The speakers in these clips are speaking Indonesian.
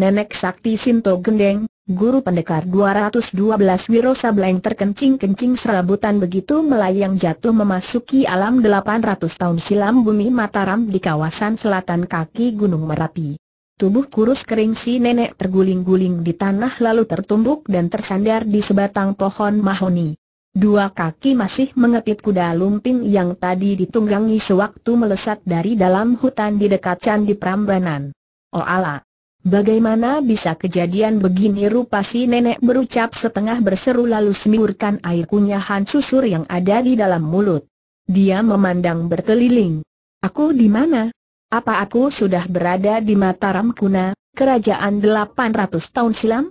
Nenek Sakti Sinto Gendeng, guru pendekar 212 Wiro Sableng terkencing-kencing serabutan begitu melayang jatuh memasuki alam 800 tahun silam bumi Mataram di kawasan selatan kaki Gunung Merapi. Tubuh kurus kering si nenek terguling-guling di tanah lalu tertumbuk dan tersandar di sebatang pohon mahoni. Dua kaki masih mengepit kuda lumping yang tadi ditunggangi sewaktu melesat dari dalam hutan di dekat Candi Prambanan. Oh Allah! Bagaimana bisa kejadian begini rupa si nenek berucap setengah berseru lalu semiurkan air kunyahan susur yang ada di dalam mulut. Dia memandang berkeliling. Aku di mana? Apa aku sudah berada di Mataram Kuna, kerajaan 800 tahun silam?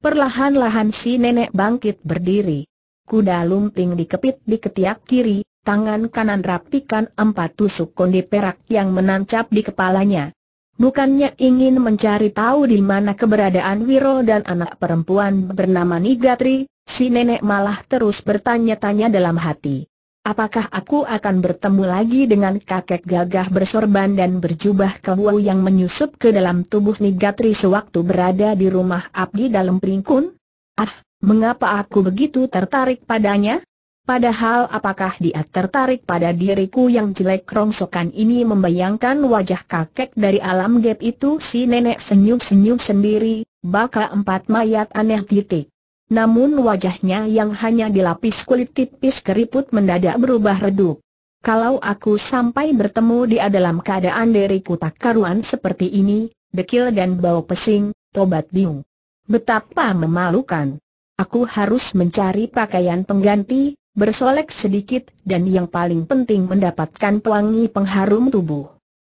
Perlahan-lahan si nenek bangkit berdiri. Kuda lumping dikepit di ketiak kiri, tangan kanan rapikan empat tusuk konde perak yang menancap di kepalanya. Bukannya ingin mencari tahu di mana keberadaan Wiro dan anak perempuan bernama Nigatri, si nenek malah terus bertanya-tanya dalam hati. Apakah aku akan bertemu lagi dengan kakek gagah bersorban dan berjubah kewu yang menyusup ke dalam tubuh Nigatri sewaktu berada di rumah Abdi dalam peringkun? Ah, mengapa aku begitu tertarik padanya? Padahal apakah dia tertarik pada diriku yang jelek rongsokan ini membayangkan wajah kakek dari alam gap itu si nenek senyum-senyum sendiri, baka empat mayat aneh titik. Namun wajahnya yang hanya dilapis kulit tipis keriput mendadak berubah redup. Kalau aku sampai bertemu dia dalam keadaan diriku tak karuan seperti ini, dekil dan bau pesing, tobat biung. Betapa memalukan. Aku harus mencari pakaian pengganti, bersolek sedikit dan yang paling penting mendapatkan pewangi pengharum tubuh.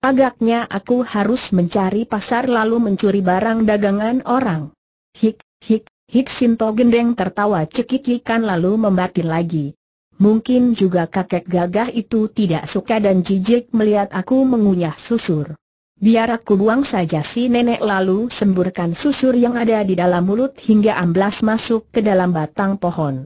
Agaknya aku harus mencari pasar lalu mencuri barang dagangan orang. Hik, hik, hik Sinto gendeng tertawa cekikikan lalu membatin lagi. Mungkin juga kakek gagah itu tidak suka dan jijik melihat aku mengunyah susur. Biar aku buang saja si nenek lalu semburkan susur yang ada di dalam mulut hingga amblas masuk ke dalam batang pohon.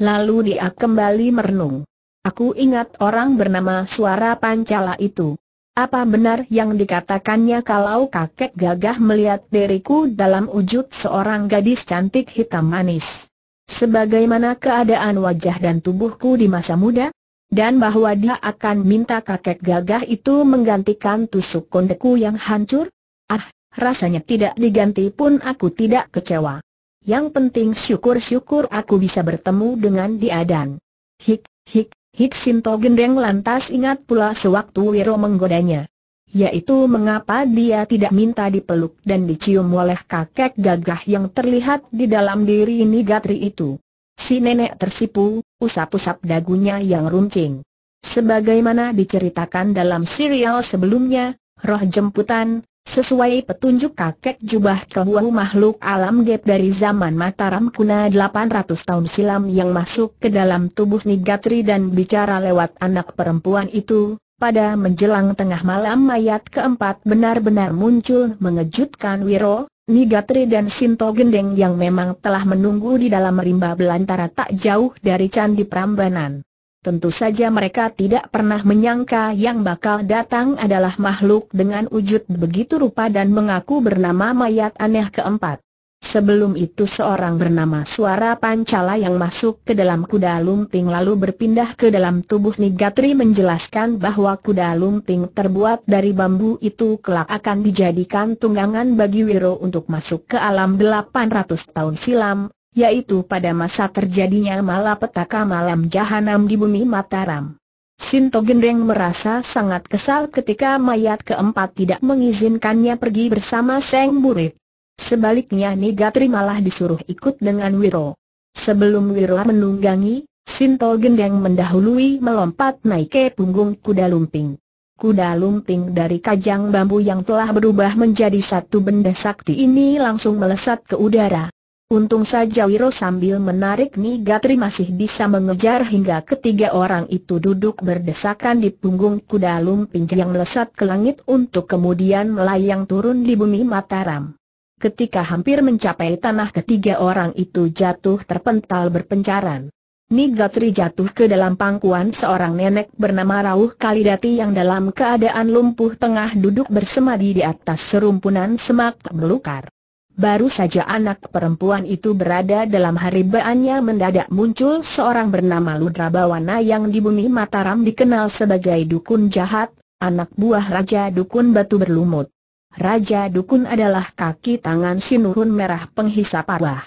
Lalu dia kembali merenung. Aku ingat orang bernama Suara Pancala itu. Apa benar yang dikatakannya kalau kakek gagah melihat diriku dalam wujud seorang gadis cantik hitam manis? Sebagaimana keadaan wajah dan tubuhku di masa muda? Dan bahwa dia akan minta kakek gagah itu menggantikan tusuk kondeku yang hancur? Ah, rasanya tidak diganti pun aku tidak kecewa. Yang penting syukur-syukur aku bisa bertemu dengan dia dan Hik, hik, hik Sinto gendeng lantas ingat pula sewaktu Wiro menggodanya Yaitu mengapa dia tidak minta dipeluk dan dicium oleh kakek gagah yang terlihat di dalam diri Nigatri itu Si nenek tersipu, usap-usap dagunya yang runcing Sebagaimana diceritakan dalam serial sebelumnya, roh jemputan, Sesuai petunjuk kakek jubah kehuahu makhluk alam gap dari zaman Mataram Kuna 800 tahun silam yang masuk ke dalam tubuh Nigatri dan bicara lewat anak perempuan itu, pada menjelang tengah malam mayat keempat benar-benar muncul mengejutkan Wiro, Nigatri dan Sinto Gendeng yang memang telah menunggu di dalam rimba belantara tak jauh dari Candi Prambanan. Tentu saja mereka tidak pernah menyangka yang bakal datang adalah makhluk dengan wujud begitu rupa dan mengaku bernama mayat aneh keempat. Sebelum itu seorang bernama Suara Pancala yang masuk ke dalam kuda lumping lalu berpindah ke dalam tubuh Nigatri menjelaskan bahwa kuda lumping terbuat dari bambu itu kelak akan dijadikan tunggangan bagi Wiro untuk masuk ke alam 800 tahun silam, yaitu pada masa terjadinya malapetaka malam jahanam di bumi Mataram. Sinto Gendeng merasa sangat kesal ketika mayat keempat tidak mengizinkannya pergi bersama Seng Burit. Sebaliknya Nigatri malah disuruh ikut dengan Wiro. Sebelum Wiro menunggangi, Sinto Gendeng mendahului melompat naik ke punggung kuda lumping. Kuda lumping dari kajang bambu yang telah berubah menjadi satu benda sakti ini langsung melesat ke udara. Untung saja Wiro sambil menarik Nigatri masih bisa mengejar hingga ketiga orang itu duduk berdesakan di punggung kuda lumping yang melesat ke langit untuk kemudian melayang turun di bumi Mataram. Ketika hampir mencapai tanah ketiga orang itu jatuh terpental berpencaran. Nigatri jatuh ke dalam pangkuan seorang nenek bernama Rauh Kalidati yang dalam keadaan lumpuh tengah duduk bersemadi di atas serumpunan semak belukar. Baru saja anak perempuan itu berada dalam hari beannya mendadak muncul seorang bernama Ludra Bawana yang di bumi Mataram dikenal sebagai dukun jahat, anak buah Raja Dukun Batu Berlumut. Raja Dukun adalah kaki tangan sinurun merah penghisap arwah.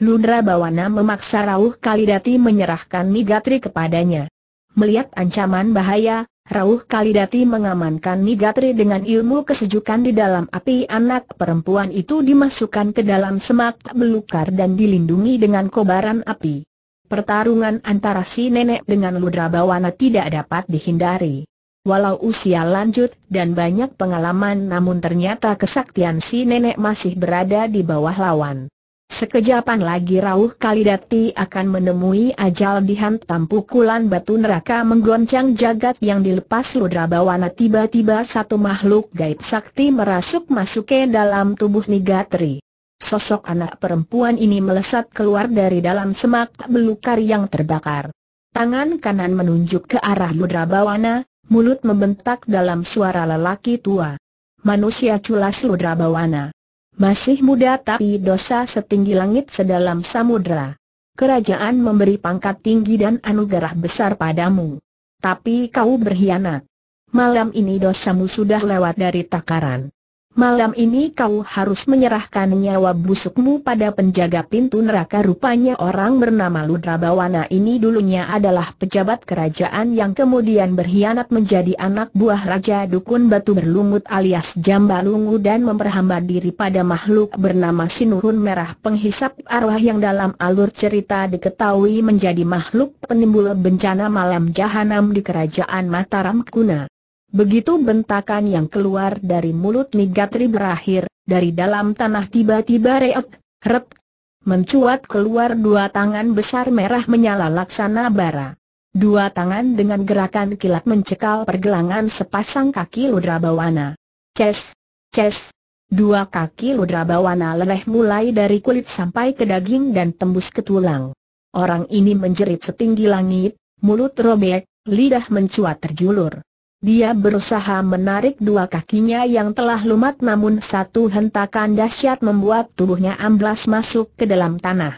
Bawana memaksa Rauh Kalidati menyerahkan Migatri kepadanya. Melihat ancaman bahaya, Rauh Kalidati mengamankan Nigatri dengan ilmu kesejukan di dalam api anak perempuan itu dimasukkan ke dalam semak belukar dan dilindungi dengan kobaran api. Pertarungan antara si nenek dengan Ludra Bawana tidak dapat dihindari. Walau usia lanjut dan banyak pengalaman namun ternyata kesaktian si nenek masih berada di bawah lawan. Sekejapan lagi Rauh Kalidati akan menemui ajal dihantam pukulan batu neraka menggoncang jagat yang dilepas Ludra Bawana tiba-tiba satu makhluk gaib sakti merasuk masuk ke dalam tubuh Nigatri. Sosok anak perempuan ini melesat keluar dari dalam semak belukar yang terbakar. Tangan kanan menunjuk ke arah Ludra Bawana, mulut membentak dalam suara lelaki tua. Manusia culas Ludra Bawana. Masih muda tapi dosa setinggi langit sedalam samudra. Kerajaan memberi pangkat tinggi dan anugerah besar padamu. Tapi kau berkhianat. Malam ini dosamu sudah lewat dari takaran. Malam ini kau harus menyerahkan nyawa busukmu pada penjaga pintu neraka Rupanya orang bernama Ludrabawana ini dulunya adalah pejabat kerajaan yang kemudian berkhianat menjadi anak buah Raja Dukun Batu Berlumut alias Jambalungu dan memperhamba diri pada makhluk bernama Sinurun Merah Penghisap arwah yang dalam alur cerita diketahui menjadi makhluk penimbul bencana malam jahanam di kerajaan Mataram Kuna Begitu bentakan yang keluar dari mulut Nigatri berakhir, dari dalam tanah tiba-tiba reok, ret. Mencuat keluar dua tangan besar merah menyala laksana bara. Dua tangan dengan gerakan kilat mencekal pergelangan sepasang kaki ludra bawana. Ces, ces. Dua kaki ludra bawana leleh mulai dari kulit sampai ke daging dan tembus ke tulang. Orang ini menjerit setinggi langit, mulut robek, lidah mencuat terjulur. Dia berusaha menarik dua kakinya yang telah lumat namun satu hentakan dahsyat membuat tubuhnya amblas masuk ke dalam tanah.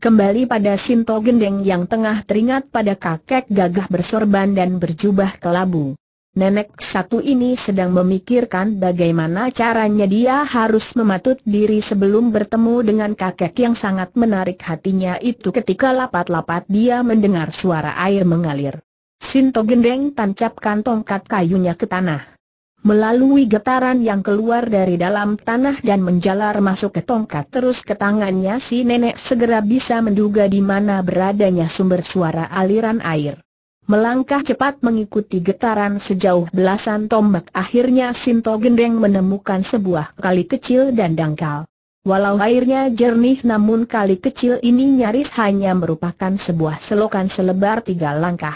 Kembali pada Sinto Gendeng yang tengah teringat pada kakek gagah bersorban dan berjubah kelabu. Nenek satu ini sedang memikirkan bagaimana caranya dia harus mematut diri sebelum bertemu dengan kakek yang sangat menarik hatinya itu ketika lapat-lapat dia mendengar suara air mengalir. Sinto Gendeng tancapkan tongkat kayunya ke tanah. Melalui getaran yang keluar dari dalam tanah dan menjalar masuk ke tongkat terus ke tangannya si nenek segera bisa menduga di mana beradanya sumber suara aliran air. Melangkah cepat mengikuti getaran sejauh belasan tombak akhirnya Sinto Gendeng menemukan sebuah kali kecil dan dangkal. Walau airnya jernih namun kali kecil ini nyaris hanya merupakan sebuah selokan selebar tiga langkah.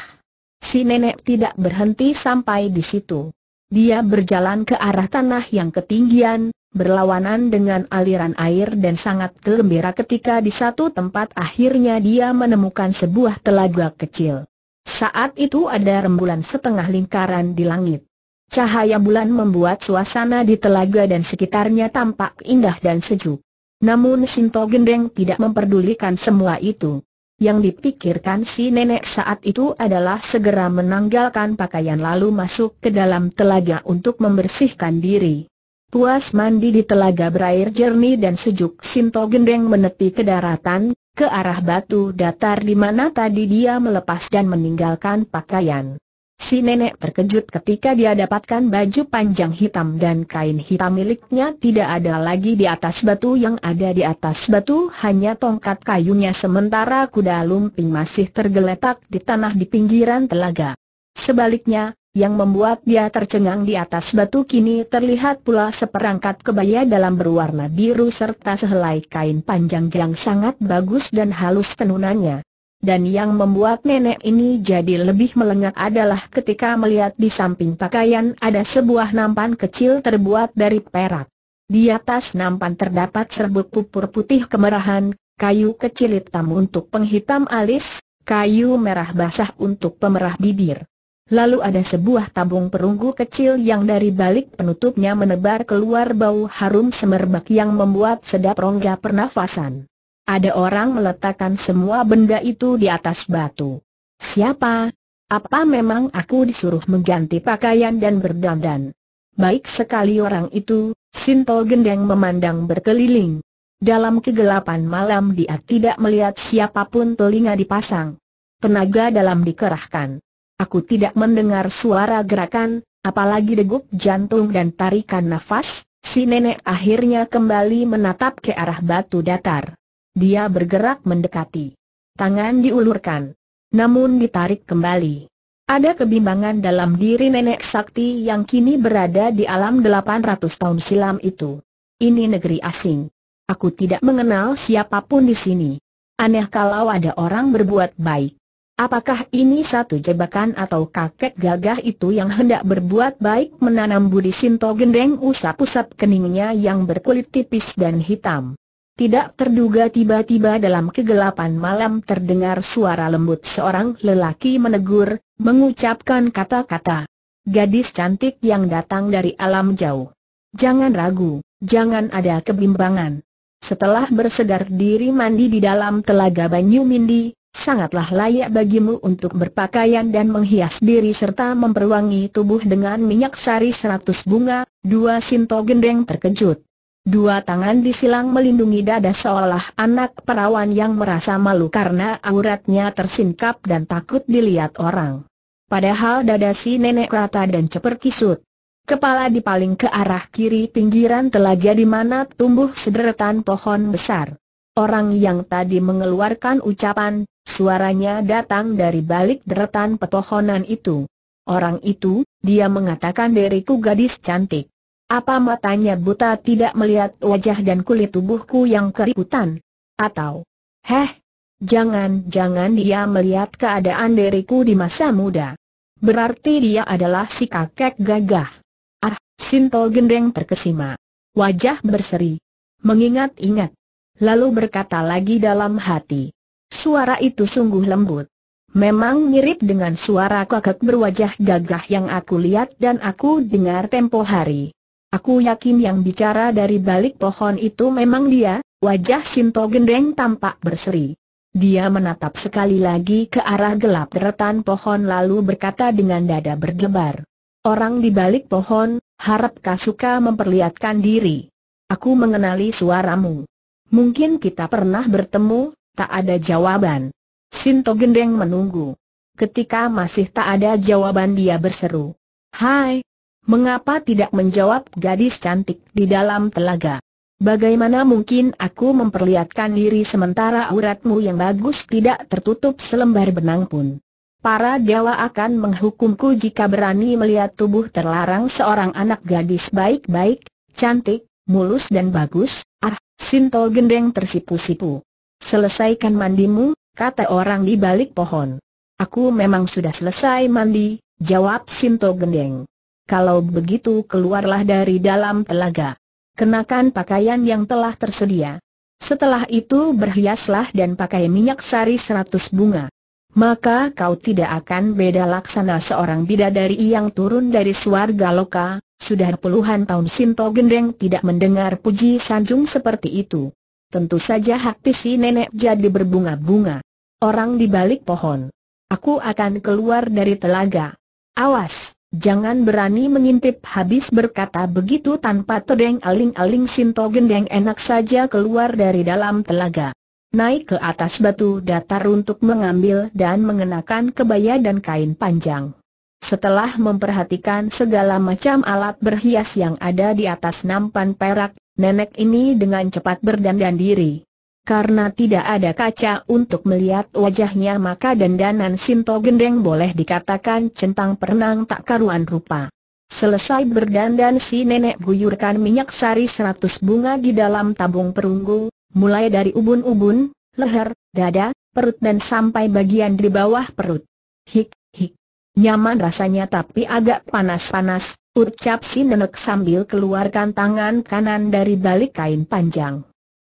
Si nenek tidak berhenti sampai di situ. Dia berjalan ke arah tanah yang ketinggian, berlawanan dengan aliran air dan sangat gembira ketika di satu tempat akhirnya dia menemukan sebuah telaga kecil. Saat itu ada rembulan setengah lingkaran di langit. Cahaya bulan membuat suasana di telaga dan sekitarnya tampak indah dan sejuk. Namun Sinto Gendeng tidak memperdulikan semua itu. Yang dipikirkan si nenek saat itu adalah segera menanggalkan pakaian lalu masuk ke dalam telaga untuk membersihkan diri. Puas mandi di telaga berair jernih dan sejuk Sinto Gendeng menepi ke daratan, ke arah batu datar di mana tadi dia melepas dan meninggalkan pakaian. Si nenek terkejut ketika dia dapatkan baju panjang hitam dan kain hitam miliknya tidak ada lagi di atas batu yang ada di atas batu hanya tongkat kayunya sementara kuda lumping masih tergeletak di tanah di pinggiran telaga. Sebaliknya, yang membuat dia tercengang di atas batu kini terlihat pula seperangkat kebaya dalam berwarna biru serta sehelai kain panjang yang sangat bagus dan halus tenunannya. Dan yang membuat nenek ini jadi lebih melengak adalah ketika melihat di samping pakaian ada sebuah nampan kecil terbuat dari perak. Di atas nampan terdapat serbuk pupur putih kemerahan, kayu kecil hitam untuk penghitam alis, kayu merah basah untuk pemerah bibir. Lalu ada sebuah tabung perunggu kecil yang dari balik penutupnya menebar keluar bau harum semerbak yang membuat sedap rongga pernafasan ada orang meletakkan semua benda itu di atas batu. Siapa? Apa memang aku disuruh mengganti pakaian dan berdandan? Baik sekali orang itu, Sinto Gendeng memandang berkeliling. Dalam kegelapan malam dia tidak melihat siapapun telinga dipasang. Tenaga dalam dikerahkan. Aku tidak mendengar suara gerakan, apalagi degup jantung dan tarikan nafas, si nenek akhirnya kembali menatap ke arah batu datar. Dia bergerak mendekati. Tangan diulurkan. Namun ditarik kembali. Ada kebimbangan dalam diri nenek sakti yang kini berada di alam 800 tahun silam itu. Ini negeri asing. Aku tidak mengenal siapapun di sini. Aneh kalau ada orang berbuat baik. Apakah ini satu jebakan atau kakek gagah itu yang hendak berbuat baik menanam budi Sinto Gendeng usap-usap keningnya yang berkulit tipis dan hitam? Tidak terduga tiba-tiba dalam kegelapan malam terdengar suara lembut seorang lelaki menegur, mengucapkan kata-kata. Gadis cantik yang datang dari alam jauh. Jangan ragu, jangan ada kebimbangan. Setelah bersedar diri mandi di dalam telaga Banyu Mindi, sangatlah layak bagimu untuk berpakaian dan menghias diri serta memperwangi tubuh dengan minyak sari seratus bunga, dua sinto gendeng terkejut. Dua tangan disilang melindungi dada seolah anak perawan yang merasa malu karena auratnya tersingkap dan takut dilihat orang. Padahal dada si nenek rata dan ceper kisut. Kepala dipaling ke arah kiri pinggiran telaga di mana tumbuh sederetan pohon besar. Orang yang tadi mengeluarkan ucapan, suaranya datang dari balik deretan petohonan itu. Orang itu, dia mengatakan diriku gadis cantik. Apa matanya buta tidak melihat wajah dan kulit tubuhku yang keriputan? Atau, heh, jangan-jangan dia melihat keadaan diriku di masa muda. Berarti dia adalah si kakek gagah. Ah, Sinto gendeng terkesima. Wajah berseri. Mengingat-ingat. Lalu berkata lagi dalam hati. Suara itu sungguh lembut. Memang mirip dengan suara kakek berwajah gagah yang aku lihat dan aku dengar tempo hari. Aku yakin yang bicara dari balik pohon itu memang dia, wajah Sinto Gendeng tampak berseri. Dia menatap sekali lagi ke arah gelap deretan pohon lalu berkata dengan dada berdebar. Orang di balik pohon, harap suka memperlihatkan diri. Aku mengenali suaramu. Mungkin kita pernah bertemu, tak ada jawaban. Sinto Gendeng menunggu. Ketika masih tak ada jawaban dia berseru. Hai, Mengapa tidak menjawab gadis cantik di dalam telaga? Bagaimana mungkin aku memperlihatkan diri sementara auratmu yang bagus tidak tertutup selembar benang pun? Para dewa akan menghukumku jika berani melihat tubuh terlarang seorang anak gadis baik-baik, cantik, mulus dan bagus, ah, Sinto gendeng tersipu-sipu. Selesaikan mandimu, kata orang di balik pohon. Aku memang sudah selesai mandi, jawab Sinto gendeng. Kalau begitu keluarlah dari dalam telaga. Kenakan pakaian yang telah tersedia. Setelah itu berhiaslah dan pakai minyak sari seratus bunga. Maka kau tidak akan beda laksana seorang bidadari yang turun dari suarga loka, sudah puluhan tahun Sinto Gendeng tidak mendengar puji sanjung seperti itu. Tentu saja hati si nenek jadi berbunga-bunga. Orang di balik pohon. Aku akan keluar dari telaga. Awas! Jangan berani mengintip habis berkata begitu tanpa terdeng aling-aling Sinto Gendeng enak saja keluar dari dalam telaga. Naik ke atas batu datar untuk mengambil dan mengenakan kebaya dan kain panjang. Setelah memperhatikan segala macam alat berhias yang ada di atas nampan perak, nenek ini dengan cepat berdandan diri. Karena tidak ada kaca untuk melihat wajahnya maka dendanan Sinto Gendeng boleh dikatakan centang perenang tak karuan rupa. Selesai berdandan si nenek guyurkan minyak sari seratus bunga di dalam tabung perunggu, mulai dari ubun-ubun, leher, dada, perut dan sampai bagian di bawah perut. Hik, hik. Nyaman rasanya tapi agak panas-panas, ucap si nenek sambil keluarkan tangan kanan dari balik kain panjang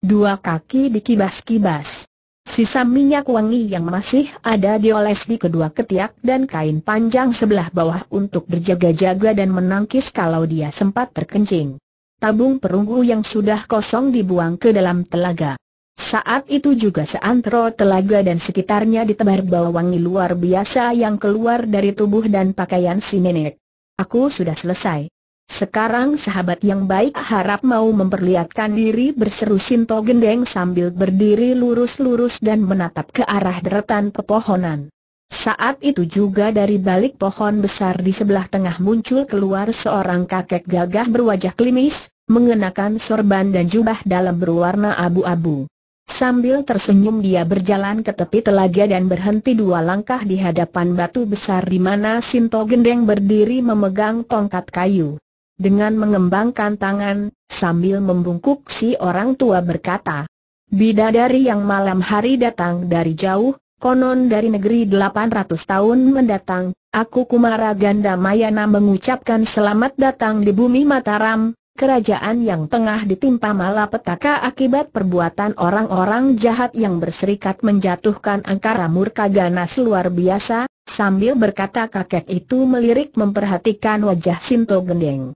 dua kaki dikibas-kibas. Sisa minyak wangi yang masih ada dioles di kedua ketiak dan kain panjang sebelah bawah untuk berjaga-jaga dan menangkis kalau dia sempat terkencing. Tabung perunggu yang sudah kosong dibuang ke dalam telaga. Saat itu juga seantero telaga dan sekitarnya ditebar bau wangi luar biasa yang keluar dari tubuh dan pakaian si nenek. Aku sudah selesai. Sekarang sahabat yang baik harap mau memperlihatkan diri berseru Sinto Gendeng sambil berdiri lurus-lurus dan menatap ke arah deretan pepohonan. Saat itu juga dari balik pohon besar di sebelah tengah muncul keluar seorang kakek gagah berwajah klimis, mengenakan sorban dan jubah dalam berwarna abu-abu. Sambil tersenyum dia berjalan ke tepi telaga dan berhenti dua langkah di hadapan batu besar di mana Sinto Gendeng berdiri memegang tongkat kayu dengan mengembangkan tangan, sambil membungkuk si orang tua berkata, Bidadari yang malam hari datang dari jauh, konon dari negeri 800 tahun mendatang, aku Kumara Ganda Mayana mengucapkan selamat datang di bumi Mataram, kerajaan yang tengah ditimpa malapetaka akibat perbuatan orang-orang jahat yang berserikat menjatuhkan angkara murka ganas luar biasa, sambil berkata kakek itu melirik memperhatikan wajah Sinto Gendeng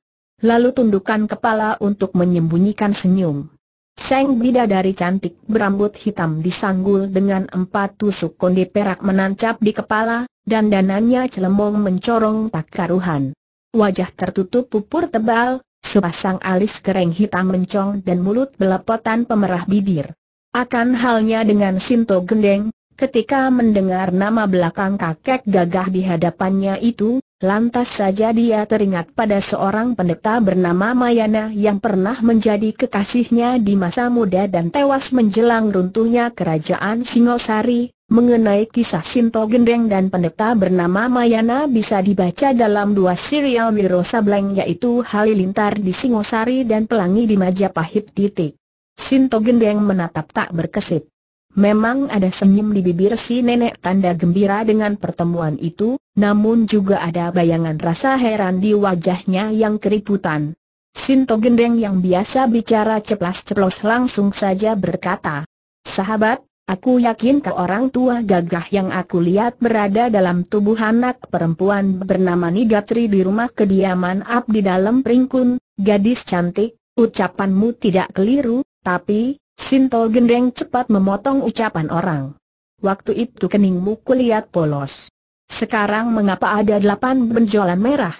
lalu tundukkan kepala untuk menyembunyikan senyum. Seng bidadari cantik berambut hitam disanggul dengan empat tusuk konde perak menancap di kepala, dan dananya celembong mencorong tak karuhan. Wajah tertutup pupur tebal, sepasang alis kering hitam mencong dan mulut belepotan pemerah bibir. Akan halnya dengan Sinto Gendeng, ketika mendengar nama belakang kakek gagah di hadapannya itu, Lantas saja dia teringat pada seorang pendeta bernama Mayana yang pernah menjadi kekasihnya di masa muda dan tewas menjelang runtuhnya kerajaan Singosari. Mengenai kisah Sinto Gendeng dan pendeta bernama Mayana bisa dibaca dalam dua serial Wiro Sableng yaitu Halilintar di Singosari dan Pelangi di Majapahit titik. Sinto Gendeng menatap tak berkesip. Memang ada senyum di bibir si nenek tanda gembira dengan pertemuan itu, namun juga ada bayangan rasa heran di wajahnya yang keriputan. Sinto Gendeng yang biasa bicara ceplas-ceplos langsung saja berkata, Sahabat, aku yakin ke orang tua gagah yang aku lihat berada dalam tubuh anak perempuan bernama Nigatri di rumah kediaman Abdi dalam peringkun, gadis cantik, ucapanmu tidak keliru, tapi, Sinto Gendeng cepat memotong ucapan orang. Waktu itu keningmu kulihat polos. Sekarang mengapa ada delapan benjolan merah?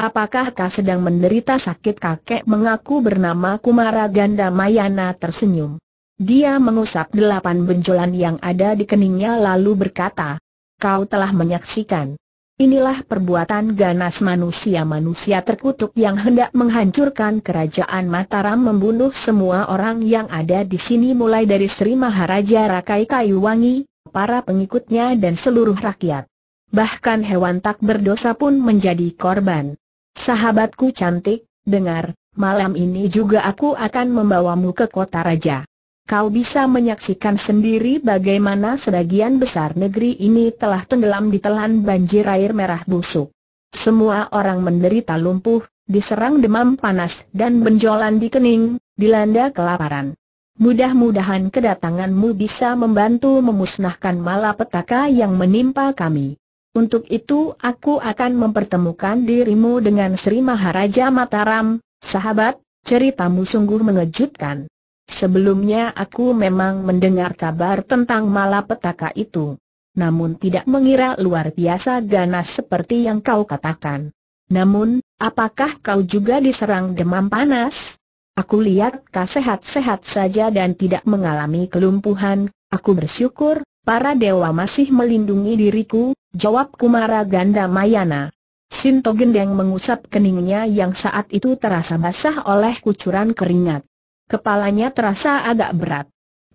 Apakah kau sedang menderita sakit kakek mengaku bernama Kumara Ganda Mayana tersenyum. Dia mengusap delapan benjolan yang ada di keningnya lalu berkata, Kau telah menyaksikan. Inilah perbuatan ganas manusia-manusia terkutuk yang hendak menghancurkan kerajaan Mataram membunuh semua orang yang ada di sini mulai dari Sri Maharaja Rakai Kayu Wangi, para pengikutnya dan seluruh rakyat. Bahkan hewan tak berdosa pun menjadi korban. Sahabatku cantik, dengar, malam ini juga aku akan membawamu ke kota raja. Kau bisa menyaksikan sendiri bagaimana sebagian besar negeri ini telah tenggelam di telan banjir air merah busuk. Semua orang menderita lumpuh, diserang demam panas dan benjolan di kening, dilanda kelaparan. Mudah-mudahan kedatanganmu bisa membantu memusnahkan malapetaka yang menimpa kami. Untuk itu aku akan mempertemukan dirimu dengan Sri Maharaja Mataram, sahabat, ceritamu sungguh mengejutkan. Sebelumnya aku memang mendengar kabar tentang malapetaka itu. Namun tidak mengira luar biasa ganas seperti yang kau katakan. Namun, apakah kau juga diserang demam panas? Aku lihat kau sehat-sehat saja dan tidak mengalami kelumpuhan. Aku bersyukur, para dewa masih melindungi diriku, jawab Kumara Ganda Mayana. Sinto Gendeng mengusap keningnya yang saat itu terasa basah oleh kucuran keringat. Kepalanya terasa agak berat.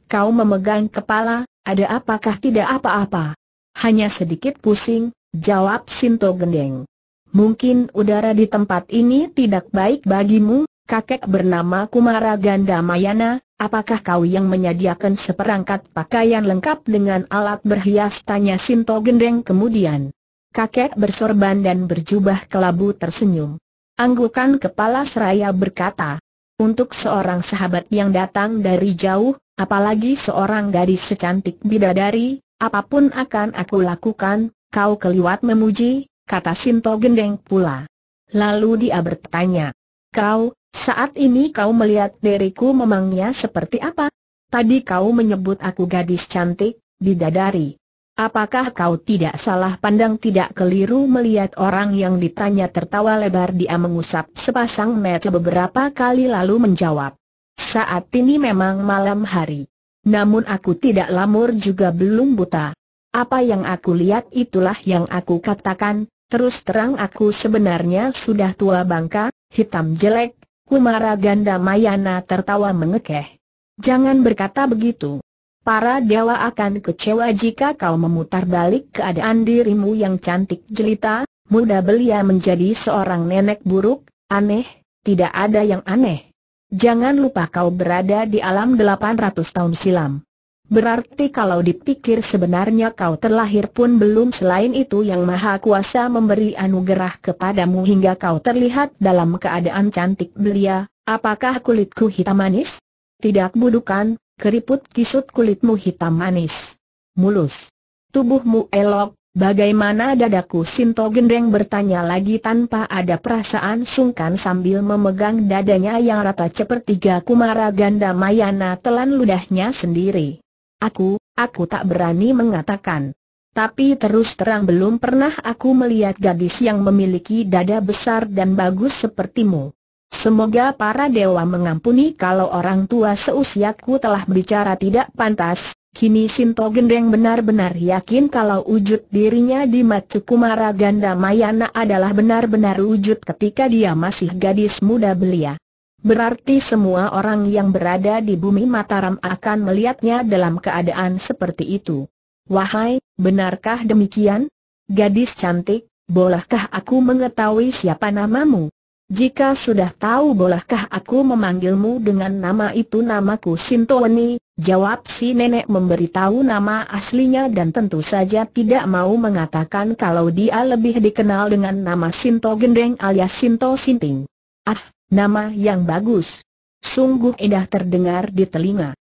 Kau memegang kepala, ada apakah tidak apa-apa? Hanya sedikit pusing, jawab Sinto Gendeng. Mungkin udara di tempat ini tidak baik bagimu, kakek bernama Kumara Ganda Mayana. apakah kau yang menyediakan seperangkat pakaian lengkap dengan alat berhias? Tanya Sinto Gendeng kemudian. Kakek bersorban dan berjubah kelabu tersenyum. Anggukan kepala seraya berkata, untuk seorang sahabat yang datang dari jauh, apalagi seorang gadis secantik bidadari, apapun akan aku lakukan, kau keliwat memuji, kata Sinto Gendeng pula. Lalu dia bertanya, kau, saat ini kau melihat diriku memangnya seperti apa? Tadi kau menyebut aku gadis cantik, bidadari. Apakah kau tidak salah pandang tidak keliru melihat orang yang ditanya tertawa lebar dia mengusap sepasang mata beberapa kali lalu menjawab. Saat ini memang malam hari. Namun aku tidak lamur juga belum buta. Apa yang aku lihat itulah yang aku katakan, terus terang aku sebenarnya sudah tua bangka, hitam jelek, Kumara Ganda Mayana tertawa mengekeh. Jangan berkata begitu. Para dewa akan kecewa jika kau memutar balik keadaan dirimu yang cantik jelita, muda belia menjadi seorang nenek buruk, aneh, tidak ada yang aneh. Jangan lupa kau berada di alam 800 tahun silam. Berarti kalau dipikir sebenarnya kau terlahir pun belum selain itu yang maha kuasa memberi anugerah kepadamu hingga kau terlihat dalam keadaan cantik belia, apakah kulitku hitam manis? Tidak budukan, keriput kisut kulitmu hitam manis. Mulus. Tubuhmu elok, bagaimana dadaku Sinto Gendeng bertanya lagi tanpa ada perasaan sungkan sambil memegang dadanya yang rata sepertiga kumara ganda mayana telan ludahnya sendiri. Aku, aku tak berani mengatakan. Tapi terus terang belum pernah aku melihat gadis yang memiliki dada besar dan bagus sepertimu. Semoga para dewa mengampuni kalau orang tua seusiaku telah berbicara tidak pantas. Kini Sinto Gendeng benar-benar yakin kalau wujud dirinya di Matsu Kumara Ganda Mayana adalah benar-benar wujud ketika dia masih gadis muda belia. Berarti semua orang yang berada di bumi Mataram akan melihatnya dalam keadaan seperti itu. Wahai, benarkah demikian? Gadis cantik, bolehkah aku mengetahui siapa namamu? Jika sudah tahu bolehkah aku memanggilmu dengan nama itu namaku Sintoni? jawab si nenek memberitahu nama aslinya dan tentu saja tidak mau mengatakan kalau dia lebih dikenal dengan nama Sinto Gendeng alias Sinto Sinting. Ah, nama yang bagus. Sungguh indah terdengar di telinga.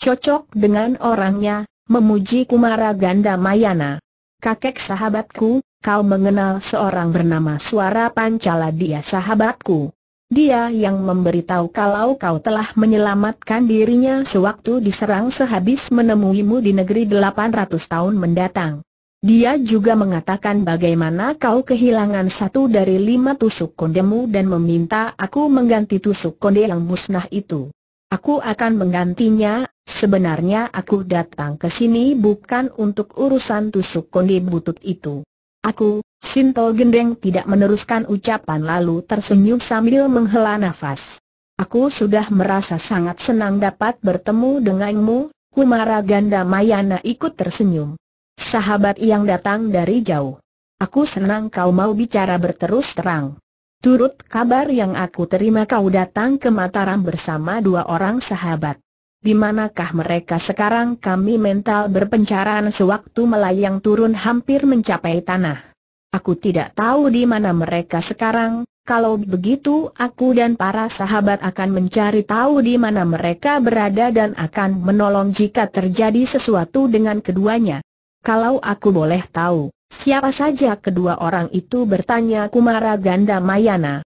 Cocok dengan orangnya, memuji Kumara Ganda Mayana. Kakek sahabatku, kau mengenal seorang bernama Suara Pancala dia sahabatku. Dia yang memberitahu kalau kau telah menyelamatkan dirinya sewaktu diserang sehabis menemuimu di negeri 800 tahun mendatang. Dia juga mengatakan bagaimana kau kehilangan satu dari lima tusuk kondemu dan meminta aku mengganti tusuk konde yang musnah itu. Aku akan menggantinya, sebenarnya aku datang ke sini bukan untuk urusan tusuk konde butut itu. Aku, Sinto Gendeng tidak meneruskan ucapan lalu tersenyum sambil menghela nafas. Aku sudah merasa sangat senang dapat bertemu denganmu, Kumara Ganda Mayana ikut tersenyum. Sahabat yang datang dari jauh. Aku senang kau mau bicara berterus terang. Turut kabar yang aku terima kau datang ke Mataram bersama dua orang sahabat di manakah mereka sekarang kami mental berpencaran sewaktu melayang turun hampir mencapai tanah. Aku tidak tahu di mana mereka sekarang, kalau begitu aku dan para sahabat akan mencari tahu di mana mereka berada dan akan menolong jika terjadi sesuatu dengan keduanya. Kalau aku boleh tahu, siapa saja kedua orang itu bertanya Kumara Ganda Mayana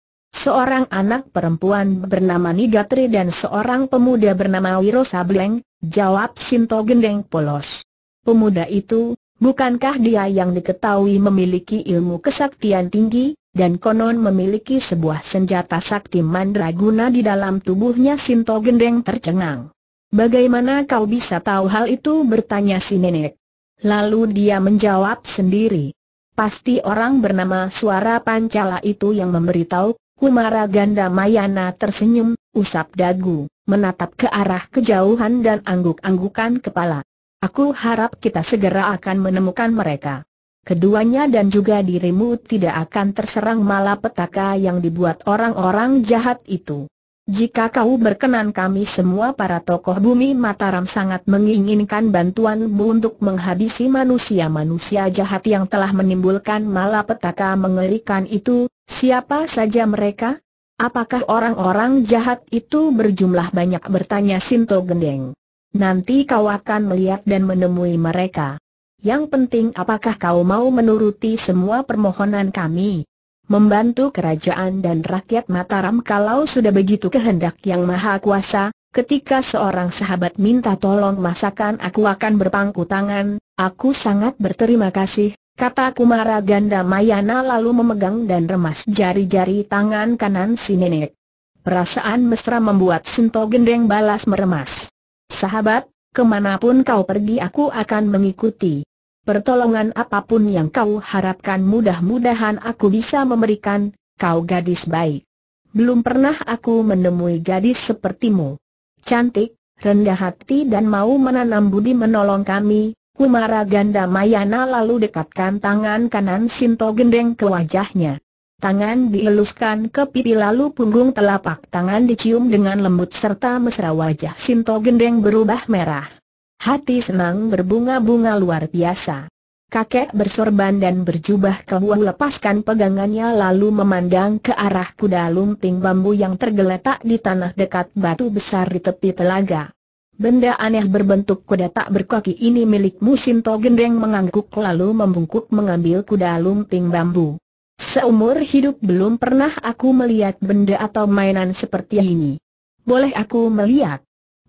seorang anak perempuan bernama Nigatri dan seorang pemuda bernama Wiro Sableng, jawab Sinto Gendeng polos. Pemuda itu, bukankah dia yang diketahui memiliki ilmu kesaktian tinggi, dan konon memiliki sebuah senjata sakti mandraguna di dalam tubuhnya Sinto Gendeng tercengang. Bagaimana kau bisa tahu hal itu bertanya si nenek. Lalu dia menjawab sendiri. Pasti orang bernama suara Pancala itu yang memberitahu Kumara Ganda Mayana tersenyum, usap dagu, menatap ke arah kejauhan dan angguk-anggukan kepala. Aku harap kita segera akan menemukan mereka. Keduanya dan juga dirimu tidak akan terserang malapetaka yang dibuat orang-orang jahat itu. Jika kau berkenan kami semua para tokoh bumi Mataram sangat menginginkan bantuanmu untuk menghabisi manusia-manusia jahat yang telah menimbulkan malapetaka mengerikan itu, siapa saja mereka? Apakah orang-orang jahat itu berjumlah banyak bertanya Sinto Gendeng? Nanti kau akan melihat dan menemui mereka. Yang penting apakah kau mau menuruti semua permohonan kami? membantu kerajaan dan rakyat Mataram kalau sudah begitu kehendak yang maha kuasa, ketika seorang sahabat minta tolong masakan aku akan berpangku tangan, aku sangat berterima kasih, kata Kumara Ganda Mayana lalu memegang dan remas jari-jari tangan kanan si nenek. Perasaan mesra membuat Sinto Gendeng balas meremas. Sahabat, kemanapun kau pergi aku akan mengikuti pertolongan apapun yang kau harapkan mudah-mudahan aku bisa memberikan, kau gadis baik. Belum pernah aku menemui gadis sepertimu. Cantik, rendah hati dan mau menanam budi menolong kami, Kumara Ganda Mayana lalu dekatkan tangan kanan Sinto Gendeng ke wajahnya. Tangan dieluskan ke pipi lalu punggung telapak tangan dicium dengan lembut serta mesra wajah Sinto Gendeng berubah merah. Hati senang berbunga-bunga luar biasa. Kakek bersorban dan berjubah kehuah lepaskan pegangannya lalu memandang ke arah kuda lumping bambu yang tergeletak di tanah dekat batu besar di tepi telaga. Benda aneh berbentuk kuda tak berkaki ini milik Musinto Gendeng mengangguk lalu membungkuk mengambil kuda lumping bambu. Seumur hidup belum pernah aku melihat benda atau mainan seperti ini. Boleh aku melihat?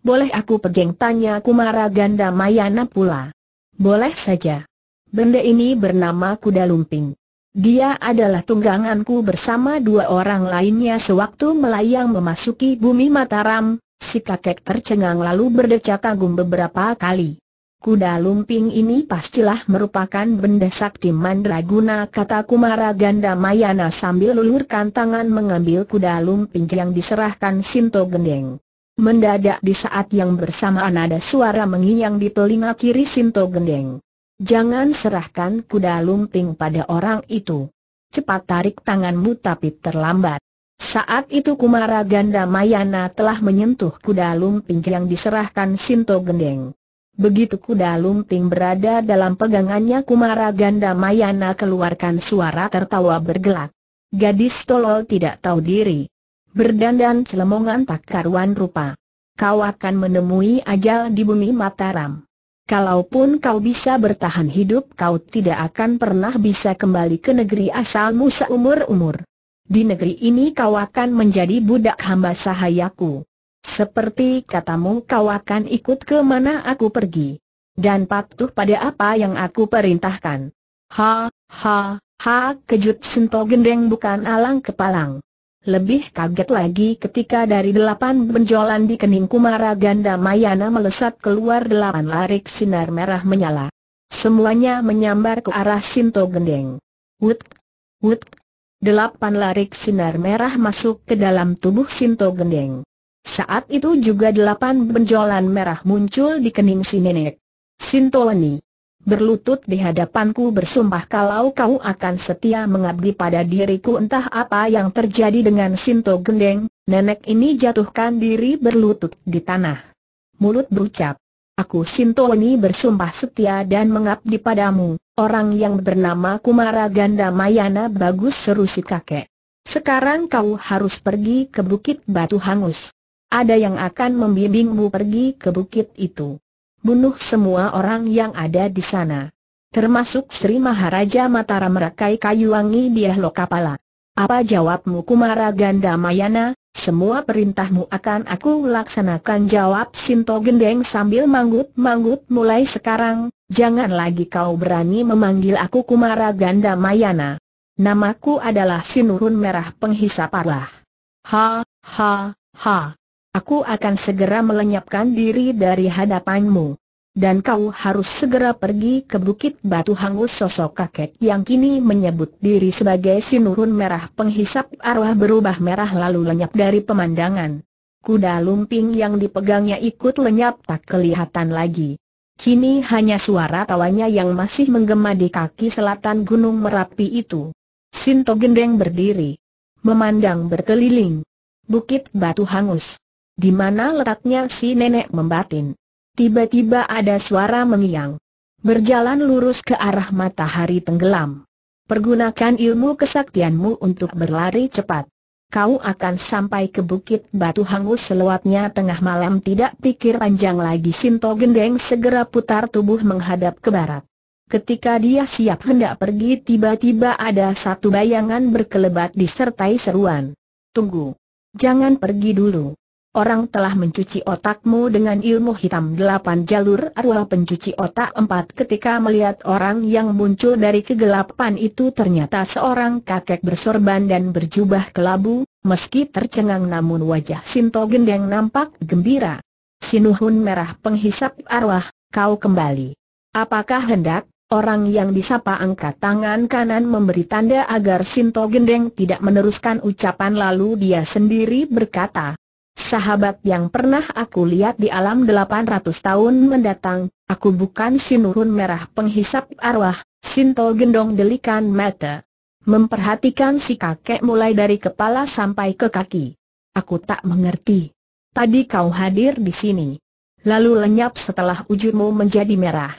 Boleh aku pegang tanya Kumara Ganda Mayana pula. Boleh saja. Benda ini bernama kuda lumping. Dia adalah tungganganku bersama dua orang lainnya sewaktu melayang memasuki bumi Mataram, si kakek tercengang lalu berdecak kagum beberapa kali. Kuda lumping ini pastilah merupakan benda sakti mandraguna kata Kumara Ganda Mayana sambil lulurkan tangan mengambil kuda lumping yang diserahkan Sinto Gendeng. Mendadak di saat yang bersamaan ada suara menginyang di telinga kiri Sinto Gendeng. Jangan serahkan kuda lumping pada orang itu. Cepat tarik tanganmu tapi terlambat. Saat itu Kumara Ganda Mayana telah menyentuh kuda lumping yang diserahkan Sinto Gendeng. Begitu kuda lumping berada dalam pegangannya Kumara Ganda Mayana keluarkan suara tertawa bergelak. Gadis tolol tidak tahu diri berdandan celemongan tak karuan rupa. Kau akan menemui ajal di bumi Mataram. Kalaupun kau bisa bertahan hidup kau tidak akan pernah bisa kembali ke negeri asalmu seumur-umur. Di negeri ini kau akan menjadi budak hamba sahayaku. Seperti katamu kau akan ikut ke mana aku pergi. Dan patuh pada apa yang aku perintahkan. Ha, ha, ha, kejut sento gendeng bukan alang kepalang. Lebih kaget lagi ketika dari delapan benjolan di kening Kumara Ganda Mayana melesat keluar delapan larik sinar merah menyala. Semuanya menyambar ke arah Sinto Gendeng. Wut, wut, delapan larik sinar merah masuk ke dalam tubuh Sinto Gendeng. Saat itu juga delapan benjolan merah muncul di kening si nenek. Sinto Leni, berlutut di hadapanku bersumpah kalau kau akan setia mengabdi pada diriku entah apa yang terjadi dengan Sinto Gendeng, nenek ini jatuhkan diri berlutut di tanah. Mulut berucap, aku Sinto ini bersumpah setia dan mengabdi padamu, orang yang bernama Kumara Ganda Mayana bagus seru si kakek. Sekarang kau harus pergi ke Bukit Batu Hangus. Ada yang akan membimbingmu pergi ke bukit itu bunuh semua orang yang ada di sana. Termasuk Sri Maharaja Mataram merakai Kayuwangi wangi di Ahlokapala. Apa jawabmu Kumara Ganda Mayana? semua perintahmu akan aku laksanakan jawab Sinto Gendeng sambil manggut-manggut mulai sekarang, jangan lagi kau berani memanggil aku Kumara Ganda Mayana. Namaku adalah Sinurun Merah Penghisap Arlah. Ha, ha, ha. Aku akan segera melenyapkan diri dari hadapanmu. Dan kau harus segera pergi ke Bukit Batu Hangus sosok kakek yang kini menyebut diri sebagai sinurun merah penghisap arwah berubah merah lalu lenyap dari pemandangan. Kuda lumping yang dipegangnya ikut lenyap tak kelihatan lagi. Kini hanya suara tawanya yang masih menggema di kaki selatan Gunung Merapi itu. Sinto Gendeng berdiri. Memandang berkeliling. Bukit Batu Hangus. Di mana letaknya si nenek membatin? Tiba-tiba ada suara mengiang. Berjalan lurus ke arah matahari tenggelam. Pergunakan ilmu kesaktianmu untuk berlari cepat. Kau akan sampai ke bukit batu hangus selewatnya tengah malam tidak pikir panjang lagi Sinto Gendeng segera putar tubuh menghadap ke barat. Ketika dia siap hendak pergi tiba-tiba ada satu bayangan berkelebat disertai seruan. Tunggu. Jangan pergi dulu. Orang telah mencuci otakmu dengan ilmu hitam delapan jalur arwah pencuci otak empat ketika melihat orang yang muncul dari kegelapan itu ternyata seorang kakek bersorban dan berjubah kelabu, meski tercengang namun wajah Sinto Gendeng nampak gembira. Sinuhun merah penghisap arwah, kau kembali. Apakah hendak, orang yang disapa angkat tangan kanan memberi tanda agar Sinto Gendeng tidak meneruskan ucapan lalu dia sendiri berkata, Sahabat yang pernah aku lihat di alam 800 tahun mendatang, aku bukan si nurun merah penghisap arwah, sinto gendong delikan mata. Memperhatikan si kakek mulai dari kepala sampai ke kaki. Aku tak mengerti. Tadi kau hadir di sini. Lalu lenyap setelah wujudmu menjadi merah.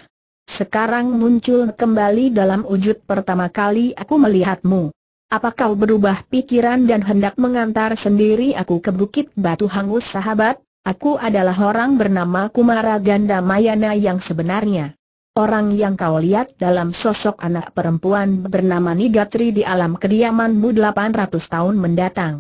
Sekarang muncul kembali dalam wujud pertama kali aku melihatmu. Apa kau berubah pikiran dan hendak mengantar sendiri aku ke Bukit Batu Hangus sahabat? Aku adalah orang bernama Kumara Ganda Mayana yang sebenarnya. Orang yang kau lihat dalam sosok anak perempuan bernama Nigatri di alam kediamanmu 800 tahun mendatang.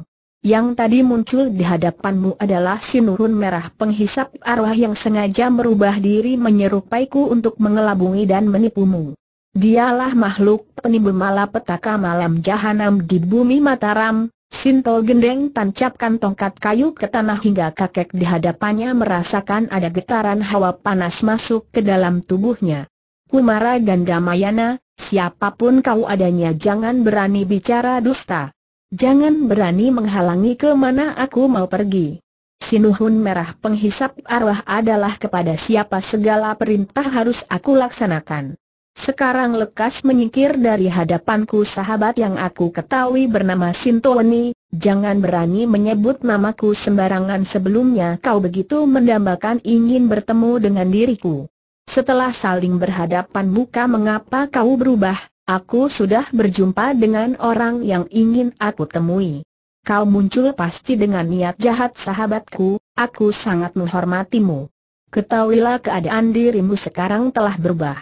Yang tadi muncul di hadapanmu adalah sinurun merah penghisap arwah yang sengaja merubah diri menyerupaiku untuk mengelabungi dan menipumu. Dialah makhluk penimbun malapetaka malam jahanam di bumi Mataram, Sinto Gendeng tancapkan tongkat kayu ke tanah hingga kakek di hadapannya merasakan ada getaran hawa panas masuk ke dalam tubuhnya. Kumara dan Damayana, siapapun kau adanya jangan berani bicara dusta. Jangan berani menghalangi ke mana aku mau pergi. Sinuhun merah penghisap arwah adalah kepada siapa segala perintah harus aku laksanakan. Sekarang lekas menyingkir dari hadapanku sahabat yang aku ketahui bernama Sintoni, jangan berani menyebut namaku sembarangan sebelumnya kau begitu mendambakan ingin bertemu dengan diriku. Setelah saling berhadapan muka mengapa kau berubah, aku sudah berjumpa dengan orang yang ingin aku temui. Kau muncul pasti dengan niat jahat sahabatku, aku sangat menghormatimu. Ketahuilah keadaan dirimu sekarang telah berubah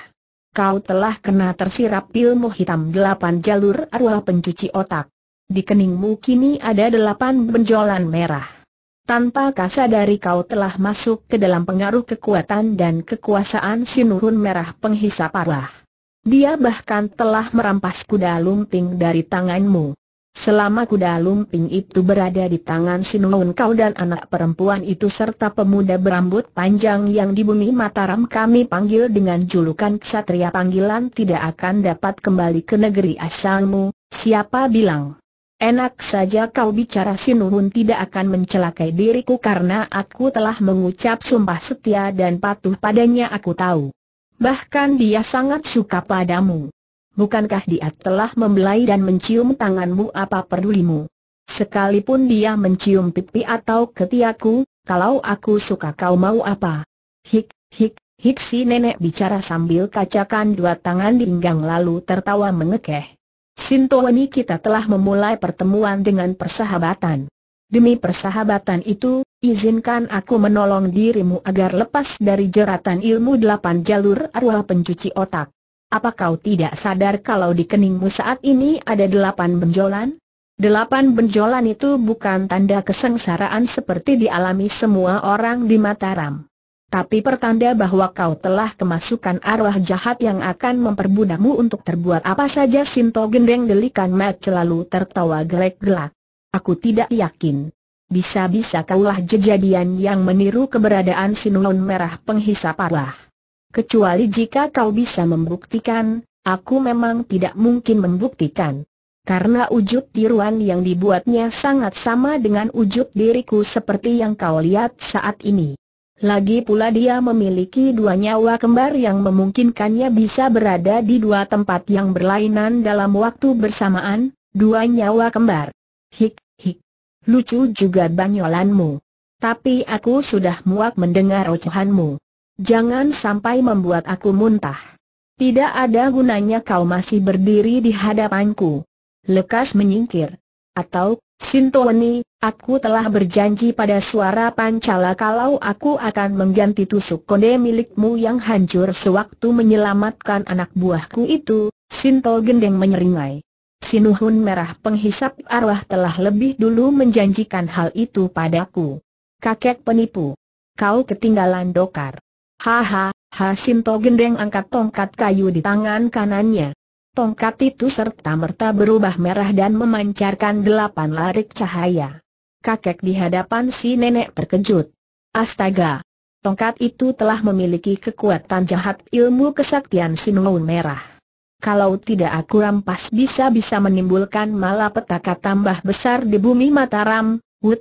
kau telah kena tersirap ilmu hitam delapan jalur arwah pencuci otak. Di keningmu kini ada delapan benjolan merah. Tanpa kasadari kau telah masuk ke dalam pengaruh kekuatan dan kekuasaan sinurun merah penghisap arwah. Dia bahkan telah merampas kuda lumping dari tanganmu. Selama kuda lumping itu berada di tangan Sinuun kau dan anak perempuan itu serta pemuda berambut panjang yang di bumi Mataram kami panggil dengan julukan Ksatria panggilan tidak akan dapat kembali ke negeri asalmu, siapa bilang? Enak saja kau bicara Sinuhun tidak akan mencelakai diriku karena aku telah mengucap sumpah setia dan patuh padanya aku tahu. Bahkan dia sangat suka padamu bukankah dia telah membelai dan mencium tanganmu apa pedulimu? Sekalipun dia mencium pipi atau ketiaku, kalau aku suka kau mau apa? Hik, hik, hik si nenek bicara sambil kacakan dua tangan di pinggang lalu tertawa mengekeh. Sintoani kita telah memulai pertemuan dengan persahabatan. Demi persahabatan itu, izinkan aku menolong dirimu agar lepas dari jeratan ilmu delapan jalur arwah pencuci otak apa kau tidak sadar kalau di keningmu saat ini ada delapan benjolan? Delapan benjolan itu bukan tanda kesengsaraan seperti dialami semua orang di Mataram. Tapi pertanda bahwa kau telah kemasukan arwah jahat yang akan memperbudakmu untuk terbuat apa saja Sinto gendeng delikan Mat selalu tertawa gelek-gelak. Aku tidak yakin. Bisa-bisa kaulah jejadian yang meniru keberadaan sinulon merah penghisap arwah. Kecuali jika kau bisa membuktikan, aku memang tidak mungkin membuktikan. Karena wujud tiruan yang dibuatnya sangat sama dengan wujud diriku seperti yang kau lihat saat ini. Lagi pula dia memiliki dua nyawa kembar yang memungkinkannya bisa berada di dua tempat yang berlainan dalam waktu bersamaan, dua nyawa kembar. Hik, hik. Lucu juga banyolanmu. Tapi aku sudah muak mendengar ocehanmu. Jangan sampai membuat aku muntah. Tidak ada gunanya kau masih berdiri di hadapanku. Lekas menyingkir. Atau, Sintoni, aku telah berjanji pada suara pancala kalau aku akan mengganti tusuk konde milikmu yang hancur sewaktu menyelamatkan anak buahku itu, Sinto gendeng menyeringai. Sinuhun merah penghisap arwah telah lebih dulu menjanjikan hal itu padaku. Kakek penipu. Kau ketinggalan dokar. Haha, Hasinto Gendeng angkat tongkat kayu di tangan kanannya. Tongkat itu serta-merta berubah merah dan memancarkan delapan larik cahaya. Kakek di hadapan si nenek terkejut. Astaga! Tongkat itu telah memiliki kekuatan jahat ilmu kesaktian Sinwun Merah. Kalau tidak aku rampas bisa-bisa menimbulkan malapetaka tambah besar di bumi Mataram, Wut.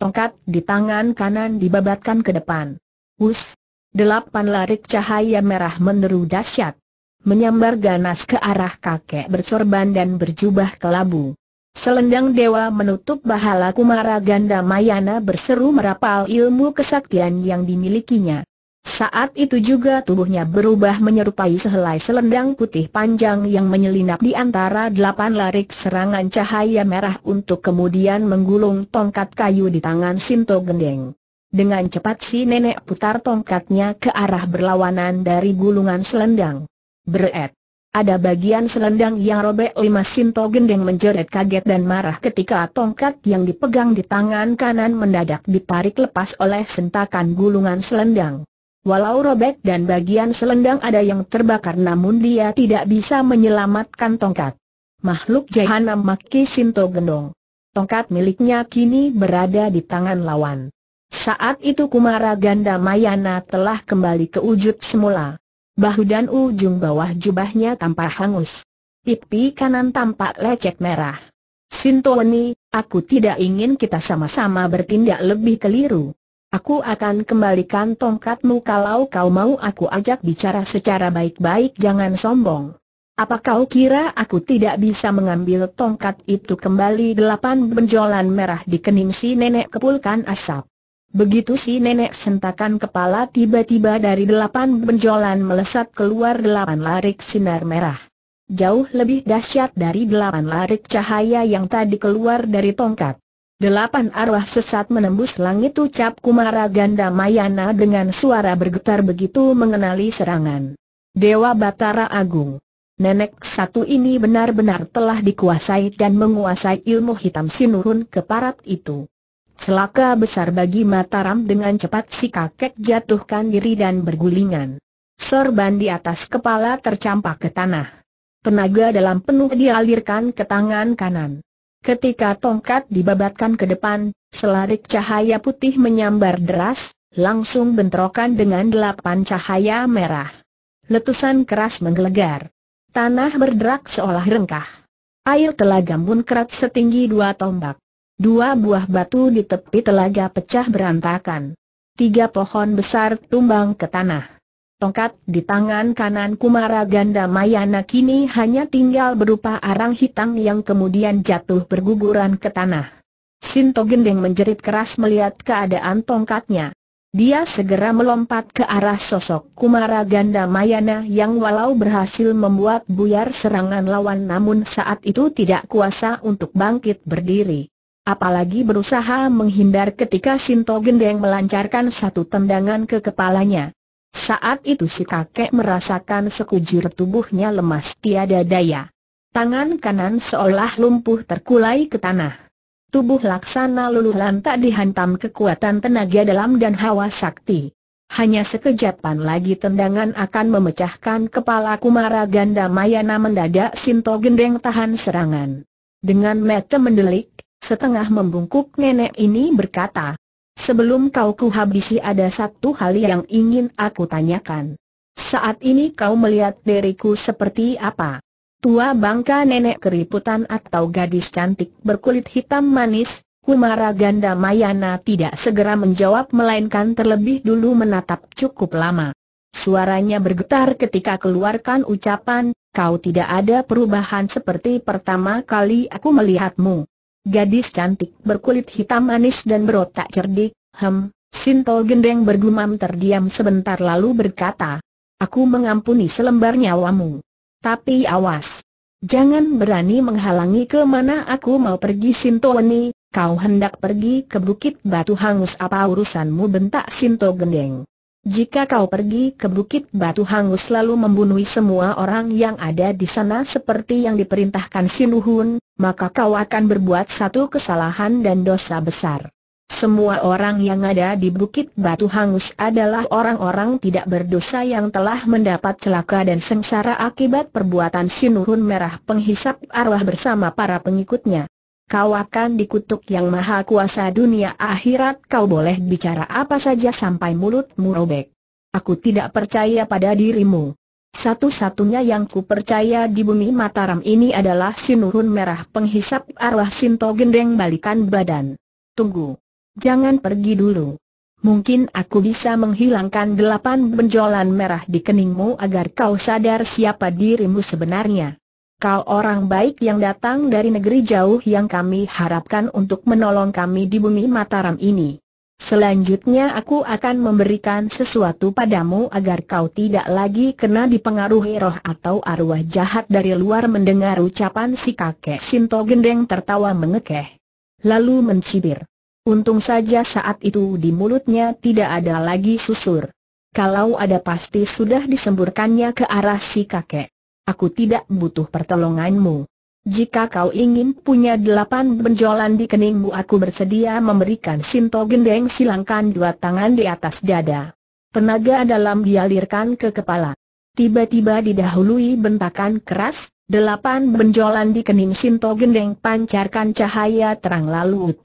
Tongkat di tangan kanan dibabatkan ke depan. Wus, Delapan larik cahaya merah meneru dahsyat. Menyambar ganas ke arah kakek bercorban dan berjubah kelabu. Selendang dewa menutup bahala kumara ganda Mayana berseru merapal ilmu kesaktian yang dimilikinya. Saat itu juga tubuhnya berubah menyerupai sehelai selendang putih panjang yang menyelinap di antara delapan larik serangan cahaya merah untuk kemudian menggulung tongkat kayu di tangan Sinto Gendeng. Dengan cepat si nenek putar tongkatnya ke arah berlawanan dari gulungan selendang. Beret. Ada bagian selendang yang robek lima Sinto gendeng menjerit kaget dan marah ketika tongkat yang dipegang di tangan kanan mendadak diparik lepas oleh sentakan gulungan selendang. Walau robek dan bagian selendang ada yang terbakar namun dia tidak bisa menyelamatkan tongkat. Makhluk jahanam maki Sinto gendong. Tongkat miliknya kini berada di tangan lawan. Saat itu Kumara Ganda Mayana telah kembali ke wujud semula. Bahu dan ujung bawah jubahnya tampak hangus. Pipi kanan tampak lecek merah. Sintoni, aku tidak ingin kita sama-sama bertindak lebih keliru. Aku akan kembalikan tongkatmu kalau kau mau aku ajak bicara secara baik-baik jangan sombong. Apa kau kira aku tidak bisa mengambil tongkat itu kembali delapan benjolan merah di kening si nenek kepulkan asap? Begitu si nenek sentakan kepala tiba-tiba dari delapan benjolan melesat keluar delapan larik sinar merah. Jauh lebih dahsyat dari delapan larik cahaya yang tadi keluar dari tongkat. Delapan arwah sesat menembus langit ucap Kumara Ganda Mayana dengan suara bergetar begitu mengenali serangan. Dewa Batara Agung. Nenek satu ini benar-benar telah dikuasai dan menguasai ilmu hitam sinurun keparat itu. Celaka besar bagi Mataram dengan cepat si kakek jatuhkan diri dan bergulingan. Sorban di atas kepala tercampak ke tanah. Tenaga dalam penuh dialirkan ke tangan kanan. Ketika tongkat dibabatkan ke depan, selarik cahaya putih menyambar deras, langsung bentrokan dengan delapan cahaya merah. Letusan keras menggelegar. Tanah berderak seolah rengkah. Air telaga kerat setinggi dua tombak. Dua buah batu di tepi telaga pecah berantakan. Tiga pohon besar tumbang ke tanah. Tongkat di tangan kanan Kumara Ganda Mayana kini hanya tinggal berupa arang hitam yang kemudian jatuh berguguran ke tanah. Sinto Gendeng menjerit keras melihat keadaan tongkatnya. Dia segera melompat ke arah sosok Kumara Ganda Mayana yang walau berhasil membuat buyar serangan lawan namun saat itu tidak kuasa untuk bangkit berdiri apalagi berusaha menghindar ketika Sinto Gendeng melancarkan satu tendangan ke kepalanya. Saat itu si kakek merasakan sekujur tubuhnya lemas tiada daya. Tangan kanan seolah lumpuh terkulai ke tanah. Tubuh laksana luluh lantak dihantam kekuatan tenaga dalam dan hawa sakti. Hanya sekejapan lagi tendangan akan memecahkan kepala Kumara Ganda Mayana mendadak Sinto Gendeng tahan serangan. Dengan mata mendelik, Setengah membungkuk nenek ini berkata, Sebelum kau kuhabisi ada satu hal yang ingin aku tanyakan. Saat ini kau melihat diriku seperti apa? Tua bangka nenek keriputan atau gadis cantik berkulit hitam manis, Kumara Ganda Mayana tidak segera menjawab melainkan terlebih dulu menatap cukup lama. Suaranya bergetar ketika keluarkan ucapan, kau tidak ada perubahan seperti pertama kali aku melihatmu. Gadis cantik berkulit hitam manis dan berotak cerdik, hem, Sinto Gendeng bergumam terdiam sebentar lalu berkata, Aku mengampuni selembar nyawamu. Tapi awas! Jangan berani menghalangi ke mana aku mau pergi Sinto Weni, kau hendak pergi ke Bukit Batu Hangus apa urusanmu bentak Sinto Gendeng. Jika kau pergi ke Bukit Batu Hangus lalu membunuh semua orang yang ada di sana seperti yang diperintahkan Sinuhun, maka kau akan berbuat satu kesalahan dan dosa besar. Semua orang yang ada di Bukit Batu Hangus adalah orang-orang tidak berdosa yang telah mendapat celaka dan sengsara akibat perbuatan Sinuhun Merah penghisap arwah bersama para pengikutnya kau akan dikutuk yang maha kuasa dunia akhirat kau boleh bicara apa saja sampai mulutmu robek. Aku tidak percaya pada dirimu. Satu-satunya yang ku percaya di bumi Mataram ini adalah sinurun merah penghisap arwah Sinto Gendeng balikan badan. Tunggu. Jangan pergi dulu. Mungkin aku bisa menghilangkan delapan benjolan merah di keningmu agar kau sadar siapa dirimu sebenarnya. Kau orang baik yang datang dari negeri jauh yang kami harapkan untuk menolong kami di bumi Mataram ini. Selanjutnya aku akan memberikan sesuatu padamu agar kau tidak lagi kena dipengaruhi roh atau arwah jahat dari luar mendengar ucapan si kakek Sinto Gendeng tertawa mengekeh. Lalu mencibir. Untung saja saat itu di mulutnya tidak ada lagi susur. Kalau ada pasti sudah disemburkannya ke arah si kakek aku tidak butuh pertolonganmu. Jika kau ingin punya delapan benjolan di keningmu aku bersedia memberikan Sinto Gendeng silangkan dua tangan di atas dada. Tenaga dalam dialirkan ke kepala. Tiba-tiba didahului bentakan keras, delapan benjolan di kening Sinto Gendeng pancarkan cahaya terang lalut.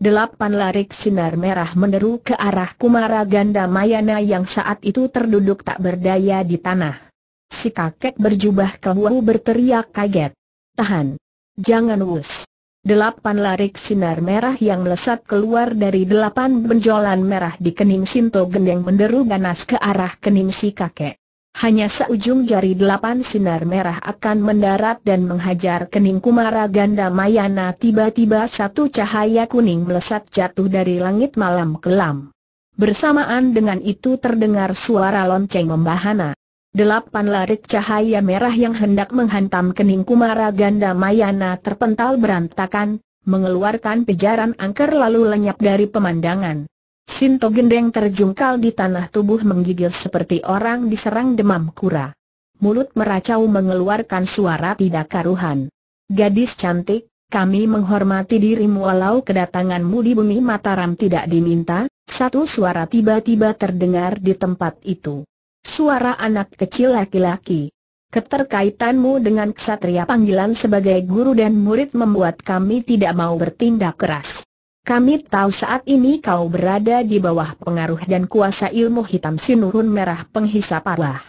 Delapan larik sinar merah meneru ke arah Kumara Ganda Mayana yang saat itu terduduk tak berdaya di tanah. Si kakek berjubah Wu berteriak kaget. Tahan. Jangan us. Delapan larik sinar merah yang melesat keluar dari delapan benjolan merah di kening Sinto Gendeng menderu ganas ke arah kening si kakek. Hanya seujung jari delapan sinar merah akan mendarat dan menghajar kening Kumara Ganda Mayana tiba-tiba satu cahaya kuning melesat jatuh dari langit malam kelam. Bersamaan dengan itu terdengar suara lonceng membahana. Delapan larik cahaya merah yang hendak menghantam kening Kumara Ganda Mayana terpental berantakan, mengeluarkan pejaran angker lalu lenyap dari pemandangan. Sinto Gendeng terjungkal di tanah tubuh menggigil seperti orang diserang demam kura. Mulut meracau mengeluarkan suara tidak karuhan. Gadis cantik, kami menghormati dirimu walau kedatanganmu di bumi Mataram tidak diminta, satu suara tiba-tiba terdengar di tempat itu suara anak kecil laki-laki. Keterkaitanmu dengan ksatria panggilan sebagai guru dan murid membuat kami tidak mau bertindak keras. Kami tahu saat ini kau berada di bawah pengaruh dan kuasa ilmu hitam sinurun merah penghisap arwah.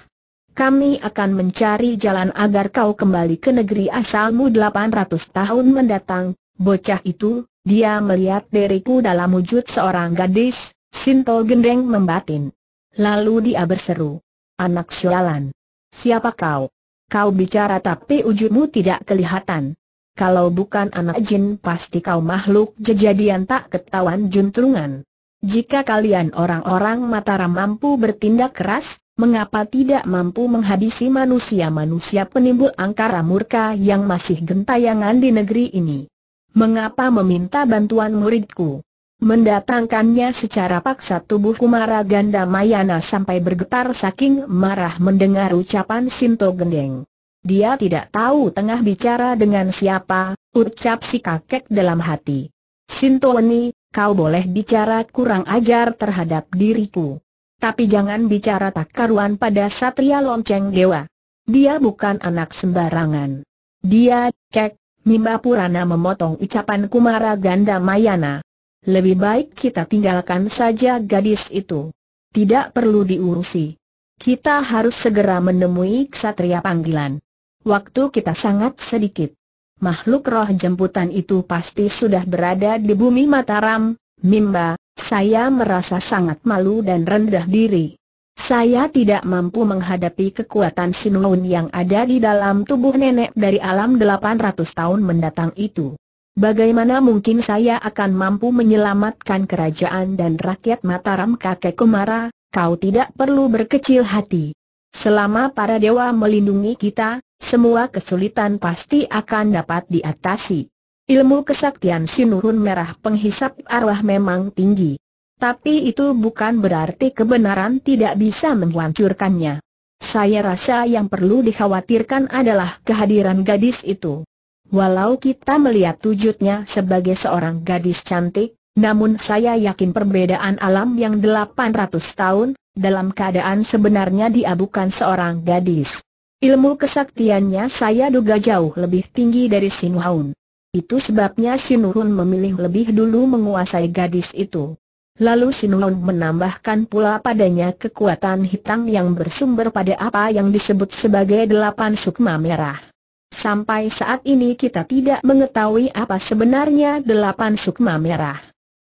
Kami akan mencari jalan agar kau kembali ke negeri asalmu 800 tahun mendatang, bocah itu, dia melihat diriku dalam wujud seorang gadis, Sinto Gendeng membatin. Lalu dia berseru, Anak sialan. Siapa kau? Kau bicara tapi wujudmu tidak kelihatan. Kalau bukan anak jin pasti kau makhluk jejadian tak ketahuan juntrungan. Jika kalian orang-orang Mataram mampu bertindak keras, mengapa tidak mampu menghabisi manusia-manusia penimbul angkara murka yang masih gentayangan di negeri ini? Mengapa meminta bantuan muridku? Mendatangkannya secara paksa tubuh Kumara Ganda Mayana sampai bergetar saking marah mendengar ucapan Sinto Gendeng. Dia tidak tahu tengah bicara dengan siapa, ucap si kakek dalam hati. Sinto Weni, kau boleh bicara kurang ajar terhadap diriku. Tapi jangan bicara tak karuan pada Satria Lonceng Dewa. Dia bukan anak sembarangan. Dia, kek, Mimba Purana memotong ucapan Kumara Ganda Mayana. Lebih baik kita tinggalkan saja gadis itu. Tidak perlu diurusi. Kita harus segera menemui ksatria panggilan. Waktu kita sangat sedikit. Makhluk roh jemputan itu pasti sudah berada di bumi Mataram, Mimba, saya merasa sangat malu dan rendah diri. Saya tidak mampu menghadapi kekuatan Sinun yang ada di dalam tubuh nenek dari alam 800 tahun mendatang itu. Bagaimana mungkin saya akan mampu menyelamatkan kerajaan dan rakyat Mataram kakek Kumara, kau tidak perlu berkecil hati. Selama para dewa melindungi kita, semua kesulitan pasti akan dapat diatasi. Ilmu kesaktian Sinuhun merah penghisap arwah memang tinggi. Tapi itu bukan berarti kebenaran tidak bisa menghancurkannya. Saya rasa yang perlu dikhawatirkan adalah kehadiran gadis itu. Walau kita melihat wujudnya sebagai seorang gadis cantik, namun saya yakin perbedaan alam yang 800 tahun, dalam keadaan sebenarnya dia bukan seorang gadis. Ilmu kesaktiannya saya duga jauh lebih tinggi dari Sinuhun. Itu sebabnya Sinuhun memilih lebih dulu menguasai gadis itu. Lalu Sinuhun menambahkan pula padanya kekuatan hitam yang bersumber pada apa yang disebut sebagai delapan sukma merah. Sampai saat ini kita tidak mengetahui apa sebenarnya delapan sukma merah.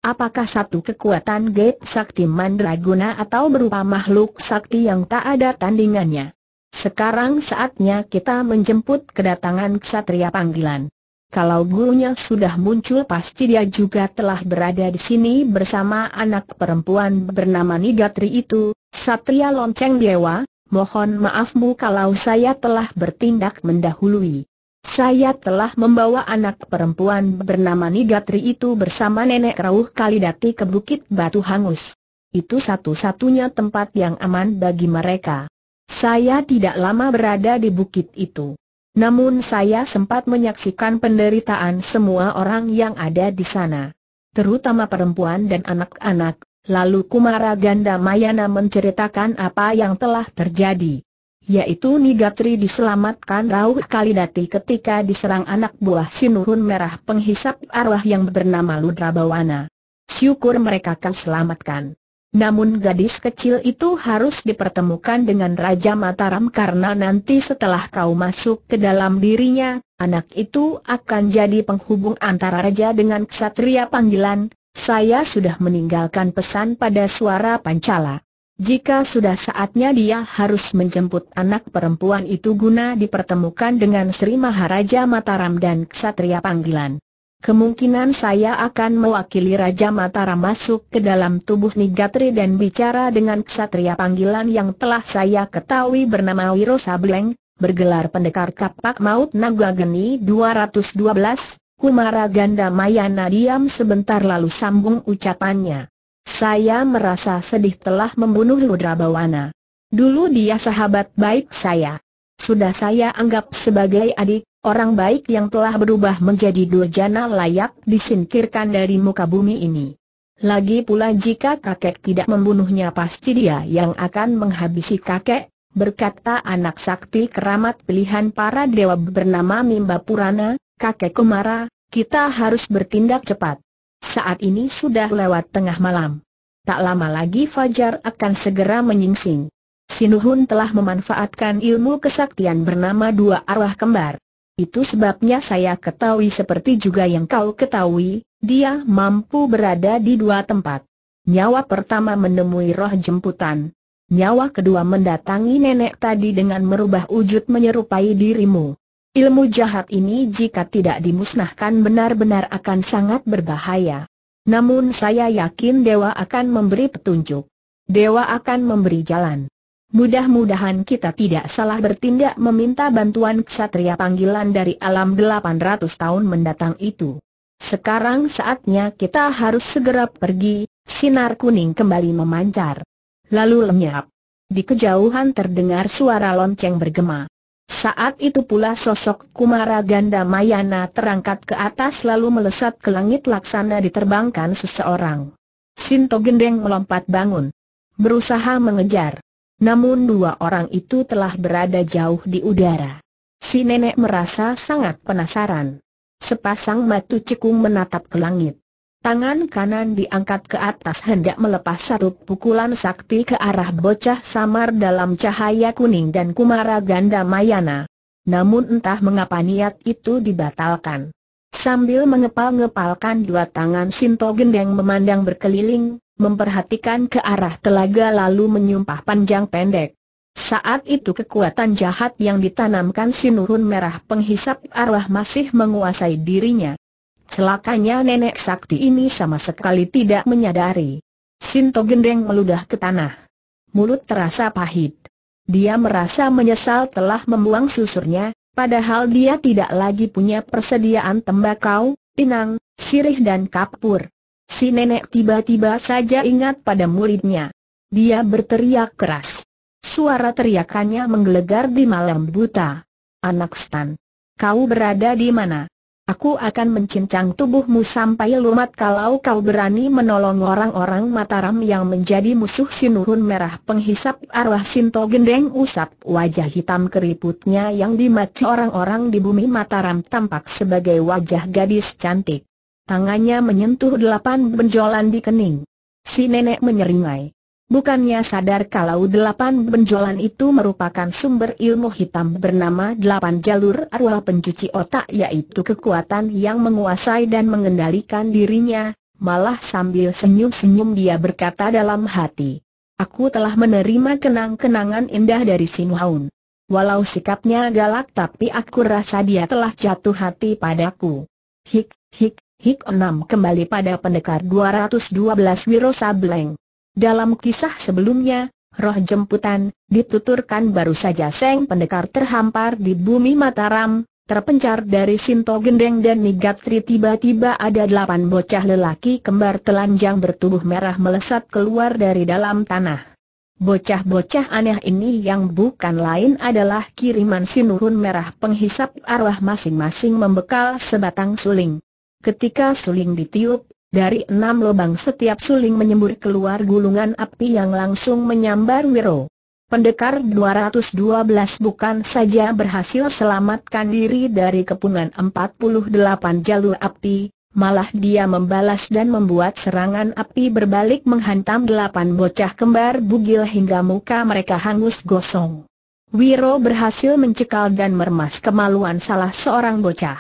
Apakah satu kekuatan gate sakti mandraguna atau berupa makhluk sakti yang tak ada tandingannya? Sekarang saatnya kita menjemput kedatangan ksatria panggilan. Kalau gurunya sudah muncul pasti dia juga telah berada di sini bersama anak perempuan bernama Nigatri itu, Satria Lonceng Dewa, mohon maafmu kalau saya telah bertindak mendahului. Saya telah membawa anak perempuan bernama Nigatri itu bersama nenek Rauh Kalidati ke Bukit Batu Hangus. Itu satu-satunya tempat yang aman bagi mereka. Saya tidak lama berada di bukit itu. Namun saya sempat menyaksikan penderitaan semua orang yang ada di sana. Terutama perempuan dan anak-anak, Lalu Kumara Ganda Mayana menceritakan apa yang telah terjadi. Yaitu Nigatri diselamatkan Rauh Kalidati ketika diserang anak buah Sinurun Merah penghisap arwah yang bernama Ludrabawana. Syukur mereka kan selamatkan. Namun gadis kecil itu harus dipertemukan dengan Raja Mataram karena nanti setelah kau masuk ke dalam dirinya, anak itu akan jadi penghubung antara Raja dengan Ksatria Panggilan, saya sudah meninggalkan pesan pada suara Pancala. Jika sudah saatnya dia harus menjemput anak perempuan itu guna dipertemukan dengan Sri Maharaja Mataram dan Ksatria Panggilan. Kemungkinan saya akan mewakili Raja Mataram masuk ke dalam tubuh Nigatri dan bicara dengan Ksatria Panggilan yang telah saya ketahui bernama Wiro Sableng, bergelar pendekar kapak maut Naga Geni 212, Kumara Ganda Mayana diam sebentar lalu sambung ucapannya. Saya merasa sedih telah membunuh Ludra Bawana. Dulu dia sahabat baik saya. Sudah saya anggap sebagai adik, orang baik yang telah berubah menjadi durjana layak disingkirkan dari muka bumi ini. Lagi pula jika kakek tidak membunuhnya pasti dia yang akan menghabisi kakek, berkata anak sakti keramat pilihan para dewa bernama Mimba Purana, kakek Kumara, kita harus bertindak cepat. Saat ini sudah lewat tengah malam. Tak lama lagi Fajar akan segera menyingsing. Sinuhun telah memanfaatkan ilmu kesaktian bernama dua arah kembar. Itu sebabnya saya ketahui seperti juga yang kau ketahui, dia mampu berada di dua tempat. Nyawa pertama menemui roh jemputan. Nyawa kedua mendatangi nenek tadi dengan merubah wujud menyerupai dirimu. Ilmu jahat ini jika tidak dimusnahkan benar-benar akan sangat berbahaya. Namun saya yakin Dewa akan memberi petunjuk. Dewa akan memberi jalan. Mudah-mudahan kita tidak salah bertindak meminta bantuan ksatria panggilan dari alam 800 tahun mendatang itu. Sekarang saatnya kita harus segera pergi, sinar kuning kembali memancar. Lalu lenyap. Di kejauhan terdengar suara lonceng bergema. Saat itu pula sosok Kumara Ganda Mayana terangkat ke atas lalu melesat ke langit laksana diterbangkan seseorang. Sinto Gendeng melompat bangun. Berusaha mengejar. Namun dua orang itu telah berada jauh di udara. Si nenek merasa sangat penasaran. Sepasang mata cekung menatap ke langit. Tangan kanan diangkat ke atas hendak melepas satu pukulan sakti ke arah bocah samar dalam cahaya kuning dan kumara ganda Mayana. Namun entah mengapa niat itu dibatalkan. Sambil mengepal-ngepalkan dua tangan Sinto Gendeng memandang berkeliling, memperhatikan ke arah telaga lalu menyumpah panjang pendek. Saat itu kekuatan jahat yang ditanamkan Sinuhun Merah penghisap arwah masih menguasai dirinya. Celakanya nenek sakti ini sama sekali tidak menyadari. Sinto gendeng meludah ke tanah. Mulut terasa pahit. Dia merasa menyesal telah membuang susurnya, padahal dia tidak lagi punya persediaan tembakau, pinang, sirih dan kapur. Si nenek tiba-tiba saja ingat pada muridnya. Dia berteriak keras. Suara teriakannya menggelegar di malam buta. Anak Stan. Kau berada di mana? Aku akan mencincang tubuhmu sampai lumat kalau kau berani menolong orang-orang Mataram yang menjadi musuh sinurun merah penghisap arwah Sinto Gendeng usap wajah hitam keriputnya yang dimati orang-orang di bumi Mataram tampak sebagai wajah gadis cantik. Tangannya menyentuh delapan benjolan di kening. Si nenek menyeringai. Bukannya sadar kalau delapan benjolan itu merupakan sumber ilmu hitam bernama delapan jalur arwah pencuci otak yaitu kekuatan yang menguasai dan mengendalikan dirinya, malah sambil senyum-senyum dia berkata dalam hati, Aku telah menerima kenang-kenangan indah dari Sinuhaun. Walau sikapnya galak tapi aku rasa dia telah jatuh hati padaku. Hik, hik, hik enam kembali pada pendekar 212 Wiro Sableng. Dalam kisah sebelumnya, roh jemputan, dituturkan baru saja Seng Pendekar terhampar di bumi Mataram, terpencar dari Sinto Gendeng dan Nigatri tiba-tiba ada delapan bocah lelaki kembar telanjang bertubuh merah melesat keluar dari dalam tanah. Bocah-bocah aneh ini yang bukan lain adalah kiriman sinurun merah penghisap arwah masing-masing membekal sebatang suling. Ketika suling ditiup, dari enam lubang setiap suling menyembur keluar gulungan api yang langsung menyambar Wiro. Pendekar 212 bukan saja berhasil selamatkan diri dari kepungan 48 jalur api, malah dia membalas dan membuat serangan api berbalik menghantam delapan bocah kembar bugil hingga muka mereka hangus gosong. Wiro berhasil mencekal dan meremas kemaluan salah seorang bocah.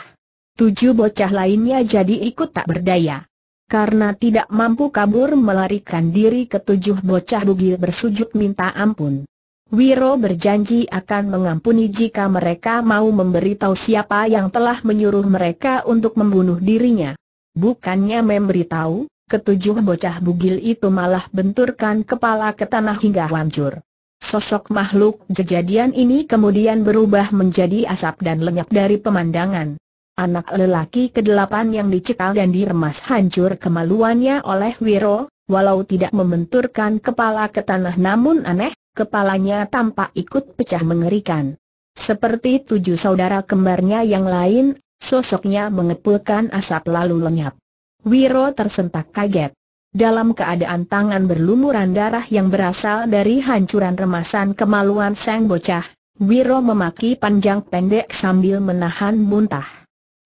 Tujuh bocah lainnya jadi ikut tak berdaya karena tidak mampu kabur melarikan diri ketujuh bocah bugil bersujud minta ampun. Wiro berjanji akan mengampuni jika mereka mau memberitahu siapa yang telah menyuruh mereka untuk membunuh dirinya. Bukannya memberitahu, ketujuh bocah bugil itu malah benturkan kepala ke tanah hingga hancur. Sosok makhluk kejadian ini kemudian berubah menjadi asap dan lenyap dari pemandangan. Anak lelaki kedelapan yang dicekal dan diremas hancur kemaluannya oleh Wiro, walau tidak membenturkan kepala ke tanah namun aneh, kepalanya tampak ikut pecah mengerikan. Seperti tujuh saudara kembarnya yang lain, sosoknya mengepulkan asap lalu lenyap. Wiro tersentak kaget. Dalam keadaan tangan berlumuran darah yang berasal dari hancuran remasan kemaluan sang bocah, Wiro memaki panjang pendek sambil menahan muntah.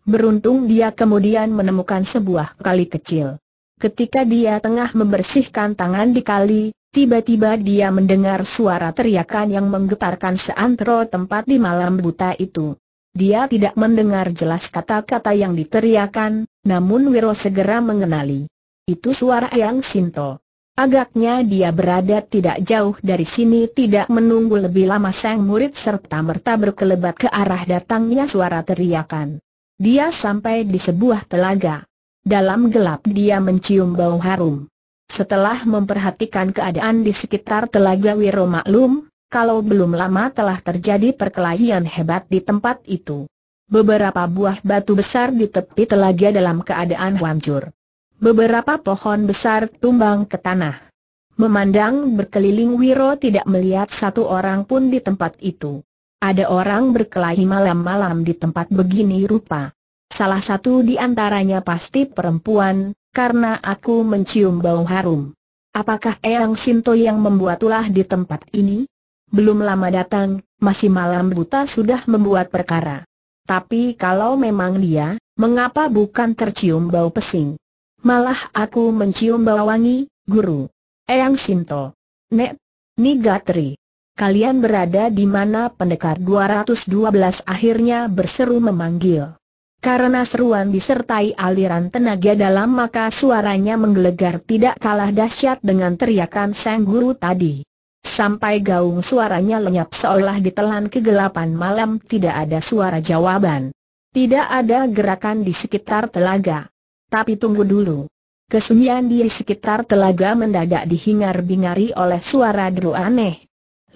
Beruntung dia kemudian menemukan sebuah kali kecil. Ketika dia tengah membersihkan tangan di kali, tiba-tiba dia mendengar suara teriakan yang menggetarkan seantero tempat di malam buta itu. Dia tidak mendengar jelas kata-kata yang diteriakan, namun Wiro segera mengenali. Itu suara Yang Sinto. Agaknya dia berada tidak jauh dari sini tidak menunggu lebih lama sang murid serta merta berkelebat ke arah datangnya suara teriakan. Dia sampai di sebuah telaga. Dalam gelap dia mencium bau harum. Setelah memperhatikan keadaan di sekitar telaga Wiro maklum, kalau belum lama telah terjadi perkelahian hebat di tempat itu. Beberapa buah batu besar di tepi telaga dalam keadaan hancur. Beberapa pohon besar tumbang ke tanah. Memandang berkeliling Wiro tidak melihat satu orang pun di tempat itu. Ada orang berkelahi malam-malam di tempat begini rupa. Salah satu di antaranya pasti perempuan, karena aku mencium bau harum. Apakah Eyang Sinto yang membuat ulah di tempat ini? Belum lama datang, masih malam buta sudah membuat perkara. Tapi kalau memang dia, mengapa bukan tercium bau pesing? Malah aku mencium bau wangi, guru. Eyang Sinto. Nek. Nigatri kalian berada di mana pendekar 212 akhirnya berseru memanggil. Karena seruan disertai aliran tenaga dalam maka suaranya menggelegar tidak kalah dahsyat dengan teriakan sang guru tadi. Sampai gaung suaranya lenyap seolah ditelan kegelapan malam tidak ada suara jawaban. Tidak ada gerakan di sekitar telaga. Tapi tunggu dulu. Kesunyian di sekitar telaga mendadak dihingar-bingari oleh suara deru aneh.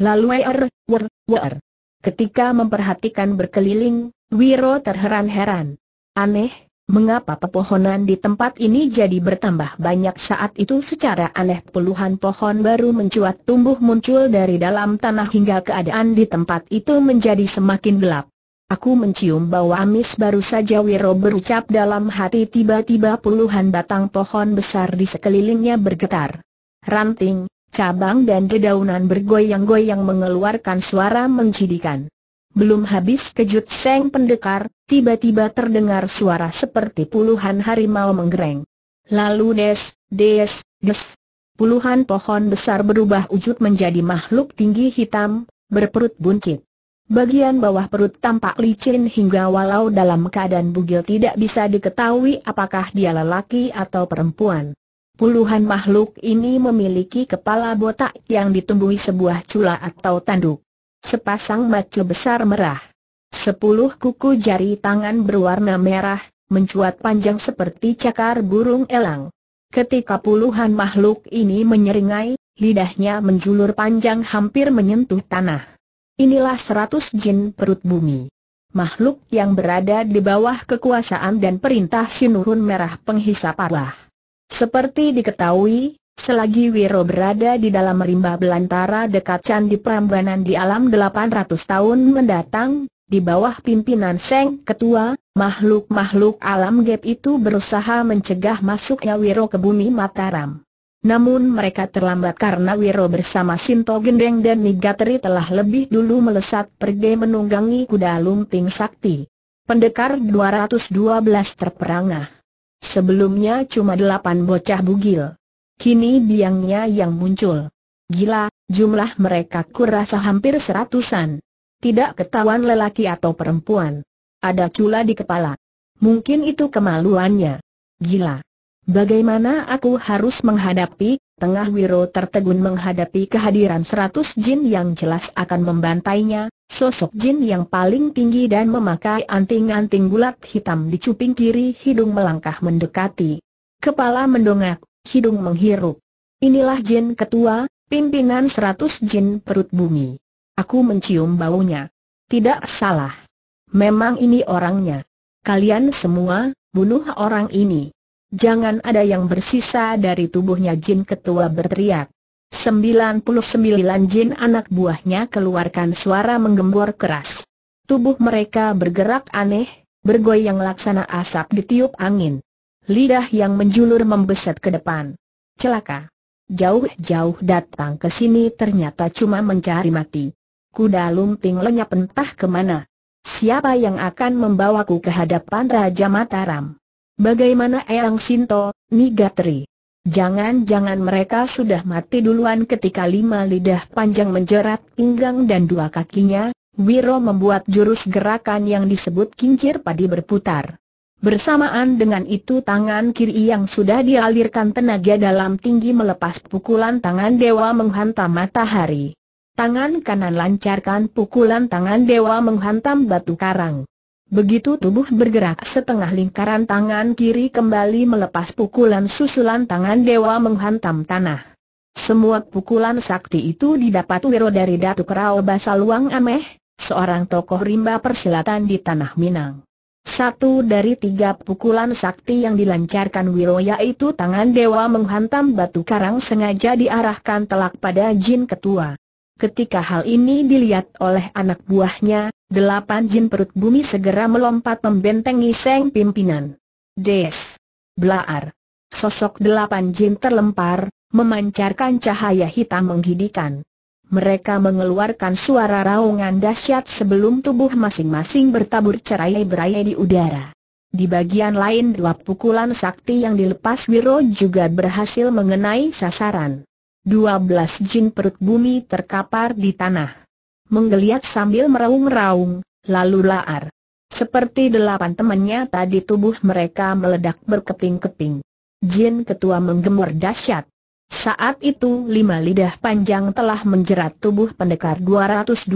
Lalu er, wer, wer. Ketika memperhatikan berkeliling, Wiro terheran-heran. Aneh, mengapa pepohonan di tempat ini jadi bertambah banyak saat itu secara aneh puluhan pohon baru mencuat tumbuh muncul dari dalam tanah hingga keadaan di tempat itu menjadi semakin gelap. Aku mencium bau amis baru saja Wiro berucap dalam hati tiba-tiba puluhan batang pohon besar di sekelilingnya bergetar. Ranting, cabang dan dedaunan bergoyang-goyang mengeluarkan suara mencidikan. Belum habis kejut Seng Pendekar, tiba-tiba terdengar suara seperti puluhan harimau menggereng. Lalu des, des, des. Puluhan pohon besar berubah wujud menjadi makhluk tinggi hitam, berperut buncit. Bagian bawah perut tampak licin hingga walau dalam keadaan bugil tidak bisa diketahui apakah dia lelaki atau perempuan. Puluhan makhluk ini memiliki kepala botak yang ditumbuhi sebuah cula atau tanduk. Sepasang mata besar merah. Sepuluh kuku jari tangan berwarna merah, mencuat panjang seperti cakar burung elang. Ketika puluhan makhluk ini menyeringai, lidahnya menjulur panjang hampir menyentuh tanah. Inilah seratus jin perut bumi. Makhluk yang berada di bawah kekuasaan dan perintah sinurun merah penghisap arwah. Seperti diketahui, selagi Wiro berada di dalam rimba belantara dekat Candi Prambanan di alam 800 tahun mendatang, di bawah pimpinan Seng Ketua, makhluk-makhluk alam gap itu berusaha mencegah masuknya Wiro ke bumi Mataram. Namun mereka terlambat karena Wiro bersama Sinto Gendeng dan Nigatri telah lebih dulu melesat pergi menunggangi kuda lumping sakti. Pendekar 212 terperangah. Sebelumnya cuma delapan bocah bugil. Kini biangnya yang muncul. Gila, jumlah mereka kurasa hampir seratusan. Tidak ketahuan lelaki atau perempuan. Ada cula di kepala. Mungkin itu kemaluannya. Gila. Bagaimana aku harus menghadapi, tengah Wiro tertegun menghadapi kehadiran seratus jin yang jelas akan membantainya, sosok jin yang paling tinggi dan memakai anting-anting bulat hitam di cuping kiri hidung melangkah mendekati. Kepala mendongak, hidung menghirup. Inilah jin ketua, pimpinan seratus jin perut bumi. Aku mencium baunya. Tidak salah. Memang ini orangnya. Kalian semua, bunuh orang ini jangan ada yang bersisa dari tubuhnya Jin Ketua berteriak. 99 jin anak buahnya keluarkan suara menggembor keras. Tubuh mereka bergerak aneh, bergoyang laksana asap ditiup angin. Lidah yang menjulur membeset ke depan. Celaka. Jauh-jauh datang ke sini ternyata cuma mencari mati. Kuda lumping lenyap entah kemana. Siapa yang akan membawaku ke hadapan Raja Mataram? Bagaimana Eyang Sinto, Nigatri? Jangan-jangan mereka sudah mati duluan ketika lima lidah panjang menjerat pinggang dan dua kakinya, Wiro membuat jurus gerakan yang disebut kincir padi berputar. Bersamaan dengan itu tangan kiri yang sudah dialirkan tenaga dalam tinggi melepas pukulan tangan dewa menghantam matahari. Tangan kanan lancarkan pukulan tangan dewa menghantam batu karang. Begitu tubuh bergerak setengah lingkaran tangan kiri kembali melepas pukulan susulan tangan dewa menghantam tanah. Semua pukulan sakti itu didapat wiro dari Datuk Rao Basaluang Ameh, seorang tokoh rimba persilatan di Tanah Minang. Satu dari tiga pukulan sakti yang dilancarkan Wiro yaitu tangan dewa menghantam batu karang sengaja diarahkan telak pada jin ketua. Ketika hal ini dilihat oleh anak buahnya, Delapan jin perut bumi segera melompat membentengi seng pimpinan. Des. Blaar. Sosok delapan jin terlempar, memancarkan cahaya hitam menggidikan. Mereka mengeluarkan suara raungan dahsyat sebelum tubuh masing-masing bertabur cerai-berai di udara. Di bagian lain dua pukulan sakti yang dilepas Wiro juga berhasil mengenai sasaran. Dua belas jin perut bumi terkapar di tanah menggeliat sambil meraung-raung, lalu laar. Seperti delapan temannya tadi tubuh mereka meledak berkeping-keping. Jin ketua menggemur dahsyat. Saat itu lima lidah panjang telah menjerat tubuh pendekar 212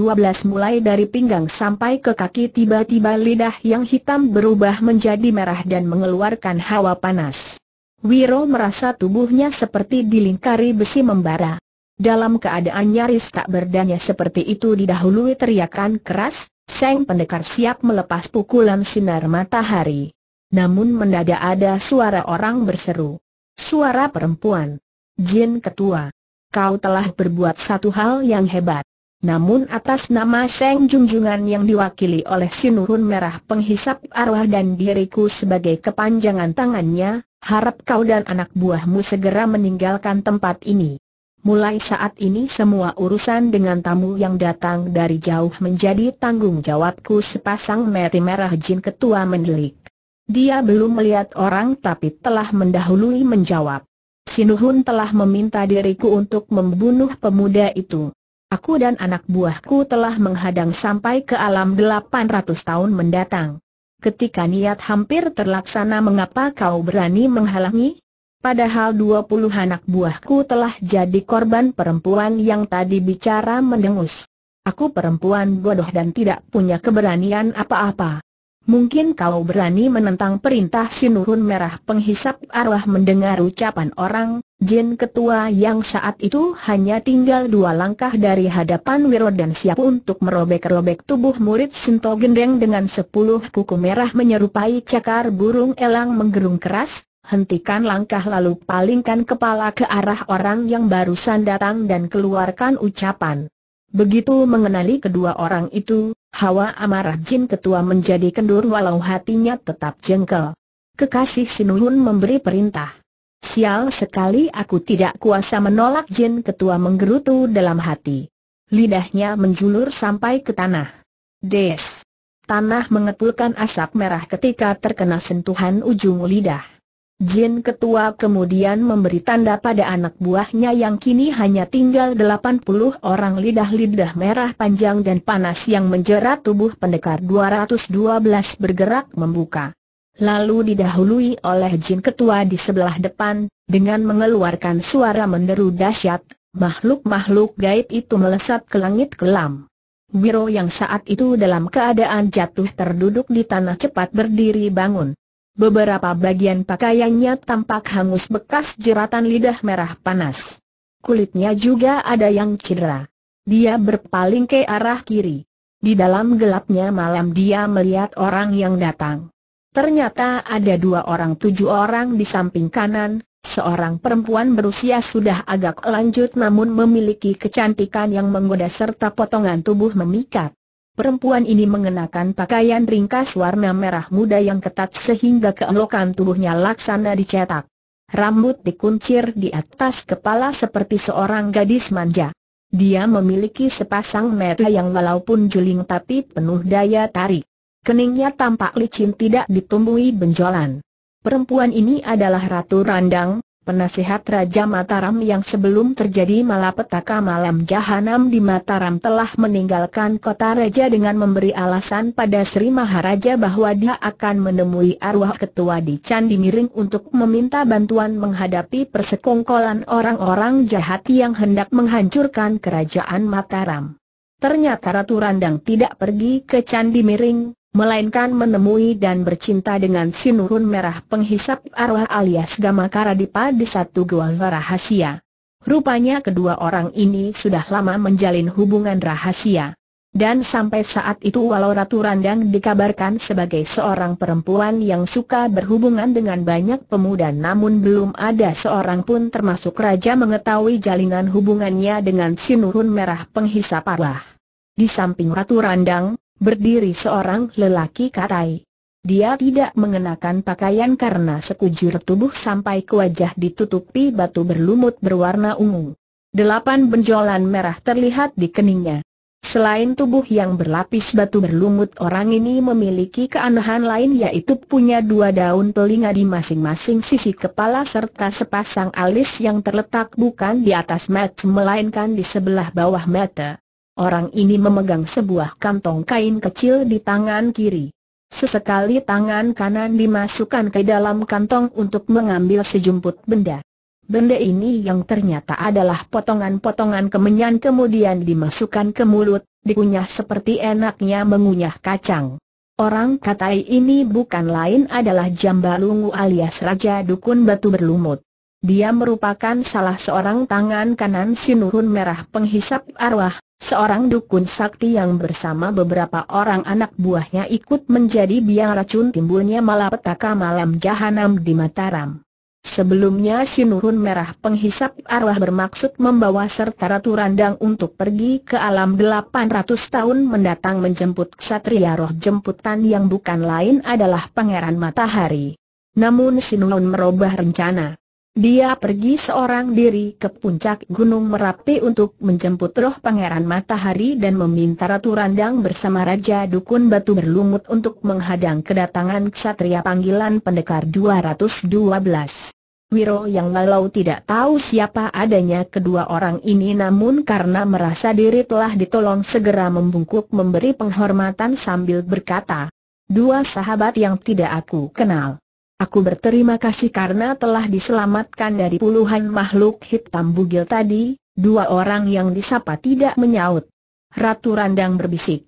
mulai dari pinggang sampai ke kaki tiba-tiba lidah yang hitam berubah menjadi merah dan mengeluarkan hawa panas. Wiro merasa tubuhnya seperti dilingkari besi membara. Dalam keadaan nyaris tak berdaya seperti itu didahului teriakan keras, Seng Pendekar siap melepas pukulan sinar matahari. Namun mendadak ada suara orang berseru. Suara perempuan. Jin Ketua. Kau telah berbuat satu hal yang hebat. Namun atas nama Seng Junjungan yang diwakili oleh Sinurun Merah penghisap arwah dan diriku sebagai kepanjangan tangannya, harap kau dan anak buahmu segera meninggalkan tempat ini mulai saat ini semua urusan dengan tamu yang datang dari jauh menjadi tanggung jawabku sepasang mati merah jin ketua mendelik. Dia belum melihat orang tapi telah mendahului menjawab. Sinuhun telah meminta diriku untuk membunuh pemuda itu. Aku dan anak buahku telah menghadang sampai ke alam 800 tahun mendatang. Ketika niat hampir terlaksana mengapa kau berani menghalangi? Padahal dua puluh anak buahku telah jadi korban perempuan yang tadi bicara mendengus. Aku perempuan bodoh dan tidak punya keberanian apa-apa. Mungkin kau berani menentang perintah Sinurun Merah penghisap arwah mendengar ucapan orang, Jin Ketua yang saat itu hanya tinggal dua langkah dari hadapan Wiro dan siap untuk merobek-robek tubuh murid Sinto Gendeng dengan sepuluh kuku merah menyerupai cakar burung elang menggerung keras, hentikan langkah lalu palingkan kepala ke arah orang yang barusan datang dan keluarkan ucapan. Begitu mengenali kedua orang itu, hawa amarah Jin Ketua menjadi kendur walau hatinya tetap jengkel. Kekasih Sinuhun memberi perintah. Sial sekali aku tidak kuasa menolak Jin Ketua menggerutu dalam hati. Lidahnya menjulur sampai ke tanah. Des. Tanah mengepulkan asap merah ketika terkena sentuhan ujung lidah. Jin ketua kemudian memberi tanda pada anak buahnya yang kini hanya tinggal 80 orang lidah-lidah merah panjang dan panas yang menjerat tubuh pendekar 212 bergerak membuka. Lalu didahului oleh jin ketua di sebelah depan, dengan mengeluarkan suara menderu dahsyat, makhluk-makhluk gaib itu melesat ke langit kelam. Wiro yang saat itu dalam keadaan jatuh terduduk di tanah cepat berdiri bangun. Beberapa bagian pakaiannya tampak hangus bekas jeratan lidah merah panas. Kulitnya juga ada yang cedera. Dia berpaling ke arah kiri. Di dalam gelapnya malam dia melihat orang yang datang. Ternyata ada dua orang tujuh orang di samping kanan, seorang perempuan berusia sudah agak lanjut namun memiliki kecantikan yang menggoda serta potongan tubuh memikat. Perempuan ini mengenakan pakaian ringkas warna merah muda yang ketat sehingga keelokan tubuhnya laksana dicetak. Rambut dikuncir di atas kepala seperti seorang gadis manja. Dia memiliki sepasang mata yang walaupun juling tapi penuh daya tarik. Keningnya tampak licin tidak ditumbuhi benjolan. Perempuan ini adalah Ratu Randang, Penasihat Raja Mataram yang sebelum terjadi malapetaka malam jahanam di Mataram telah meninggalkan kota Raja dengan memberi alasan pada Sri Maharaja bahwa dia akan menemui arwah ketua di Candi Miring untuk meminta bantuan menghadapi persekongkolan orang-orang jahat yang hendak menghancurkan kerajaan Mataram. Ternyata Ratu Randang tidak pergi ke Candi Miring, melainkan menemui dan bercinta dengan sinurun merah penghisap arwah alias Gamakaradipa di satu gua rahasia. Rupanya kedua orang ini sudah lama menjalin hubungan rahasia. Dan sampai saat itu walau Ratu Randang dikabarkan sebagai seorang perempuan yang suka berhubungan dengan banyak pemuda namun belum ada seorang pun termasuk raja mengetahui jalinan hubungannya dengan sinurun merah penghisap arwah. Di samping Ratu Randang, Berdiri seorang lelaki katai. Dia tidak mengenakan pakaian karena sekujur tubuh sampai ke wajah ditutupi batu berlumut berwarna ungu. Delapan benjolan merah terlihat di keningnya. Selain tubuh yang berlapis batu berlumut orang ini memiliki keanehan lain yaitu punya dua daun telinga di masing-masing sisi kepala serta sepasang alis yang terletak bukan di atas mata melainkan di sebelah bawah mata. Orang ini memegang sebuah kantong kain kecil di tangan kiri. Sesekali tangan kanan dimasukkan ke dalam kantong untuk mengambil sejumput benda. Benda ini yang ternyata adalah potongan-potongan kemenyan kemudian dimasukkan ke mulut, dikunyah seperti enaknya mengunyah kacang. Orang katai ini bukan lain adalah Jambalungu alias Raja Dukun Batu Berlumut. Dia merupakan salah seorang tangan kanan Sinurun Merah penghisap arwah, seorang dukun sakti yang bersama beberapa orang anak buahnya ikut menjadi biang racun timbulnya malapetaka malam jahanam di Mataram. Sebelumnya Sinurun Merah penghisap arwah bermaksud membawa serta Ratu Randang untuk pergi ke alam 800 tahun mendatang menjemput Ksatria Roh Jemputan yang bukan lain adalah Pangeran Matahari. Namun Sinurun merubah rencana. Dia pergi seorang diri ke puncak Gunung Merapi untuk menjemput roh Pangeran Matahari dan meminta Ratu Randang bersama Raja Dukun Batu Berlumut untuk menghadang kedatangan ksatria panggilan pendekar 212. Wiro yang walau tidak tahu siapa adanya kedua orang ini namun karena merasa diri telah ditolong segera membungkuk memberi penghormatan sambil berkata, Dua sahabat yang tidak aku kenal. Aku berterima kasih karena telah diselamatkan dari puluhan makhluk hitam bugil tadi, dua orang yang disapa tidak menyaut. Ratu Randang berbisik.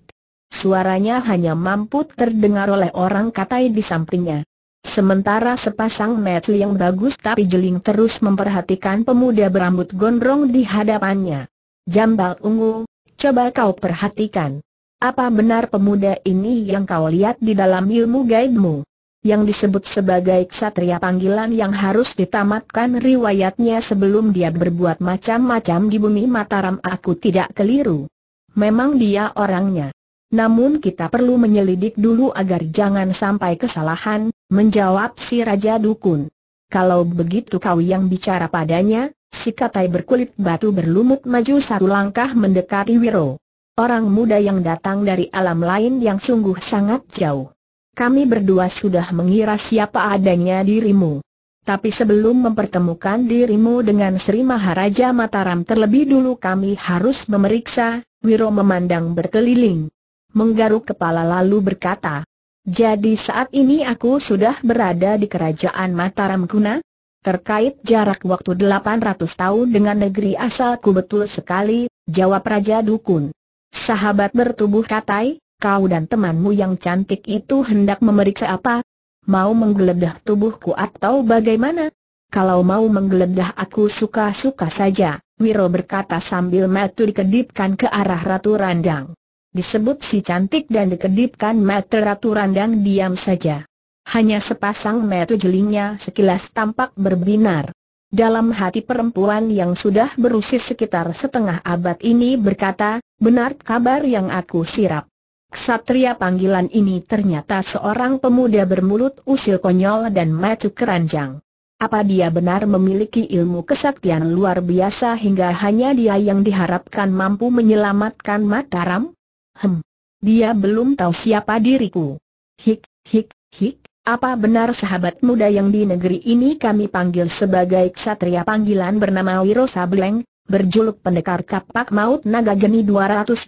Suaranya hanya mampu terdengar oleh orang katai di sampingnya. Sementara sepasang metli yang bagus tapi jeling terus memperhatikan pemuda berambut gondrong di hadapannya. Jambal ungu, coba kau perhatikan. Apa benar pemuda ini yang kau lihat di dalam ilmu gaibmu? yang disebut sebagai ksatria panggilan yang harus ditamatkan riwayatnya sebelum dia berbuat macam-macam di bumi Mataram aku tidak keliru. Memang dia orangnya. Namun kita perlu menyelidik dulu agar jangan sampai kesalahan, menjawab si Raja Dukun. Kalau begitu kau yang bicara padanya, si katai berkulit batu berlumut maju satu langkah mendekati Wiro. Orang muda yang datang dari alam lain yang sungguh sangat jauh. Kami berdua sudah mengira siapa adanya dirimu. Tapi sebelum mempertemukan dirimu dengan Sri Maharaja Mataram terlebih dulu kami harus memeriksa, Wiro memandang berkeliling. Menggaruk kepala lalu berkata, Jadi saat ini aku sudah berada di kerajaan Mataram Kuna? Terkait jarak waktu 800 tahun dengan negeri asalku betul sekali, jawab Raja Dukun. Sahabat bertubuh katai, kau dan temanmu yang cantik itu hendak memeriksa apa? Mau menggeledah tubuhku atau bagaimana? Kalau mau menggeledah aku suka-suka saja, Wiro berkata sambil mata dikedipkan ke arah Ratu Randang. Disebut si cantik dan dikedipkan mata Ratu Randang diam saja. Hanya sepasang mata jelinya sekilas tampak berbinar. Dalam hati perempuan yang sudah berusia sekitar setengah abad ini berkata, benar kabar yang aku sirap. Ksatria panggilan ini ternyata seorang pemuda bermulut usil konyol dan macu keranjang. Apa dia benar memiliki ilmu kesaktian luar biasa hingga hanya dia yang diharapkan mampu menyelamatkan Mataram? Hem, dia belum tahu siapa diriku. Hik, hik, hik, apa benar sahabat muda yang di negeri ini kami panggil sebagai ksatria panggilan bernama Wiro Sableng, berjuluk pendekar kapak maut naga geni 212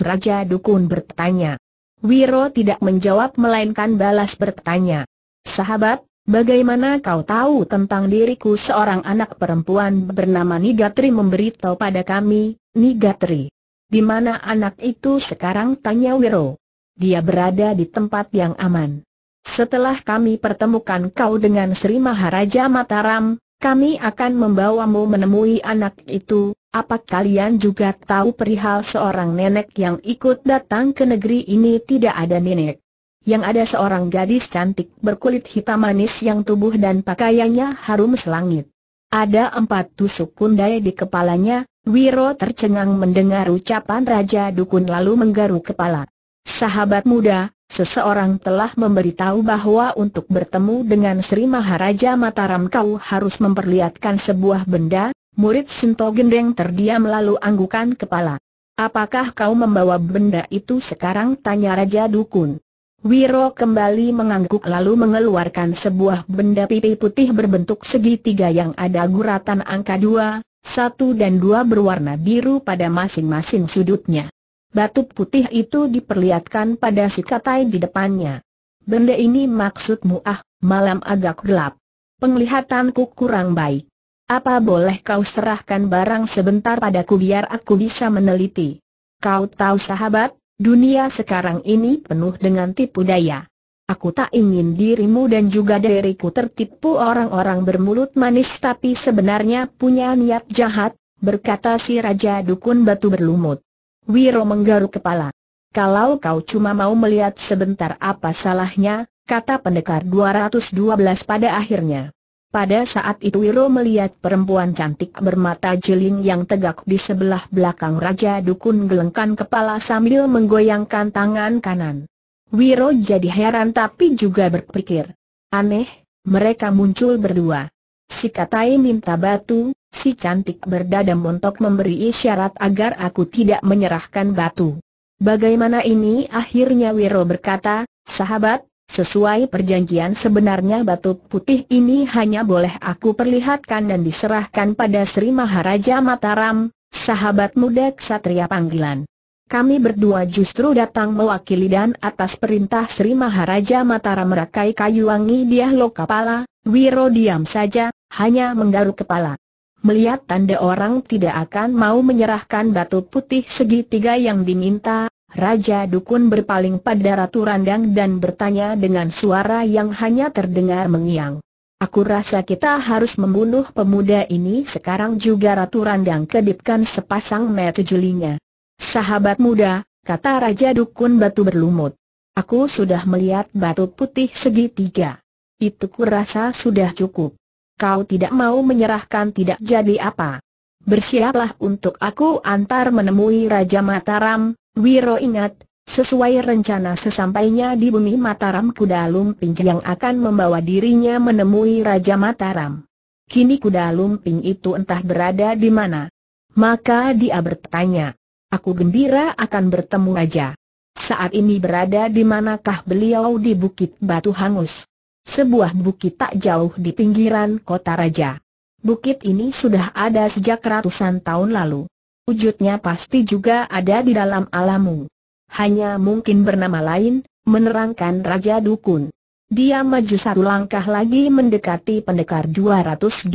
Raja Dukun bertanya. Wiro tidak menjawab melainkan balas bertanya. Sahabat, bagaimana kau tahu tentang diriku seorang anak perempuan bernama Nigatri memberitahu pada kami, Nigatri. Di mana anak itu sekarang tanya Wiro. Dia berada di tempat yang aman. Setelah kami pertemukan kau dengan Sri Maharaja Mataram, kami akan membawamu menemui anak itu, apa kalian juga tahu perihal seorang nenek yang ikut datang ke negeri ini tidak ada nenek? Yang ada seorang gadis cantik berkulit hitam manis yang tubuh dan pakaiannya harum selangit. Ada empat tusuk kundai di kepalanya, Wiro tercengang mendengar ucapan Raja Dukun lalu menggaru kepala. Sahabat muda, Seseorang telah memberitahu bahwa untuk bertemu dengan Sri Maharaja Mataram kau harus memperlihatkan sebuah benda, murid Sinto Gendeng terdiam lalu anggukan kepala. Apakah kau membawa benda itu sekarang? Tanya Raja Dukun. Wiro kembali mengangguk lalu mengeluarkan sebuah benda pipi putih berbentuk segitiga yang ada guratan angka dua, satu dan dua berwarna biru pada masing-masing sudutnya. Batu putih itu diperlihatkan pada si katai di depannya. Benda ini maksudmu ah, malam agak gelap. Penglihatanku kurang baik. Apa boleh kau serahkan barang sebentar padaku biar aku bisa meneliti. Kau tahu sahabat, dunia sekarang ini penuh dengan tipu daya. Aku tak ingin dirimu dan juga diriku tertipu orang-orang bermulut manis tapi sebenarnya punya niat jahat, berkata si Raja Dukun Batu Berlumut. Wiro menggaruk kepala. Kalau kau cuma mau melihat sebentar apa salahnya, kata pendekar 212 pada akhirnya. Pada saat itu Wiro melihat perempuan cantik bermata jeling yang tegak di sebelah belakang Raja Dukun gelengkan kepala sambil menggoyangkan tangan kanan. Wiro jadi heran tapi juga berpikir. Aneh, mereka muncul berdua. Si Katai minta batu, Si cantik berdada montok memberi isyarat agar aku tidak menyerahkan batu. Bagaimana ini akhirnya Wiro berkata, sahabat, sesuai perjanjian sebenarnya batu putih ini hanya boleh aku perlihatkan dan diserahkan pada Sri Maharaja Mataram, sahabat muda ksatria panggilan. Kami berdua justru datang mewakili dan atas perintah Sri Maharaja Mataram merakai kayu wangi dia lokapala, Wiro diam saja, hanya menggaruk kepala melihat tanda orang tidak akan mau menyerahkan batu putih segitiga yang diminta, Raja Dukun berpaling pada Ratu Randang dan bertanya dengan suara yang hanya terdengar mengiang. Aku rasa kita harus membunuh pemuda ini sekarang juga Ratu Randang kedipkan sepasang mata julinya. Sahabat muda, kata Raja Dukun Batu Berlumut. Aku sudah melihat batu putih segitiga. Itu kurasa sudah cukup kau tidak mau menyerahkan tidak jadi apa. Bersiaplah untuk aku antar menemui Raja Mataram, Wiro ingat, sesuai rencana sesampainya di bumi Mataram kuda lumping yang akan membawa dirinya menemui Raja Mataram. Kini kuda lumping itu entah berada di mana. Maka dia bertanya, aku gembira akan bertemu Raja. Saat ini berada di manakah beliau di Bukit Batu Hangus? sebuah bukit tak jauh di pinggiran kota raja. Bukit ini sudah ada sejak ratusan tahun lalu. Wujudnya pasti juga ada di dalam alammu. Hanya mungkin bernama lain, menerangkan Raja Dukun. Dia maju satu langkah lagi mendekati pendekar 212.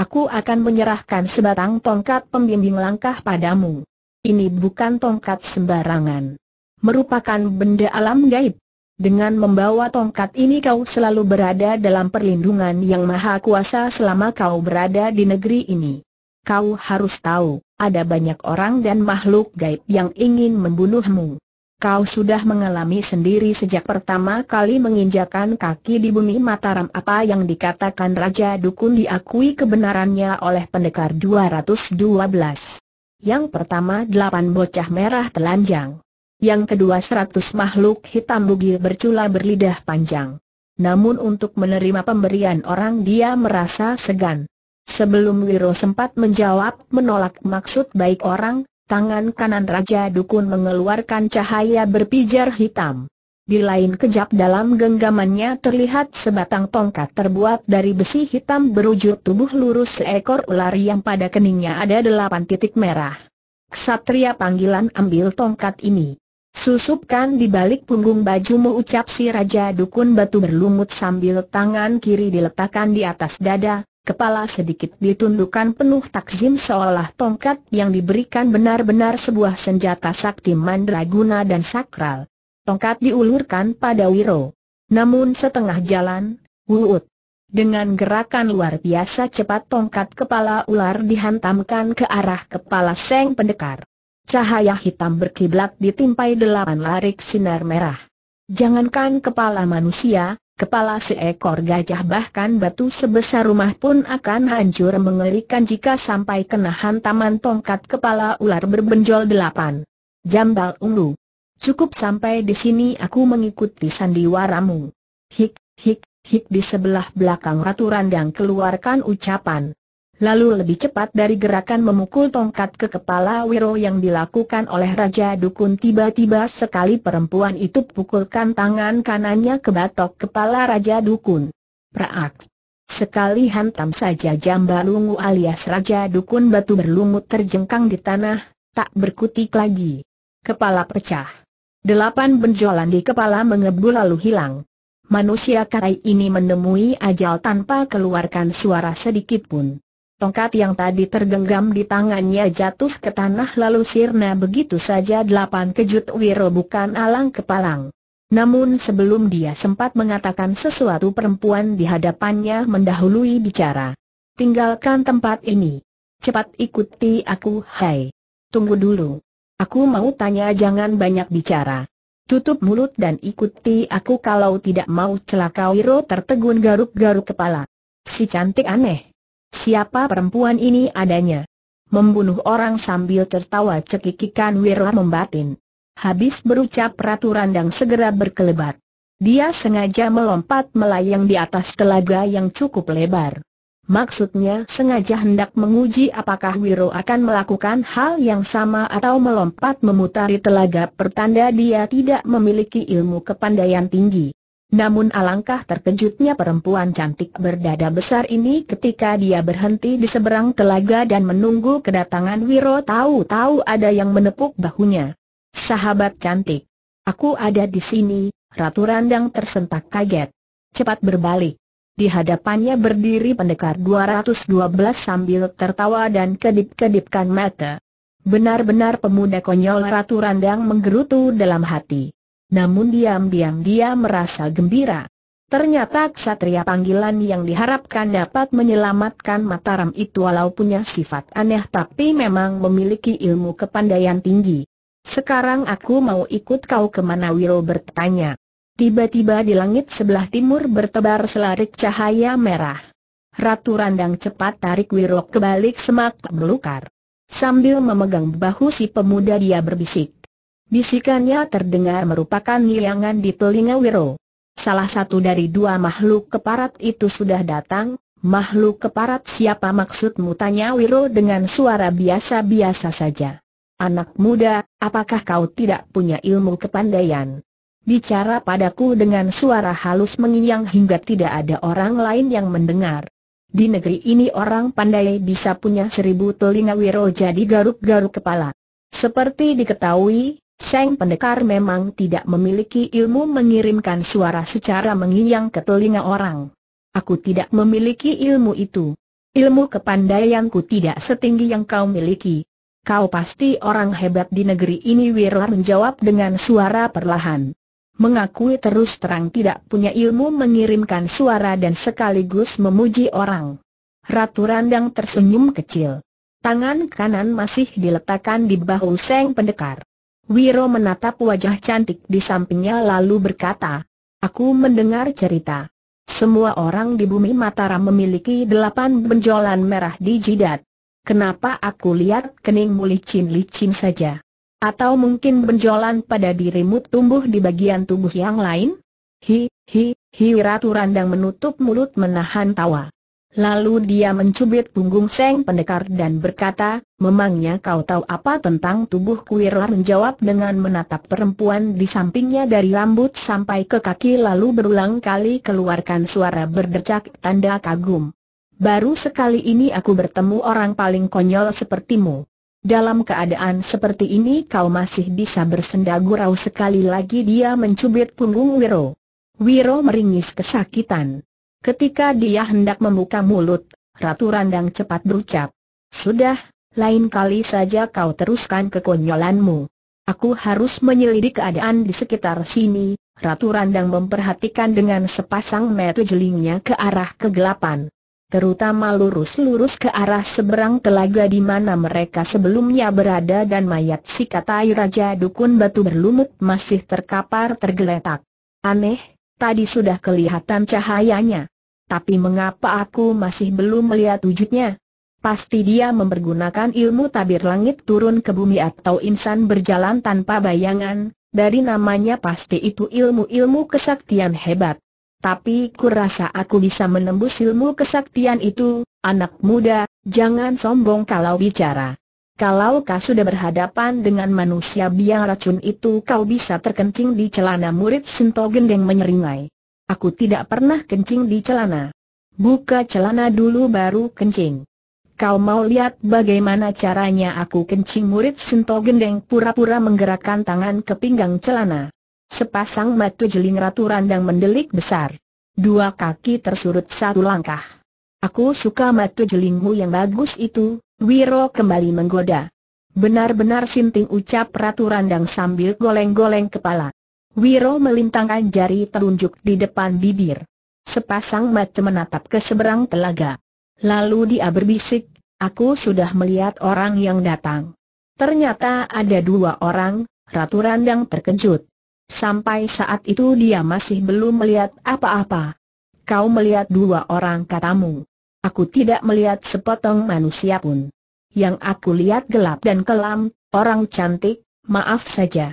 Aku akan menyerahkan sebatang tongkat pembimbing langkah padamu. Ini bukan tongkat sembarangan. Merupakan benda alam gaib. Dengan membawa tongkat ini kau selalu berada dalam perlindungan yang maha kuasa selama kau berada di negeri ini. Kau harus tahu, ada banyak orang dan makhluk gaib yang ingin membunuhmu. Kau sudah mengalami sendiri sejak pertama kali menginjakan kaki di bumi Mataram apa yang dikatakan Raja Dukun diakui kebenarannya oleh pendekar 212. Yang pertama delapan bocah merah telanjang. Yang kedua seratus makhluk hitam bugil bercula berlidah panjang. Namun untuk menerima pemberian orang dia merasa segan. Sebelum Wiro sempat menjawab menolak maksud baik orang, tangan kanan Raja Dukun mengeluarkan cahaya berpijar hitam. Di lain kejap dalam genggamannya terlihat sebatang tongkat terbuat dari besi hitam berujur tubuh lurus seekor ular yang pada keningnya ada delapan titik merah. Ksatria panggilan ambil tongkat ini. Susupkan di balik punggung bajumu ucap si Raja Dukun Batu berlumut sambil tangan kiri diletakkan di atas dada, kepala sedikit ditundukkan penuh takzim seolah tongkat yang diberikan benar-benar sebuah senjata sakti mandraguna dan sakral. Tongkat diulurkan pada Wiro. Namun setengah jalan, wuut. Dengan gerakan luar biasa cepat tongkat kepala ular dihantamkan ke arah kepala Seng Pendekar. Cahaya hitam berkiblat ditimpai delapan larik sinar merah. Jangankan kepala manusia, kepala seekor gajah bahkan batu sebesar rumah pun akan hancur mengerikan jika sampai kena hantaman tongkat kepala ular berbenjol delapan. Jambal ungu. Cukup sampai di sini aku mengikuti sandiwaramu. Hik, hik, hik di sebelah belakang Ratu Randang keluarkan ucapan lalu lebih cepat dari gerakan memukul tongkat ke kepala Wiro yang dilakukan oleh Raja Dukun tiba-tiba sekali perempuan itu pukulkan tangan kanannya ke batok kepala Raja Dukun. Praak! Sekali hantam saja jambalungu alias Raja Dukun batu berlumut terjengkang di tanah, tak berkutik lagi. Kepala pecah. Delapan benjolan di kepala mengebul lalu hilang. Manusia kaya ini menemui ajal tanpa keluarkan suara sedikit pun. Tongkat yang tadi tergenggam di tangannya jatuh ke tanah lalu sirna begitu saja delapan kejut wiro bukan alang kepalang. Namun sebelum dia sempat mengatakan sesuatu perempuan di hadapannya mendahului bicara. Tinggalkan tempat ini. Cepat ikuti aku hai. Tunggu dulu. Aku mau tanya jangan banyak bicara. Tutup mulut dan ikuti aku kalau tidak mau celaka Wiro tertegun garuk-garuk kepala. Si cantik aneh. Siapa perempuan ini adanya? Membunuh orang sambil tertawa cekikikan Wirla membatin. Habis berucap Ratu Randang segera berkelebat. Dia sengaja melompat melayang di atas telaga yang cukup lebar. Maksudnya sengaja hendak menguji apakah Wiro akan melakukan hal yang sama atau melompat memutari telaga pertanda dia tidak memiliki ilmu kepandaian tinggi. Namun alangkah terkejutnya perempuan cantik berdada besar ini ketika dia berhenti di seberang telaga dan menunggu kedatangan Wiro tahu-tahu ada yang menepuk bahunya. Sahabat cantik, aku ada di sini, Ratu Randang tersentak kaget. Cepat berbalik. Di hadapannya berdiri pendekar 212 sambil tertawa dan kedip-kedipkan mata. Benar-benar pemuda konyol Ratu Randang menggerutu dalam hati namun diam-diam dia merasa gembira. Ternyata ksatria panggilan yang diharapkan dapat menyelamatkan Mataram itu walau punya sifat aneh tapi memang memiliki ilmu kepandaian tinggi. Sekarang aku mau ikut kau kemana Wiro bertanya. Tiba-tiba di langit sebelah timur bertebar selarik cahaya merah. Ratu Randang cepat tarik Wiro ke balik semak belukar. Sambil memegang bahu si pemuda dia berbisik. Bisikannya terdengar merupakan liangan di telinga Wiro. Salah satu dari dua makhluk keparat itu sudah datang, makhluk keparat siapa maksudmu tanya Wiro dengan suara biasa-biasa saja. Anak muda, apakah kau tidak punya ilmu kepandaian? Bicara padaku dengan suara halus menginyang hingga tidak ada orang lain yang mendengar. Di negeri ini orang pandai bisa punya seribu telinga Wiro jadi garuk-garuk kepala. Seperti diketahui, Seng pendekar memang tidak memiliki ilmu mengirimkan suara secara menginyang ke telinga orang. Aku tidak memiliki ilmu itu. Ilmu kepandaianku tidak setinggi yang kau miliki. Kau pasti orang hebat di negeri ini Wirla menjawab dengan suara perlahan. Mengakui terus terang tidak punya ilmu mengirimkan suara dan sekaligus memuji orang. Ratu Randang tersenyum kecil. Tangan kanan masih diletakkan di bahu Seng Pendekar. Wiro menatap wajah cantik di sampingnya lalu berkata, Aku mendengar cerita. Semua orang di bumi Mataram memiliki delapan benjolan merah di jidat. Kenapa aku lihat keningmu licin-licin saja? Atau mungkin benjolan pada dirimu tumbuh di bagian tubuh yang lain? Hi, hi, hi Ratu Randang menutup mulut menahan tawa. Lalu dia mencubit punggung Seng Pendekar dan berkata, memangnya kau tahu apa tentang tubuh Kuirlar menjawab dengan menatap perempuan di sampingnya dari rambut sampai ke kaki lalu berulang kali keluarkan suara berdecak tanda kagum. Baru sekali ini aku bertemu orang paling konyol sepertimu. Dalam keadaan seperti ini kau masih bisa bersenda gurau sekali lagi dia mencubit punggung Wiro. Wiro meringis kesakitan. Ketika dia hendak membuka mulut, Ratu Randang cepat berucap. Sudah, lain kali saja kau teruskan kekonyolanmu. Aku harus menyelidik keadaan di sekitar sini, Ratu Randang memperhatikan dengan sepasang mata jelingnya ke arah kegelapan. Terutama lurus-lurus ke arah seberang telaga di mana mereka sebelumnya berada dan mayat si katai Raja Dukun Batu berlumut masih terkapar tergeletak. Aneh, Tadi sudah kelihatan cahayanya. Tapi mengapa aku masih belum melihat wujudnya? Pasti dia mempergunakan ilmu tabir langit turun ke bumi atau insan berjalan tanpa bayangan, dari namanya pasti itu ilmu-ilmu kesaktian hebat. Tapi kurasa aku bisa menembus ilmu kesaktian itu, anak muda, jangan sombong kalau bicara. Kalau kau sudah berhadapan dengan manusia biang racun itu kau bisa terkencing di celana murid Sinto Gendeng menyeringai. Aku tidak pernah kencing di celana. Buka celana dulu baru kencing. Kau mau lihat bagaimana caranya aku kencing murid Sinto Gendeng pura-pura menggerakkan tangan ke pinggang celana. Sepasang mata jeling ratu randang mendelik besar. Dua kaki tersurut satu langkah. Aku suka mata jelingmu yang bagus itu, Wiro kembali menggoda. Benar-benar sinting ucap Ratu Randang sambil goleng-goleng kepala. Wiro melintangkan jari telunjuk di depan bibir. Sepasang mata menatap ke seberang telaga. Lalu dia berbisik, aku sudah melihat orang yang datang. Ternyata ada dua orang, Ratu Randang terkejut. Sampai saat itu dia masih belum melihat apa-apa. Kau melihat dua orang katamu. Aku tidak melihat sepotong manusia pun. Yang aku lihat gelap dan kelam, orang cantik, maaf saja.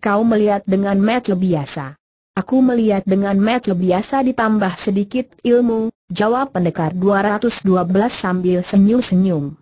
Kau melihat dengan mata biasa. Aku melihat dengan mata biasa ditambah sedikit ilmu, jawab pendekar 212 sambil senyum-senyum.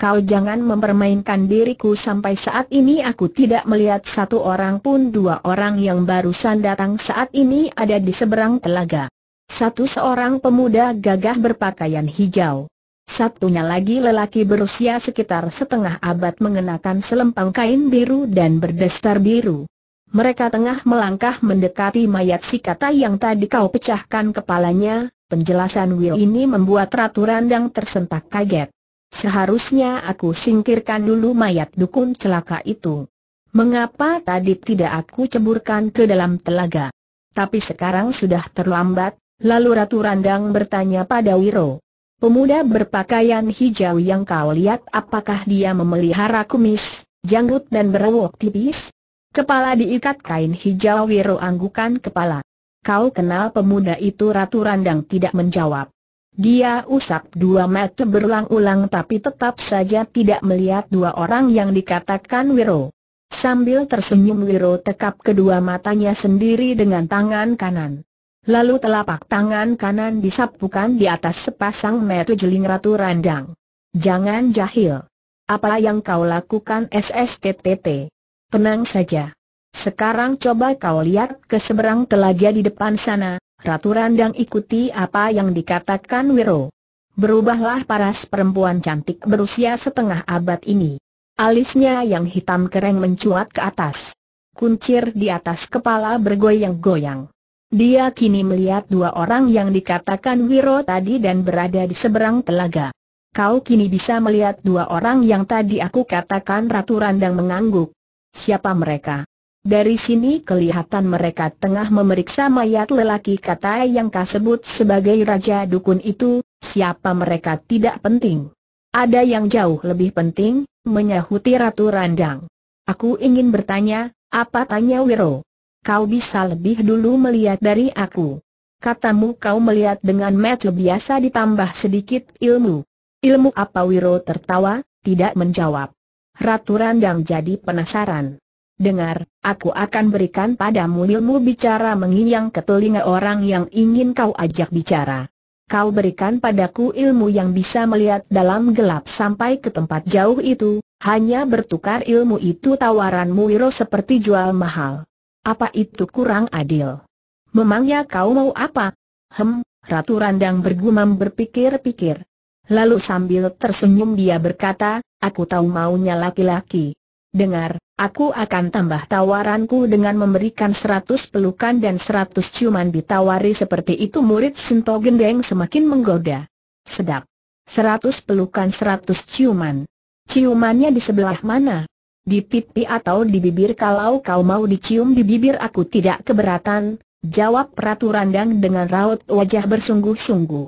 Kau jangan mempermainkan diriku sampai saat ini aku tidak melihat satu orang pun dua orang yang barusan datang saat ini ada di seberang telaga. Satu seorang pemuda gagah berpakaian hijau. Satunya lagi lelaki berusia sekitar setengah abad mengenakan selempang kain biru dan berdestar biru. Mereka tengah melangkah mendekati mayat si kata yang tadi kau pecahkan kepalanya, penjelasan Will ini membuat Ratu Randang tersentak kaget. Seharusnya aku singkirkan dulu mayat dukun celaka itu. Mengapa tadi tidak aku ceburkan ke dalam telaga? Tapi sekarang sudah terlambat, Lalu Ratu Randang bertanya pada Wiro. Pemuda berpakaian hijau yang kau lihat apakah dia memelihara kumis, janggut dan berewok tipis? Kepala diikat kain hijau Wiro anggukan kepala. Kau kenal pemuda itu Ratu Randang tidak menjawab. Dia usap dua mata berulang-ulang tapi tetap saja tidak melihat dua orang yang dikatakan Wiro. Sambil tersenyum Wiro tekap kedua matanya sendiri dengan tangan kanan. Lalu telapak tangan kanan disapukan di atas sepasang metu jeling Ratu Randang. Jangan jahil. Apa yang kau lakukan SSTTT? Tenang saja. Sekarang coba kau lihat ke seberang telaga di depan sana, Ratu Randang ikuti apa yang dikatakan Wiro. Berubahlah paras perempuan cantik berusia setengah abad ini. Alisnya yang hitam kering mencuat ke atas. Kuncir di atas kepala bergoyang-goyang. Dia kini melihat dua orang yang dikatakan Wiro tadi dan berada di seberang telaga. Kau kini bisa melihat dua orang yang tadi aku katakan Ratu Randang mengangguk. Siapa mereka? Dari sini kelihatan mereka tengah memeriksa mayat lelaki kata yang kau sebut sebagai Raja Dukun itu, siapa mereka tidak penting. Ada yang jauh lebih penting, menyahuti Ratu Randang. Aku ingin bertanya, apa tanya Wiro? kau bisa lebih dulu melihat dari aku. Katamu kau melihat dengan mata biasa ditambah sedikit ilmu. Ilmu apa Wiro tertawa, tidak menjawab. Ratu Randang jadi penasaran. Dengar, aku akan berikan padamu ilmu bicara menginyang ke telinga orang yang ingin kau ajak bicara. Kau berikan padaku ilmu yang bisa melihat dalam gelap sampai ke tempat jauh itu, hanya bertukar ilmu itu tawaranmu Wiro seperti jual mahal. Apa itu kurang adil? Memangnya kau mau apa? Hem, Ratu Randang bergumam berpikir-pikir. Lalu sambil tersenyum dia berkata, aku tahu maunya laki-laki. Dengar, aku akan tambah tawaranku dengan memberikan seratus pelukan dan seratus ciuman ditawari seperti itu murid Sinto Gendeng semakin menggoda. Sedap. Seratus pelukan seratus ciuman. Ciumannya di sebelah mana? Di pipi atau di bibir kalau kau mau dicium di bibir aku tidak keberatan, jawab Ratu Randang dengan raut wajah bersungguh-sungguh.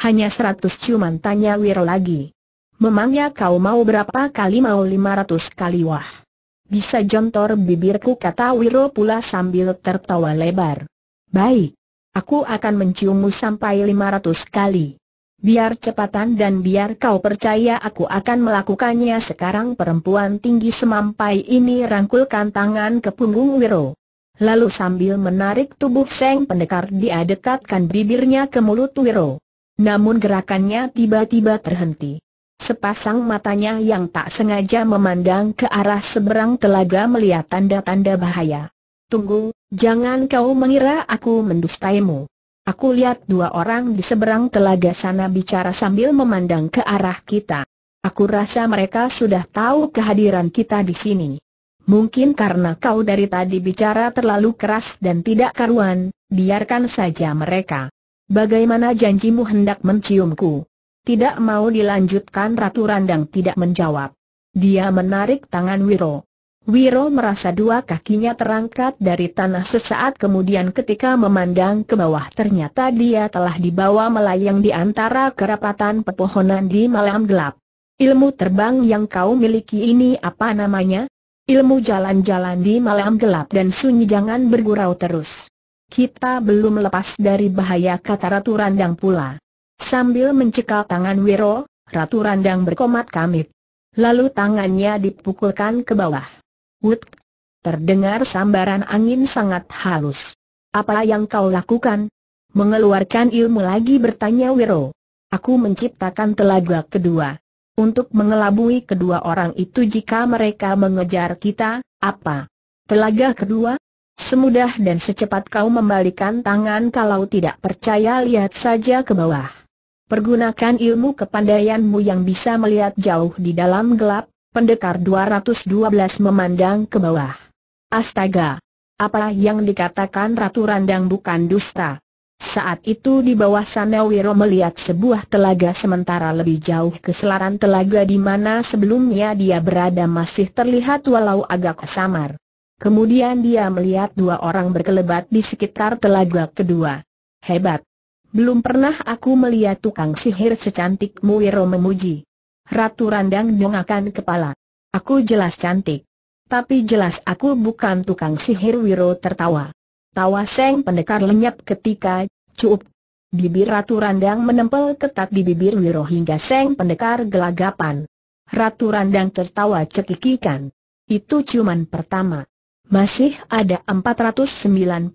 Hanya seratus ciuman tanya Wiro lagi. Memangnya kau mau berapa kali mau lima ratus kali wah? Bisa jontor bibirku kata Wiro pula sambil tertawa lebar. Baik. Aku akan menciummu sampai lima ratus kali. Biar cepatan dan biar kau percaya aku akan melakukannya sekarang perempuan tinggi semampai ini rangkulkan tangan ke punggung Wiro. Lalu sambil menarik tubuh Seng Pendekar dia dekatkan bibirnya ke mulut Wiro. Namun gerakannya tiba-tiba terhenti. Sepasang matanya yang tak sengaja memandang ke arah seberang telaga melihat tanda-tanda bahaya. Tunggu, jangan kau mengira aku mendustaimu. Aku lihat dua orang di seberang telaga sana bicara sambil memandang ke arah kita. Aku rasa mereka sudah tahu kehadiran kita di sini. Mungkin karena kau dari tadi bicara terlalu keras dan tidak karuan, biarkan saja mereka. Bagaimana janjimu hendak menciumku? Tidak mau dilanjutkan Ratu Randang tidak menjawab. Dia menarik tangan Wiro. Wiro merasa dua kakinya terangkat dari tanah sesaat kemudian ketika memandang ke bawah ternyata dia telah dibawa melayang di antara kerapatan pepohonan di malam gelap. Ilmu terbang yang kau miliki ini apa namanya? Ilmu jalan-jalan di malam gelap dan sunyi jangan bergurau terus. Kita belum lepas dari bahaya kata Ratu Randang pula. Sambil mencekal tangan Wiro, Ratu Randang berkomat kamit. Lalu tangannya dipukulkan ke bawah. Wut! Terdengar sambaran angin sangat halus. Apa yang kau lakukan? Mengeluarkan ilmu lagi bertanya Wiro. Aku menciptakan telaga kedua. Untuk mengelabui kedua orang itu jika mereka mengejar kita, apa? Telaga kedua? Semudah dan secepat kau membalikan tangan kalau tidak percaya lihat saja ke bawah. Pergunakan ilmu kepandaianmu yang bisa melihat jauh di dalam gelap, Pendekar 212 memandang ke bawah. Astaga! Apa yang dikatakan Ratu Randang bukan dusta. Saat itu di bawah sana Wiro melihat sebuah telaga sementara lebih jauh ke selatan telaga di mana sebelumnya dia berada masih terlihat walau agak samar. Kemudian dia melihat dua orang berkelebat di sekitar telaga kedua. Hebat! Belum pernah aku melihat tukang sihir secantikmu Wiro memuji. Ratu Randang nyongakan kepala. Aku jelas cantik. Tapi jelas aku bukan tukang sihir Wiro tertawa. Tawa Seng Pendekar lenyap ketika, cuup. Bibir Ratu Randang menempel ketat di bibir Wiro hingga Seng Pendekar gelagapan. Ratu Randang tertawa cekikikan. Itu ciuman pertama. Masih ada 499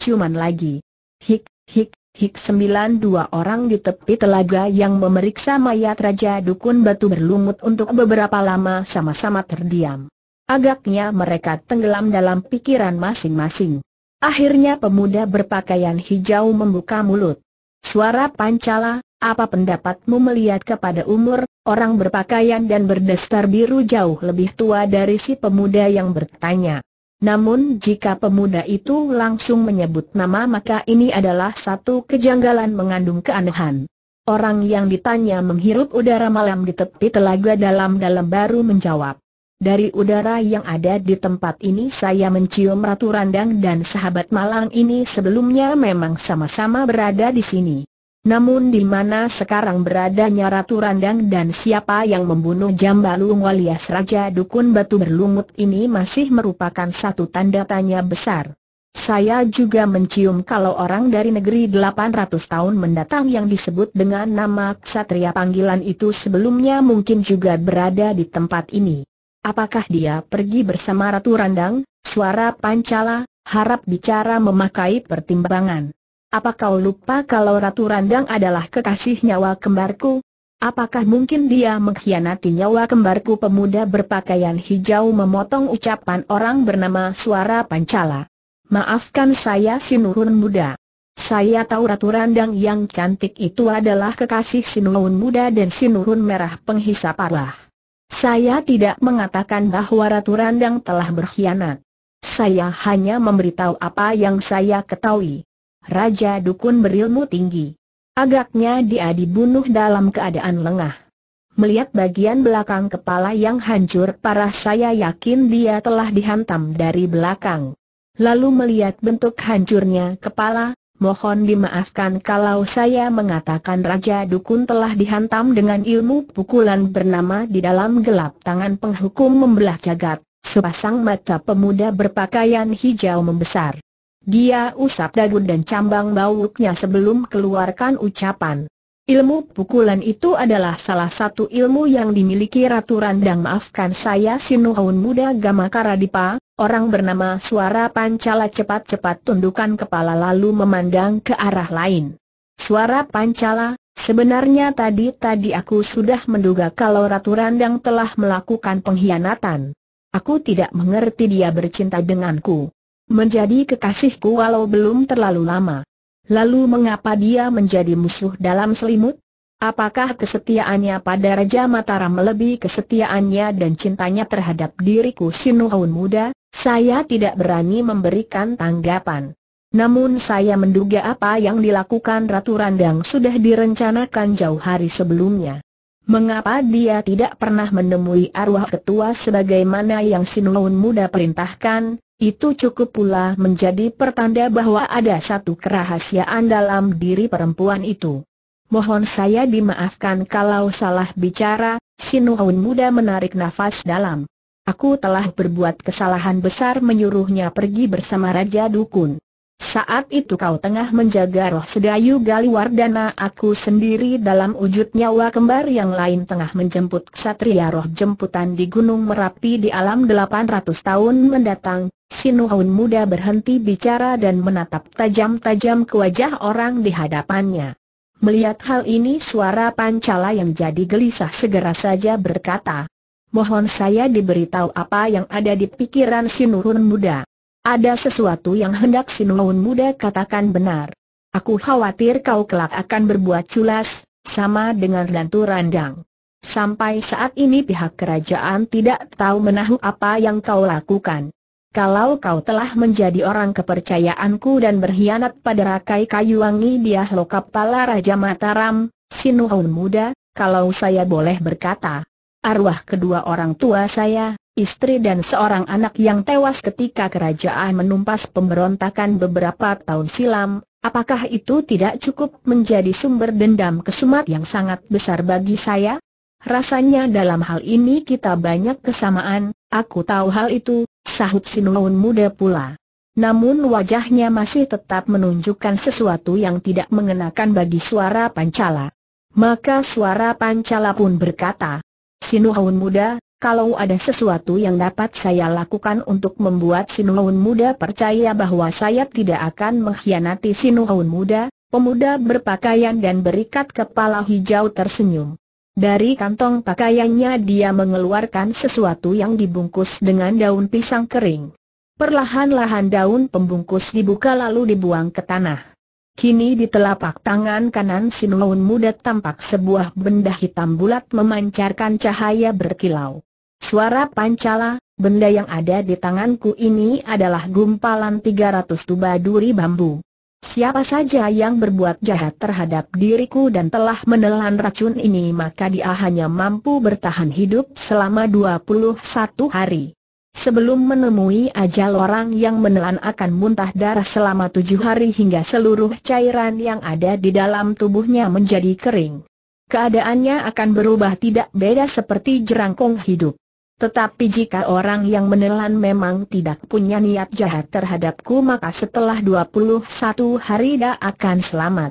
ciuman lagi. Hik, hik, Hik sembilan dua orang di tepi telaga yang memeriksa mayat Raja Dukun Batu berlumut untuk beberapa lama sama-sama terdiam. Agaknya mereka tenggelam dalam pikiran masing-masing. Akhirnya pemuda berpakaian hijau membuka mulut. Suara Pancala, apa pendapatmu melihat kepada umur, orang berpakaian dan berdestar biru jauh lebih tua dari si pemuda yang bertanya? Namun jika pemuda itu langsung menyebut nama maka ini adalah satu kejanggalan mengandung keanehan. Orang yang ditanya menghirup udara malam di tepi telaga dalam-dalam baru menjawab. Dari udara yang ada di tempat ini saya mencium Ratu Randang dan sahabat malang ini sebelumnya memang sama-sama berada di sini. Namun di mana sekarang beradanya Ratu Randang dan siapa yang membunuh Jambalung alias Raja Dukun Batu Berlumut ini masih merupakan satu tanda tanya besar. Saya juga mencium kalau orang dari negeri 800 tahun mendatang yang disebut dengan nama Ksatria panggilan itu sebelumnya mungkin juga berada di tempat ini. Apakah dia pergi bersama Ratu Randang? Suara Pancala, harap bicara memakai pertimbangan. Apa kau lupa kalau Ratu Randang adalah kekasih nyawa kembarku? Apakah mungkin dia mengkhianati nyawa kembarku pemuda berpakaian hijau memotong ucapan orang bernama Suara Pancala? Maafkan saya Sinurun Muda. Saya tahu Ratu Randang yang cantik itu adalah kekasih Sinurun Muda dan Sinurun Merah penghisap arlah. Saya tidak mengatakan bahwa Ratu Randang telah berkhianat. Saya hanya memberitahu apa yang saya ketahui raja dukun berilmu tinggi. Agaknya dia dibunuh dalam keadaan lengah. Melihat bagian belakang kepala yang hancur parah saya yakin dia telah dihantam dari belakang. Lalu melihat bentuk hancurnya kepala, mohon dimaafkan kalau saya mengatakan Raja Dukun telah dihantam dengan ilmu pukulan bernama di dalam gelap tangan penghukum membelah jagat. Sepasang mata pemuda berpakaian hijau membesar. Dia usap dagu dan cambang bauknya sebelum keluarkan ucapan. Ilmu pukulan itu adalah salah satu ilmu yang dimiliki Ratu Randang maafkan saya Sinuhun Muda Gamakaradipa, orang bernama Suara Pancala cepat-cepat tundukkan kepala lalu memandang ke arah lain. Suara Pancala, sebenarnya tadi-tadi aku sudah menduga kalau Ratu Randang telah melakukan pengkhianatan. Aku tidak mengerti dia bercinta denganku menjadi kekasihku walau belum terlalu lama. Lalu mengapa dia menjadi musuh dalam selimut? Apakah kesetiaannya pada Raja Mataram melebihi kesetiaannya dan cintanya terhadap diriku Sinuhun muda? Saya tidak berani memberikan tanggapan. Namun saya menduga apa yang dilakukan Ratu Randang sudah direncanakan jauh hari sebelumnya. Mengapa dia tidak pernah menemui arwah ketua sebagaimana yang Sinuhun muda perintahkan, itu cukup pula menjadi pertanda bahwa ada satu kerahasiaan dalam diri perempuan itu. Mohon saya dimaafkan kalau salah bicara, Sinuhun muda menarik nafas dalam. Aku telah berbuat kesalahan besar menyuruhnya pergi bersama Raja Dukun. Saat itu kau tengah menjaga roh sedayu Galiwardana aku sendiri dalam wujud nyawa kembar yang lain tengah menjemput ksatria roh jemputan di Gunung Merapi di alam 800 tahun mendatang, Sinuhun muda berhenti bicara dan menatap tajam-tajam ke wajah orang di hadapannya. Melihat hal ini suara Pancala yang jadi gelisah segera saja berkata, Mohon saya diberitahu apa yang ada di pikiran Sinuhun muda. Ada sesuatu yang hendak Sinuhun muda katakan benar. Aku khawatir kau kelak akan berbuat culas, sama dengan Dantu Randang. Sampai saat ini pihak kerajaan tidak tahu menahu apa yang kau lakukan kalau kau telah menjadi orang kepercayaanku dan berkhianat pada Rakai Kayuwangi Wangi dia Lokapala Raja Mataram, Sinuhun muda, kalau saya boleh berkata. Arwah kedua orang tua saya, istri dan seorang anak yang tewas ketika kerajaan menumpas pemberontakan beberapa tahun silam, apakah itu tidak cukup menjadi sumber dendam kesumat yang sangat besar bagi saya? Rasanya dalam hal ini kita banyak kesamaan, aku tahu hal itu, sahut sinuhun muda pula. Namun wajahnya masih tetap menunjukkan sesuatu yang tidak mengenakan bagi suara Pancala. Maka suara Pancala pun berkata, sinuhun muda, kalau ada sesuatu yang dapat saya lakukan untuk membuat sinuhun muda percaya bahwa saya tidak akan mengkhianati sinuhun muda, pemuda berpakaian dan berikat kepala hijau tersenyum. Dari kantong pakaiannya dia mengeluarkan sesuatu yang dibungkus dengan daun pisang kering. Perlahan-lahan daun pembungkus dibuka lalu dibuang ke tanah. Kini di telapak tangan kanan Sinuun muda tampak sebuah benda hitam bulat memancarkan cahaya berkilau. Suara pancala, benda yang ada di tanganku ini adalah gumpalan 300 tuba duri bambu. Siapa saja yang berbuat jahat terhadap diriku dan telah menelan racun ini maka dia hanya mampu bertahan hidup selama 21 hari. Sebelum menemui ajal orang yang menelan akan muntah darah selama tujuh hari hingga seluruh cairan yang ada di dalam tubuhnya menjadi kering. Keadaannya akan berubah tidak beda seperti jerangkong hidup. Tetapi jika orang yang menelan memang tidak punya niat jahat terhadapku maka setelah 21 hari dia akan selamat.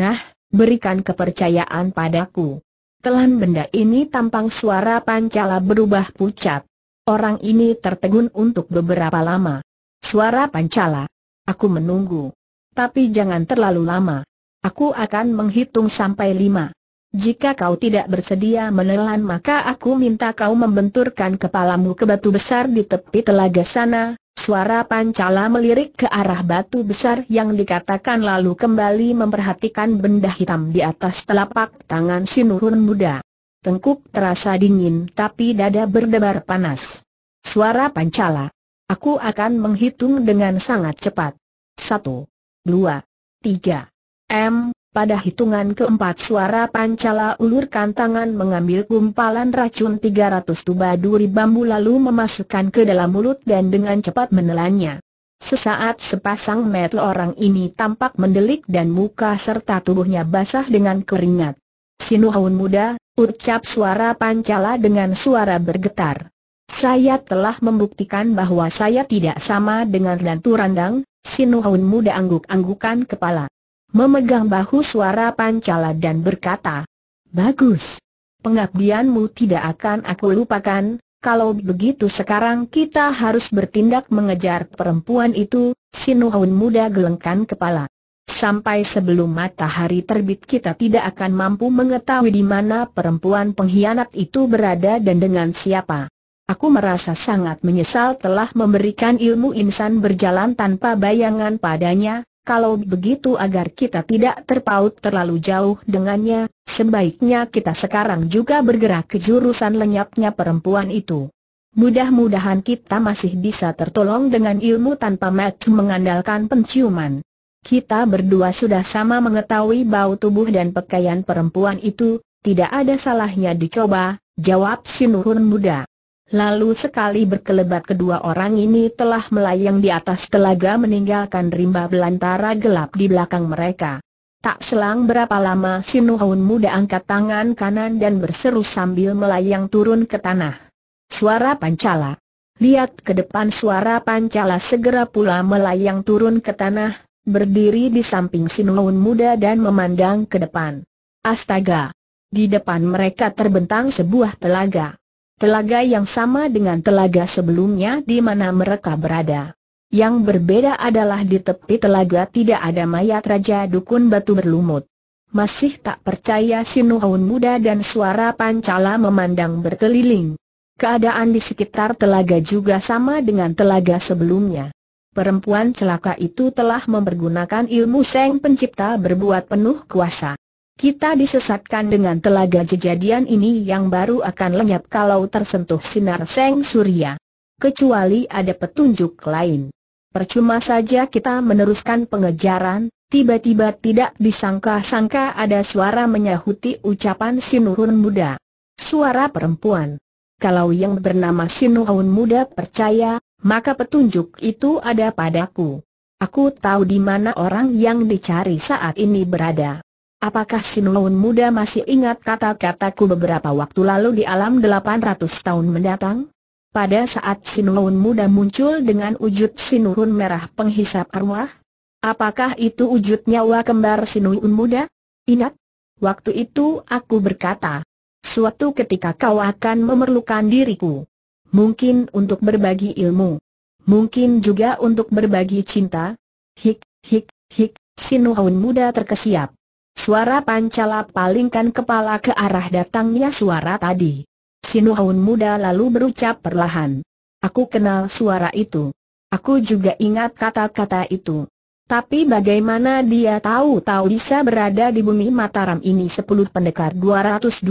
Nah, berikan kepercayaan padaku. Telan benda ini tampang suara Pancala berubah pucat. Orang ini tertegun untuk beberapa lama. Suara Pancala. Aku menunggu. Tapi jangan terlalu lama. Aku akan menghitung sampai lima. Jika kau tidak bersedia menelan maka aku minta kau membenturkan kepalamu ke batu besar di tepi telaga sana. Suara pancala melirik ke arah batu besar yang dikatakan lalu kembali memperhatikan benda hitam di atas telapak tangan si Nurun muda. Tengkuk terasa dingin tapi dada berdebar panas. Suara pancala. Aku akan menghitung dengan sangat cepat. Satu. Dua. Tiga. M. Pada hitungan keempat suara Pancala ulurkan tangan mengambil gumpalan racun 300 tuba duri bambu lalu memasukkan ke dalam mulut dan dengan cepat menelannya. Sesaat sepasang mata orang ini tampak mendelik dan muka serta tubuhnya basah dengan keringat. Sinuhaun muda, ucap suara Pancala dengan suara bergetar. Saya telah membuktikan bahwa saya tidak sama dengan Rantu Randang, Sinuhaun muda angguk-anggukan kepala memegang bahu suara Pancala dan berkata, Bagus. Pengabdianmu tidak akan aku lupakan, kalau begitu sekarang kita harus bertindak mengejar perempuan itu, Sinuhun muda gelengkan kepala. Sampai sebelum matahari terbit kita tidak akan mampu mengetahui di mana perempuan pengkhianat itu berada dan dengan siapa. Aku merasa sangat menyesal telah memberikan ilmu insan berjalan tanpa bayangan padanya, kalau begitu agar kita tidak terpaut terlalu jauh dengannya, sebaiknya kita sekarang juga bergerak ke jurusan lenyapnya perempuan itu. Mudah-mudahan kita masih bisa tertolong dengan ilmu tanpa match mengandalkan penciuman. Kita berdua sudah sama mengetahui bau tubuh dan pakaian perempuan itu, tidak ada salahnya dicoba, jawab Sinurun muda. Lalu sekali berkelebat kedua orang ini telah melayang di atas telaga meninggalkan rimba belantara gelap di belakang mereka. Tak selang berapa lama Sinuhun muda angkat tangan kanan dan berseru sambil melayang turun ke tanah. Suara pancala. Lihat ke depan suara pancala segera pula melayang turun ke tanah, berdiri di samping Sinuhun muda dan memandang ke depan. Astaga! Di depan mereka terbentang sebuah telaga. Telaga yang sama dengan telaga sebelumnya di mana mereka berada. Yang berbeda adalah di tepi telaga tidak ada mayat Raja Dukun Batu berlumut. Masih tak percaya Sinuhun muda dan suara pancala memandang berkeliling. Keadaan di sekitar telaga juga sama dengan telaga sebelumnya. Perempuan celaka itu telah mempergunakan ilmu Seng Pencipta berbuat penuh kuasa. Kita disesatkan dengan telaga kejadian ini yang baru akan lenyap kalau tersentuh sinar seng surya. Kecuali ada petunjuk lain. Percuma saja kita meneruskan pengejaran, tiba-tiba tidak disangka-sangka ada suara menyahuti ucapan Sinuhun muda. Suara perempuan. Kalau yang bernama Sinuhun muda percaya, maka petunjuk itu ada padaku. Aku tahu di mana orang yang dicari saat ini berada. Apakah Sinuun muda masih ingat kata-kataku beberapa waktu lalu di alam 800 tahun mendatang? Pada saat Sinuun muda muncul dengan wujud Sinurun merah penghisap arwah? Apakah itu wujud nyawa kembar Sinuun muda? Ingat? Waktu itu aku berkata, suatu ketika kau akan memerlukan diriku. Mungkin untuk berbagi ilmu. Mungkin juga untuk berbagi cinta. Hik, hik, hik, Sinuun muda terkesiap. Suara Pancala palingkan kepala ke arah datangnya suara tadi. Sinuhun muda lalu berucap perlahan. Aku kenal suara itu. Aku juga ingat kata-kata itu. Tapi bagaimana dia tahu-tahu bisa berada di bumi Mataram ini Sepuluh pendekar 212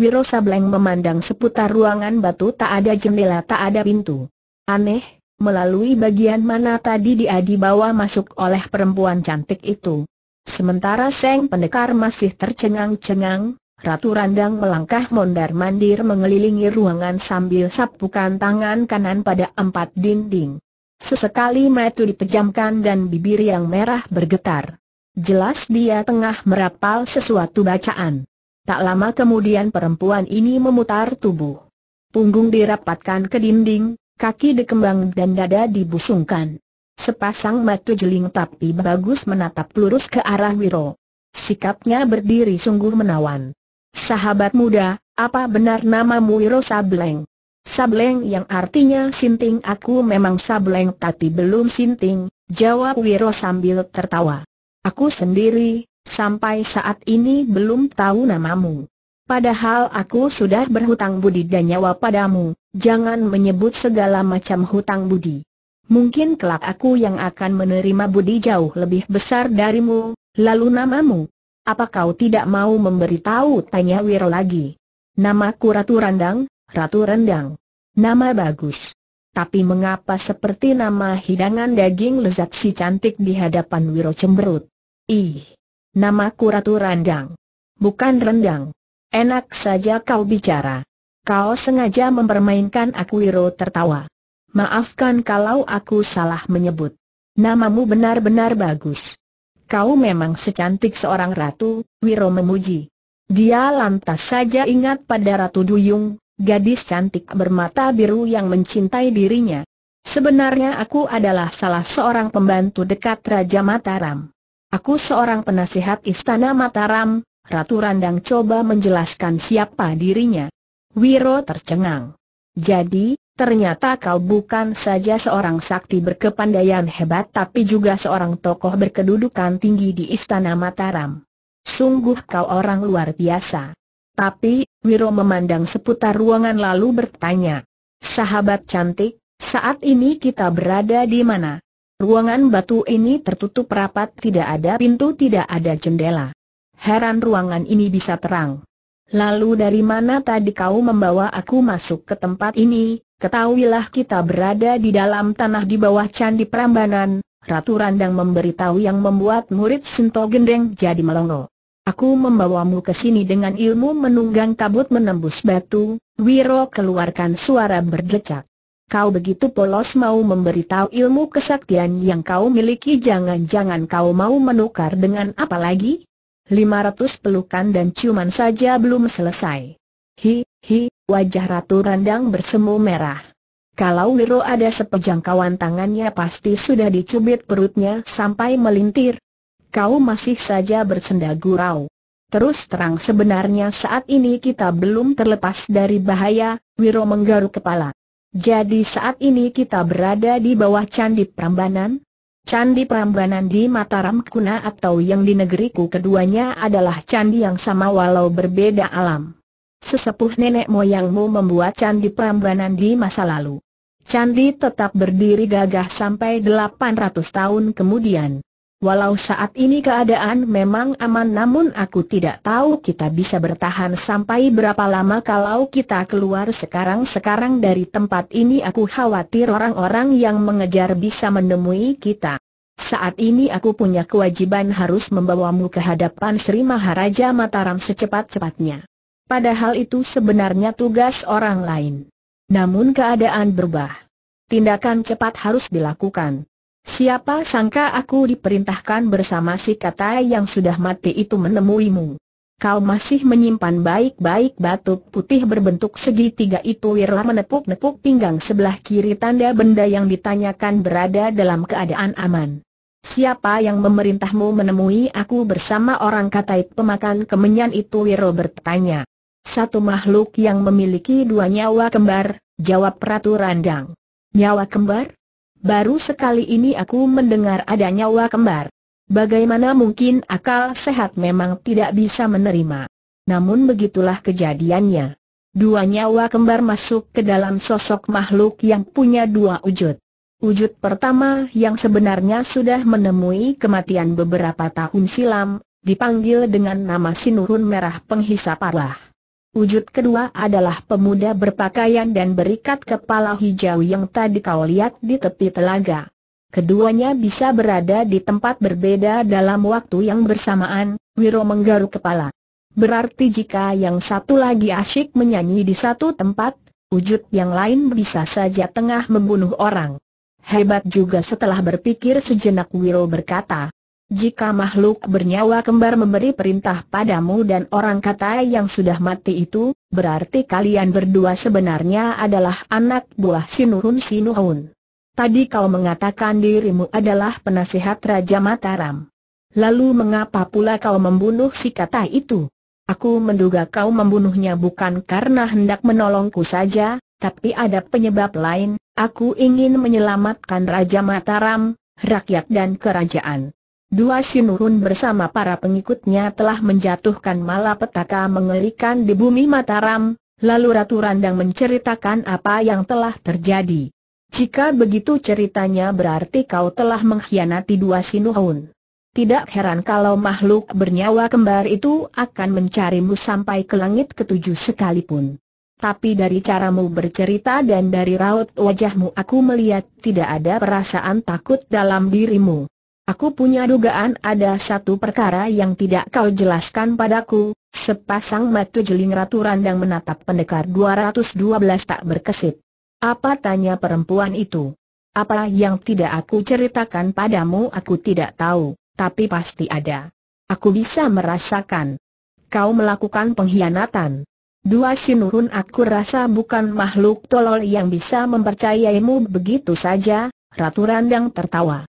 Wiro Sableng memandang seputar ruangan batu tak ada jendela tak ada pintu. Aneh, melalui bagian mana tadi dia dibawa masuk oleh perempuan cantik itu. Sementara Seng Pendekar masih tercengang-cengang, Ratu Randang melangkah mondar-mandir mengelilingi ruangan sambil sapukan tangan kanan pada empat dinding. Sesekali mata dipejamkan dan bibir yang merah bergetar. Jelas dia tengah merapal sesuatu bacaan. Tak lama kemudian perempuan ini memutar tubuh. Punggung dirapatkan ke dinding, kaki dikembang dan dada dibusungkan. Sepasang mata jeling tapi bagus menatap lurus ke arah Wiro. Sikapnya berdiri sungguh menawan. Sahabat muda, apa benar namamu Wiro Sableng? Sableng yang artinya sinting aku memang Sableng tapi belum sinting, jawab Wiro sambil tertawa. Aku sendiri, sampai saat ini belum tahu namamu. Padahal aku sudah berhutang budi dan nyawa padamu, jangan menyebut segala macam hutang budi mungkin kelak aku yang akan menerima budi jauh lebih besar darimu, lalu namamu. Apa kau tidak mau memberitahu? Tanya Wiro lagi. Namaku Ratu Randang, Ratu Rendang. Nama bagus. Tapi mengapa seperti nama hidangan daging lezat si cantik di hadapan Wiro cemberut? Ih, namaku Ratu Randang. Bukan rendang. Enak saja kau bicara. Kau sengaja mempermainkan aku Wiro tertawa. Maafkan kalau aku salah menyebut. Namamu benar-benar bagus. Kau memang secantik seorang ratu, Wiro memuji. Dia lantas saja ingat pada Ratu Duyung, gadis cantik bermata biru yang mencintai dirinya. Sebenarnya aku adalah salah seorang pembantu dekat Raja Mataram. Aku seorang penasihat istana Mataram, Ratu Randang coba menjelaskan siapa dirinya. Wiro tercengang. Jadi, Ternyata kau bukan saja seorang sakti berkepandaian hebat tapi juga seorang tokoh berkedudukan tinggi di Istana Mataram. Sungguh kau orang luar biasa. Tapi, Wiro memandang seputar ruangan lalu bertanya, Sahabat cantik, saat ini kita berada di mana? Ruangan batu ini tertutup rapat tidak ada pintu tidak ada jendela. Heran ruangan ini bisa terang. Lalu dari mana tadi kau membawa aku masuk ke tempat ini? Ketahuilah kita berada di dalam tanah di bawah candi Prambanan, Ratu Randang memberitahu yang membuat murid Sinto Gendeng jadi melongo. Aku membawamu ke sini dengan ilmu menunggang kabut menembus batu, Wiro keluarkan suara berdecak. Kau begitu polos mau memberitahu ilmu kesaktian yang kau miliki jangan-jangan kau mau menukar dengan apa lagi? 500 pelukan dan ciuman saja belum selesai. Hi, Hi, wajah Ratu Randang bersemu merah. Kalau Wiro ada sepejangkauan tangannya pasti sudah dicubit perutnya sampai melintir. Kau masih saja bersenda gurau. Terus terang sebenarnya saat ini kita belum terlepas dari bahaya, Wiro menggaruk kepala. Jadi saat ini kita berada di bawah Candi Prambanan? Candi Prambanan di Mataram Kuna atau yang di negeriku keduanya adalah candi yang sama walau berbeda alam. Sesepuh nenek moyangmu membuat candi Prambanan di masa lalu. Candi tetap berdiri gagah sampai 800 tahun kemudian. Walau saat ini keadaan memang aman namun aku tidak tahu kita bisa bertahan sampai berapa lama kalau kita keluar sekarang-sekarang dari tempat ini aku khawatir orang-orang yang mengejar bisa menemui kita. Saat ini aku punya kewajiban harus membawamu ke hadapan Sri Maharaja Mataram secepat-cepatnya. Padahal itu sebenarnya tugas orang lain. Namun keadaan berubah. Tindakan cepat harus dilakukan. Siapa sangka aku diperintahkan bersama si kata yang sudah mati itu menemuimu. Kau masih menyimpan baik-baik batu putih berbentuk segitiga itu Wirla menepuk-nepuk pinggang sebelah kiri tanda benda yang ditanyakan berada dalam keadaan aman. Siapa yang memerintahmu menemui aku bersama orang katai pemakan kemenyan itu Wiro bertanya. Satu makhluk yang memiliki dua nyawa kembar, jawab Ratu Randang. Nyawa kembar? Baru sekali ini aku mendengar ada nyawa kembar. Bagaimana mungkin akal sehat memang tidak bisa menerima. Namun begitulah kejadiannya. Dua nyawa kembar masuk ke dalam sosok makhluk yang punya dua wujud. Wujud pertama yang sebenarnya sudah menemui kematian beberapa tahun silam, dipanggil dengan nama Sinurun Merah Penghisap Allah. Wujud kedua adalah pemuda berpakaian dan berikat kepala hijau yang tadi kau lihat di tepi telaga. Keduanya bisa berada di tempat berbeda dalam waktu yang bersamaan, Wiro menggaruk kepala. Berarti jika yang satu lagi asyik menyanyi di satu tempat, wujud yang lain bisa saja tengah membunuh orang. Hebat juga setelah berpikir sejenak Wiro berkata, jika makhluk bernyawa kembar memberi perintah padamu dan orang kata yang sudah mati itu, berarti kalian berdua sebenarnya adalah anak buah Sinuhun Sinuhun. Tadi kau mengatakan dirimu adalah penasihat Raja Mataram. Lalu mengapa pula kau membunuh si kata itu? Aku menduga kau membunuhnya bukan karena hendak menolongku saja, tapi ada penyebab lain, aku ingin menyelamatkan Raja Mataram, rakyat dan kerajaan. Dua Sinurun bersama para pengikutnya telah menjatuhkan malapetaka mengerikan di bumi Mataram, lalu Ratu Randang menceritakan apa yang telah terjadi. Jika begitu ceritanya berarti kau telah mengkhianati dua Sinuhun. Tidak heran kalau makhluk bernyawa kembar itu akan mencarimu sampai ke langit ketujuh sekalipun. Tapi dari caramu bercerita dan dari raut wajahmu aku melihat tidak ada perasaan takut dalam dirimu. Aku punya dugaan ada satu perkara yang tidak kau jelaskan padaku, sepasang mata jeling Ratu Randang menatap pendekar 212 tak berkesit. Apa tanya perempuan itu? Apa yang tidak aku ceritakan padamu aku tidak tahu, tapi pasti ada. Aku bisa merasakan. Kau melakukan pengkhianatan. Dua sinurun aku rasa bukan makhluk tolol yang bisa mempercayaimu begitu saja, Ratu Randang tertawa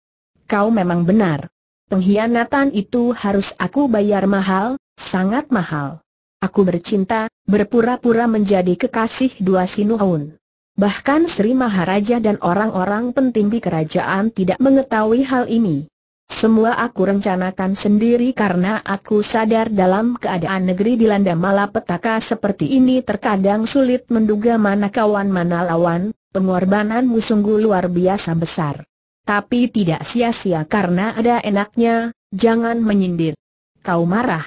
kau memang benar. Pengkhianatan itu harus aku bayar mahal, sangat mahal. Aku bercinta, berpura-pura menjadi kekasih dua sinuhun. Bahkan Sri Maharaja dan orang-orang penting di kerajaan tidak mengetahui hal ini. Semua aku rencanakan sendiri karena aku sadar dalam keadaan negeri dilanda malapetaka seperti ini terkadang sulit menduga mana kawan mana lawan, pengorbananmu sungguh luar biasa besar. Tapi tidak sia-sia karena ada enaknya, jangan menyindir. Kau marah.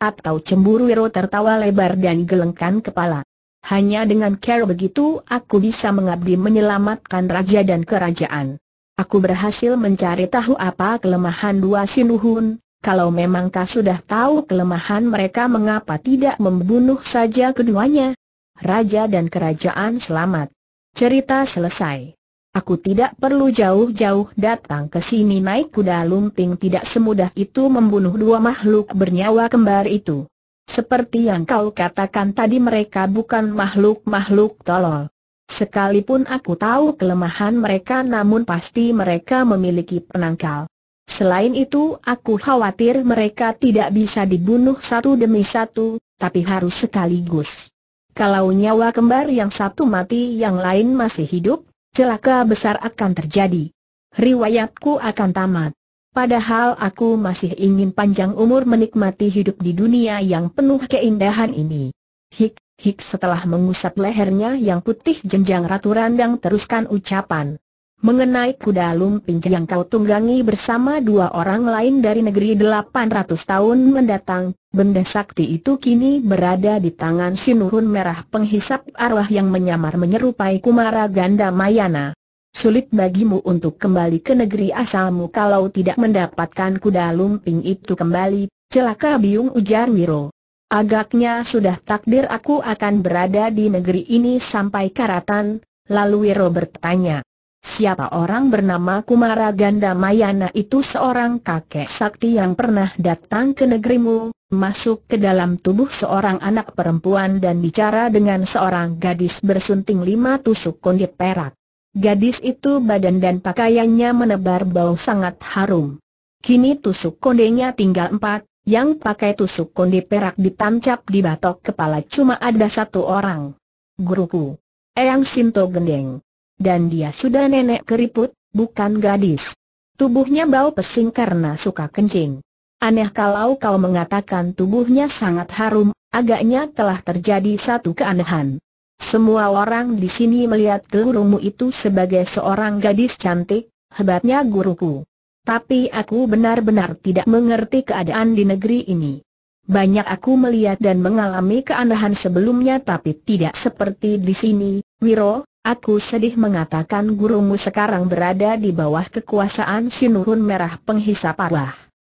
Atau cemburu Wiro tertawa lebar dan gelengkan kepala. Hanya dengan care begitu aku bisa mengabdi menyelamatkan raja dan kerajaan. Aku berhasil mencari tahu apa kelemahan dua sinuhun, kalau memang kau sudah tahu kelemahan mereka mengapa tidak membunuh saja keduanya? Raja dan kerajaan selamat. Cerita selesai. Aku tidak perlu jauh-jauh datang ke sini naik kuda lumping tidak semudah itu membunuh dua makhluk bernyawa kembar itu. Seperti yang kau katakan tadi mereka bukan makhluk-makhluk tolol. Sekalipun aku tahu kelemahan mereka namun pasti mereka memiliki penangkal. Selain itu aku khawatir mereka tidak bisa dibunuh satu demi satu, tapi harus sekaligus. Kalau nyawa kembar yang satu mati yang lain masih hidup, celaka besar akan terjadi. Riwayatku akan tamat. Padahal aku masih ingin panjang umur menikmati hidup di dunia yang penuh keindahan ini. Hik, hik setelah mengusap lehernya yang putih jenjang Ratu Randang teruskan ucapan mengenai kuda lumping yang kau tunggangi bersama dua orang lain dari negeri 800 tahun mendatang, benda sakti itu kini berada di tangan sinurun Merah penghisap arwah yang menyamar menyerupai Kumara Ganda Mayana. Sulit bagimu untuk kembali ke negeri asalmu kalau tidak mendapatkan kuda lumping itu kembali, celaka biung ujar Wiro. Agaknya sudah takdir aku akan berada di negeri ini sampai karatan, lalu Wiro bertanya. Siapa orang bernama Kumara Ganda Mayana itu seorang kakek sakti yang pernah datang ke negerimu, masuk ke dalam tubuh seorang anak perempuan dan bicara dengan seorang gadis bersunting lima tusuk kondi perak. Gadis itu badan dan pakaiannya menebar bau sangat harum. Kini tusuk kondenya tinggal empat, yang pakai tusuk konde perak ditancap di batok kepala cuma ada satu orang. Guruku. Eyang Sinto Gendeng. Dan dia sudah nenek keriput, bukan gadis. Tubuhnya bau pesing karena suka kencing. Aneh kalau kau mengatakan tubuhnya sangat harum, agaknya telah terjadi satu keanehan. Semua orang di sini melihat gurumu itu sebagai seorang gadis cantik, hebatnya guruku. Tapi aku benar-benar tidak mengerti keadaan di negeri ini. Banyak aku melihat dan mengalami keanehan sebelumnya tapi tidak seperti di sini, Wiro, Aku sedih mengatakan gurumu sekarang berada di bawah kekuasaan sinurun merah penghisap arwah.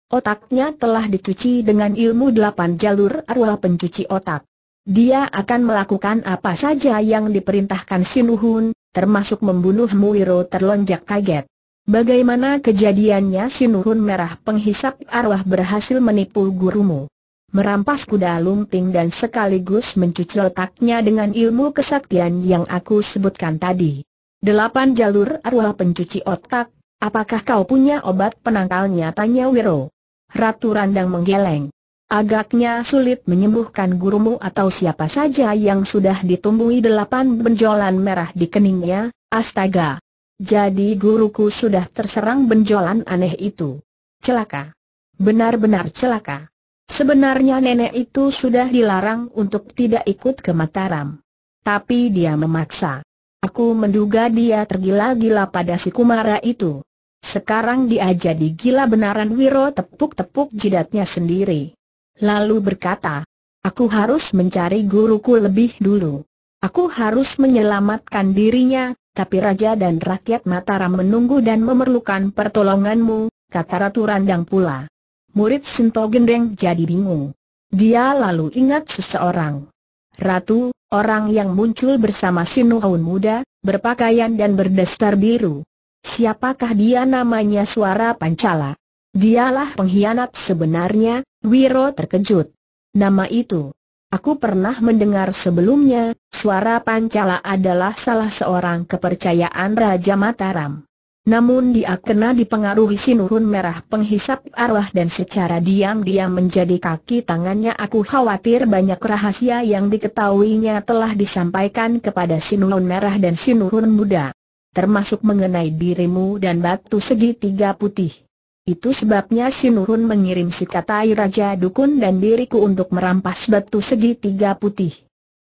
Otaknya telah dicuci dengan ilmu delapan jalur arwah pencuci otak. Dia akan melakukan apa saja yang diperintahkan Sinuhun, termasuk membunuh Muiro terlonjak kaget. Bagaimana kejadiannya Sinuhun merah penghisap arwah berhasil menipu gurumu? merampas kuda lumping dan sekaligus mencuci otaknya dengan ilmu kesaktian yang aku sebutkan tadi. Delapan jalur arwah pencuci otak, apakah kau punya obat penangkalnya? Tanya Wiro. Ratu Randang menggeleng. Agaknya sulit menyembuhkan gurumu atau siapa saja yang sudah ditumbuhi delapan benjolan merah di keningnya, astaga. Jadi guruku sudah terserang benjolan aneh itu. Celaka. Benar-benar celaka. Sebenarnya nenek itu sudah dilarang untuk tidak ikut ke Mataram. Tapi dia memaksa. Aku menduga dia tergila-gila pada si Kumara itu. Sekarang dia jadi gila benaran Wiro tepuk-tepuk jidatnya sendiri. Lalu berkata, aku harus mencari guruku lebih dulu. Aku harus menyelamatkan dirinya, tapi raja dan rakyat Mataram menunggu dan memerlukan pertolonganmu, kata Ratu Randang pula murid Sinto Gendeng jadi bingung. Dia lalu ingat seseorang. Ratu, orang yang muncul bersama Sinuhun muda, berpakaian dan berdaster biru. Siapakah dia namanya suara Pancala? Dialah pengkhianat sebenarnya, Wiro terkejut. Nama itu. Aku pernah mendengar sebelumnya, suara Pancala adalah salah seorang kepercayaan Raja Mataram. Namun dia kena dipengaruhi sinurun merah penghisap arwah dan secara diam-diam menjadi kaki tangannya aku khawatir banyak rahasia yang diketahuinya telah disampaikan kepada sinurun merah dan sinurun muda. Termasuk mengenai dirimu dan batu segitiga putih. Itu sebabnya sinurun mengirim si katai Raja Dukun dan diriku untuk merampas batu segitiga putih.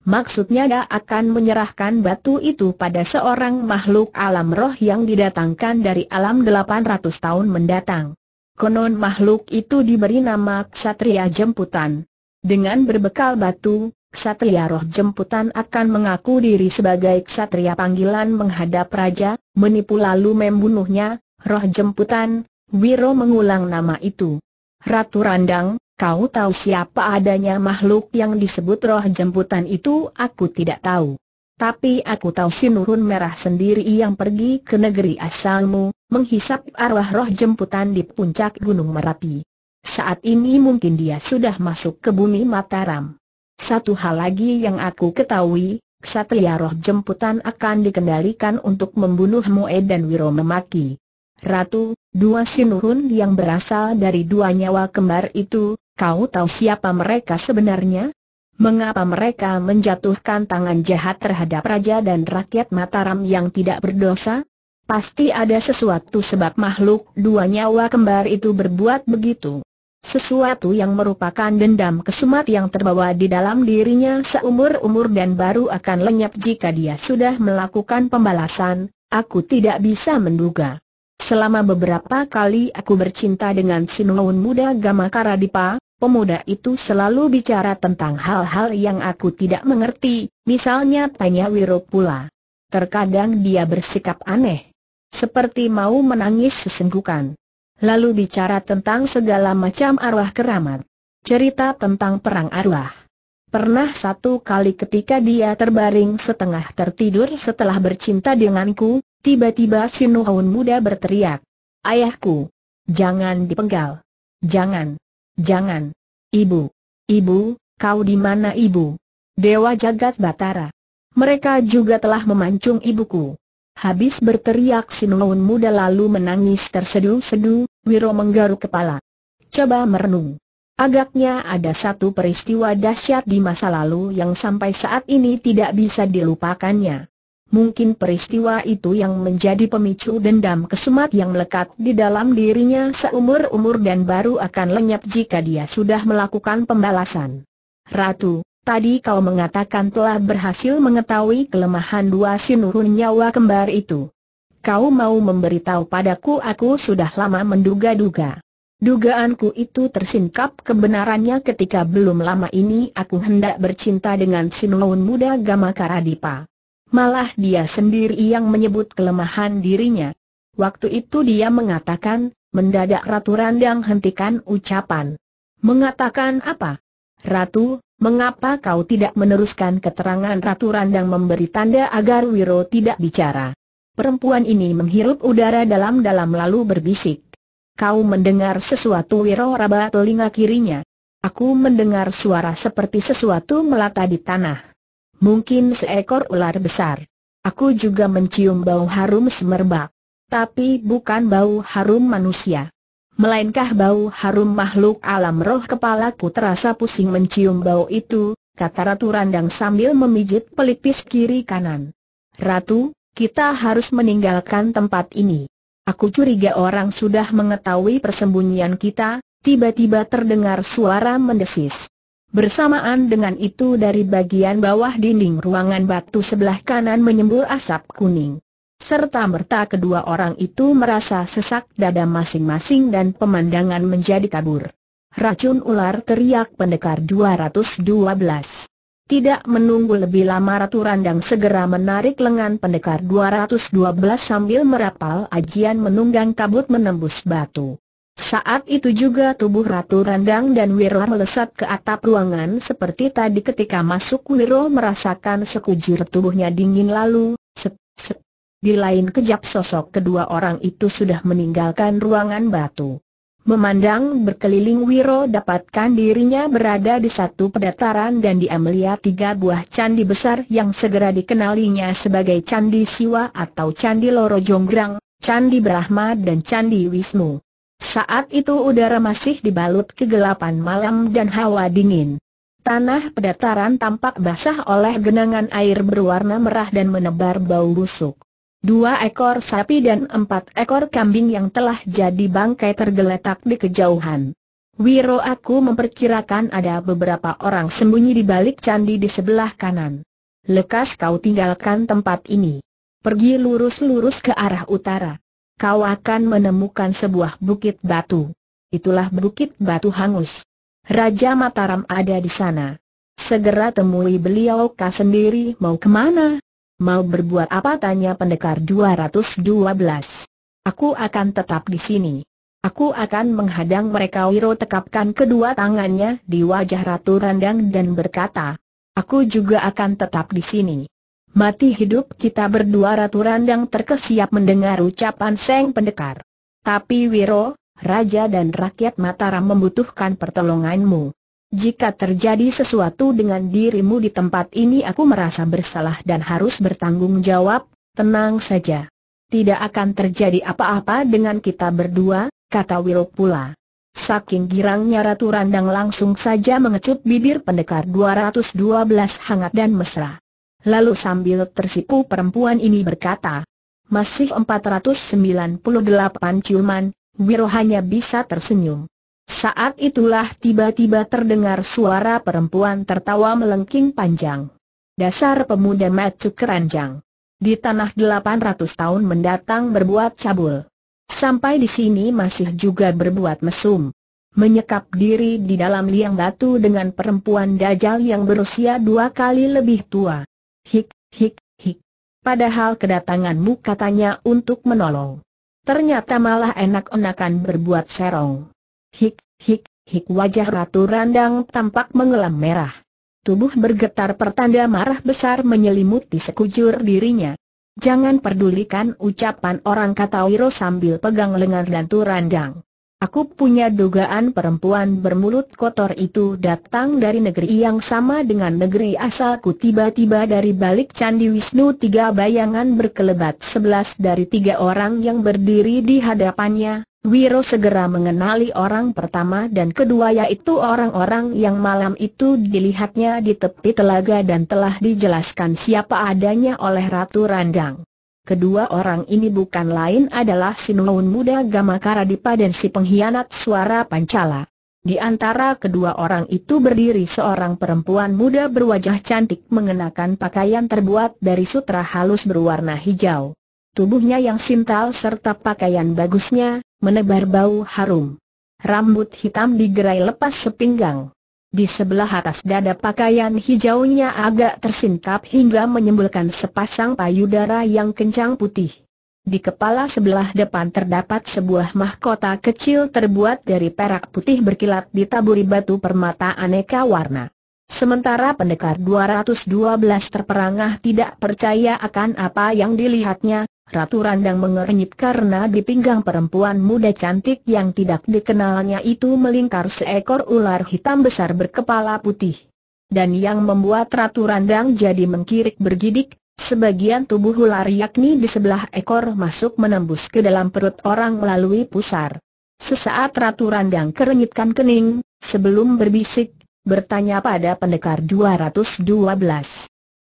Maksudnya dia akan menyerahkan batu itu pada seorang makhluk alam roh yang didatangkan dari alam 800 tahun mendatang. Konon makhluk itu diberi nama Ksatria Jemputan. Dengan berbekal batu, Ksatria roh jemputan akan mengaku diri sebagai Ksatria panggilan menghadap raja, menipu lalu membunuhnya, roh jemputan, Wiro mengulang nama itu. Ratu Randang, Kau tahu siapa adanya makhluk yang disebut roh jemputan itu? Aku tidak tahu. Tapi aku tahu si Nurun Merah sendiri yang pergi ke negeri asalmu, menghisap arwah roh jemputan di puncak Gunung Merapi. Saat ini mungkin dia sudah masuk ke bumi Mataram. Satu hal lagi yang aku ketahui, Satria roh jemputan akan dikendalikan untuk membunuh Moe dan Wiro Memaki. Ratu, dua sinurun yang berasal dari dua nyawa kembar itu, Kau tahu siapa mereka sebenarnya? Mengapa mereka menjatuhkan tangan jahat terhadap raja dan rakyat Mataram yang tidak berdosa? Pasti ada sesuatu sebab makhluk dua nyawa kembar itu berbuat begitu. Sesuatu yang merupakan dendam kesumat yang terbawa di dalam dirinya seumur-umur dan baru akan lenyap jika dia sudah melakukan pembalasan, aku tidak bisa menduga. Selama beberapa kali aku bercinta dengan sinuun muda Gamakara Dipa, Pemuda itu selalu bicara tentang hal-hal yang aku tidak mengerti, misalnya tanya Wiro pula. Terkadang dia bersikap aneh, seperti mau menangis sesenggukan. Lalu bicara tentang segala macam arwah keramat. Cerita tentang perang arwah. Pernah satu kali ketika dia terbaring setengah tertidur setelah bercinta denganku, tiba-tiba Sinuhun muda berteriak. Ayahku! Jangan dipenggal! Jangan! Jangan. Ibu. Ibu, kau di mana ibu? Dewa jagat batara. Mereka juga telah memancung ibuku. Habis berteriak Simeon muda lalu menangis tersedu-sedu, Wiro menggaruk kepala. Coba merenung. Agaknya ada satu peristiwa dahsyat di masa lalu yang sampai saat ini tidak bisa dilupakannya. Mungkin peristiwa itu yang menjadi pemicu dendam kesemat yang melekat di dalam dirinya seumur-umur dan baru akan lenyap jika dia sudah melakukan pembalasan. Ratu, tadi kau mengatakan telah berhasil mengetahui kelemahan dua sinurun nyawa kembar itu. Kau mau memberitahu padaku aku sudah lama menduga-duga. Dugaanku itu tersingkap kebenarannya ketika belum lama ini aku hendak bercinta dengan Sinuhun muda Gamakaradipa. Malah dia sendiri yang menyebut kelemahan dirinya. Waktu itu dia mengatakan, mendadak Ratu Randang hentikan ucapan. Mengatakan apa? Ratu, mengapa kau tidak meneruskan keterangan Ratu Randang memberi tanda agar Wiro tidak bicara? Perempuan ini menghirup udara dalam-dalam lalu berbisik. Kau mendengar sesuatu Wiro raba telinga kirinya. Aku mendengar suara seperti sesuatu melata di tanah mungkin seekor ular besar. Aku juga mencium bau harum semerbak. Tapi bukan bau harum manusia. Melainkah bau harum makhluk alam roh kepala ku terasa pusing mencium bau itu, kata Ratu Randang sambil memijit pelipis kiri kanan. Ratu, kita harus meninggalkan tempat ini. Aku curiga orang sudah mengetahui persembunyian kita, tiba-tiba terdengar suara mendesis. Bersamaan dengan itu dari bagian bawah dinding ruangan batu sebelah kanan menyembul asap kuning. Serta merta kedua orang itu merasa sesak dada masing-masing dan pemandangan menjadi kabur. Racun ular teriak pendekar 212. Tidak menunggu lebih lama Ratu Randang segera menarik lengan pendekar 212 sambil merapal ajian menunggang kabut menembus batu. Saat itu juga tubuh Ratu Randang dan Wiro melesat ke atap ruangan seperti tadi ketika masuk Wiro merasakan sekujur tubuhnya dingin lalu, set, set. Di lain kejap sosok kedua orang itu sudah meninggalkan ruangan batu. Memandang berkeliling Wiro dapatkan dirinya berada di satu pedataran dan dia melihat tiga buah candi besar yang segera dikenalinya sebagai Candi Siwa atau Candi Loro Jonggrang, Candi Brahma dan Candi Wisnu. Saat itu udara masih dibalut kegelapan malam dan hawa dingin. Tanah pedataran tampak basah oleh genangan air berwarna merah dan menebar bau busuk. Dua ekor sapi dan empat ekor kambing yang telah jadi bangkai tergeletak di kejauhan. Wiro aku memperkirakan ada beberapa orang sembunyi di balik candi di sebelah kanan. Lekas kau tinggalkan tempat ini. Pergi lurus-lurus ke arah utara kau akan menemukan sebuah bukit batu. Itulah bukit batu hangus. Raja Mataram ada di sana. Segera temui beliau kau sendiri mau kemana? Mau berbuat apa tanya pendekar 212. Aku akan tetap di sini. Aku akan menghadang mereka Wiro tekapkan kedua tangannya di wajah Ratu Randang dan berkata, Aku juga akan tetap di sini. Mati hidup kita berdua Ratu Randang terkesiap mendengar ucapan Seng Pendekar. Tapi Wiro, Raja dan rakyat Mataram membutuhkan pertolonganmu. Jika terjadi sesuatu dengan dirimu di tempat ini aku merasa bersalah dan harus bertanggung jawab, tenang saja. Tidak akan terjadi apa-apa dengan kita berdua, kata Wiro pula. Saking girangnya Ratu Randang langsung saja mengecup bibir pendekar 212 hangat dan mesra. Lalu sambil tersipu perempuan ini berkata, masih 498 ciuman, Wiro hanya bisa tersenyum. Saat itulah tiba-tiba terdengar suara perempuan tertawa melengking panjang. Dasar pemuda macu keranjang. Di tanah 800 tahun mendatang berbuat cabul. Sampai di sini masih juga berbuat mesum. Menyekap diri di dalam liang batu dengan perempuan dajal yang berusia dua kali lebih tua. Hik, hik, hik. Padahal kedatanganmu katanya untuk menolong. Ternyata malah enak-enakan berbuat serong. Hik, hik, hik wajah Ratu Randang tampak mengelam merah. Tubuh bergetar pertanda marah besar menyelimuti sekujur dirinya. Jangan pedulikan ucapan orang kata Wiro sambil pegang lengan Ratu Randang. Aku punya dugaan perempuan bermulut kotor itu datang dari negeri yang sama dengan negeri asalku tiba-tiba dari balik Candi Wisnu tiga bayangan berkelebat sebelas dari tiga orang yang berdiri di hadapannya. Wiro segera mengenali orang pertama dan kedua yaitu orang-orang yang malam itu dilihatnya di tepi telaga dan telah dijelaskan siapa adanya oleh Ratu Randang. Kedua orang ini bukan lain adalah Sinuun muda Gamakara dan si pengkhianat suara Pancala. Di antara kedua orang itu berdiri seorang perempuan muda berwajah cantik mengenakan pakaian terbuat dari sutra halus berwarna hijau. Tubuhnya yang sintal serta pakaian bagusnya, menebar bau harum. Rambut hitam digerai lepas sepinggang. Di sebelah atas dada pakaian hijaunya agak tersingkap hingga menyembulkan sepasang payudara yang kencang putih. Di kepala sebelah depan terdapat sebuah mahkota kecil terbuat dari perak putih berkilat ditaburi batu permata aneka warna. Sementara pendekar 212 terperangah tidak percaya akan apa yang dilihatnya, Ratu Randang mengernyit karena di pinggang perempuan muda cantik yang tidak dikenalnya itu melingkar seekor ular hitam besar berkepala putih. Dan yang membuat Ratu Randang jadi mengkirik bergidik, sebagian tubuh ular yakni di sebelah ekor masuk menembus ke dalam perut orang melalui pusar. Sesaat Ratu Randang kerenyitkan kening, sebelum berbisik, bertanya pada pendekar 212.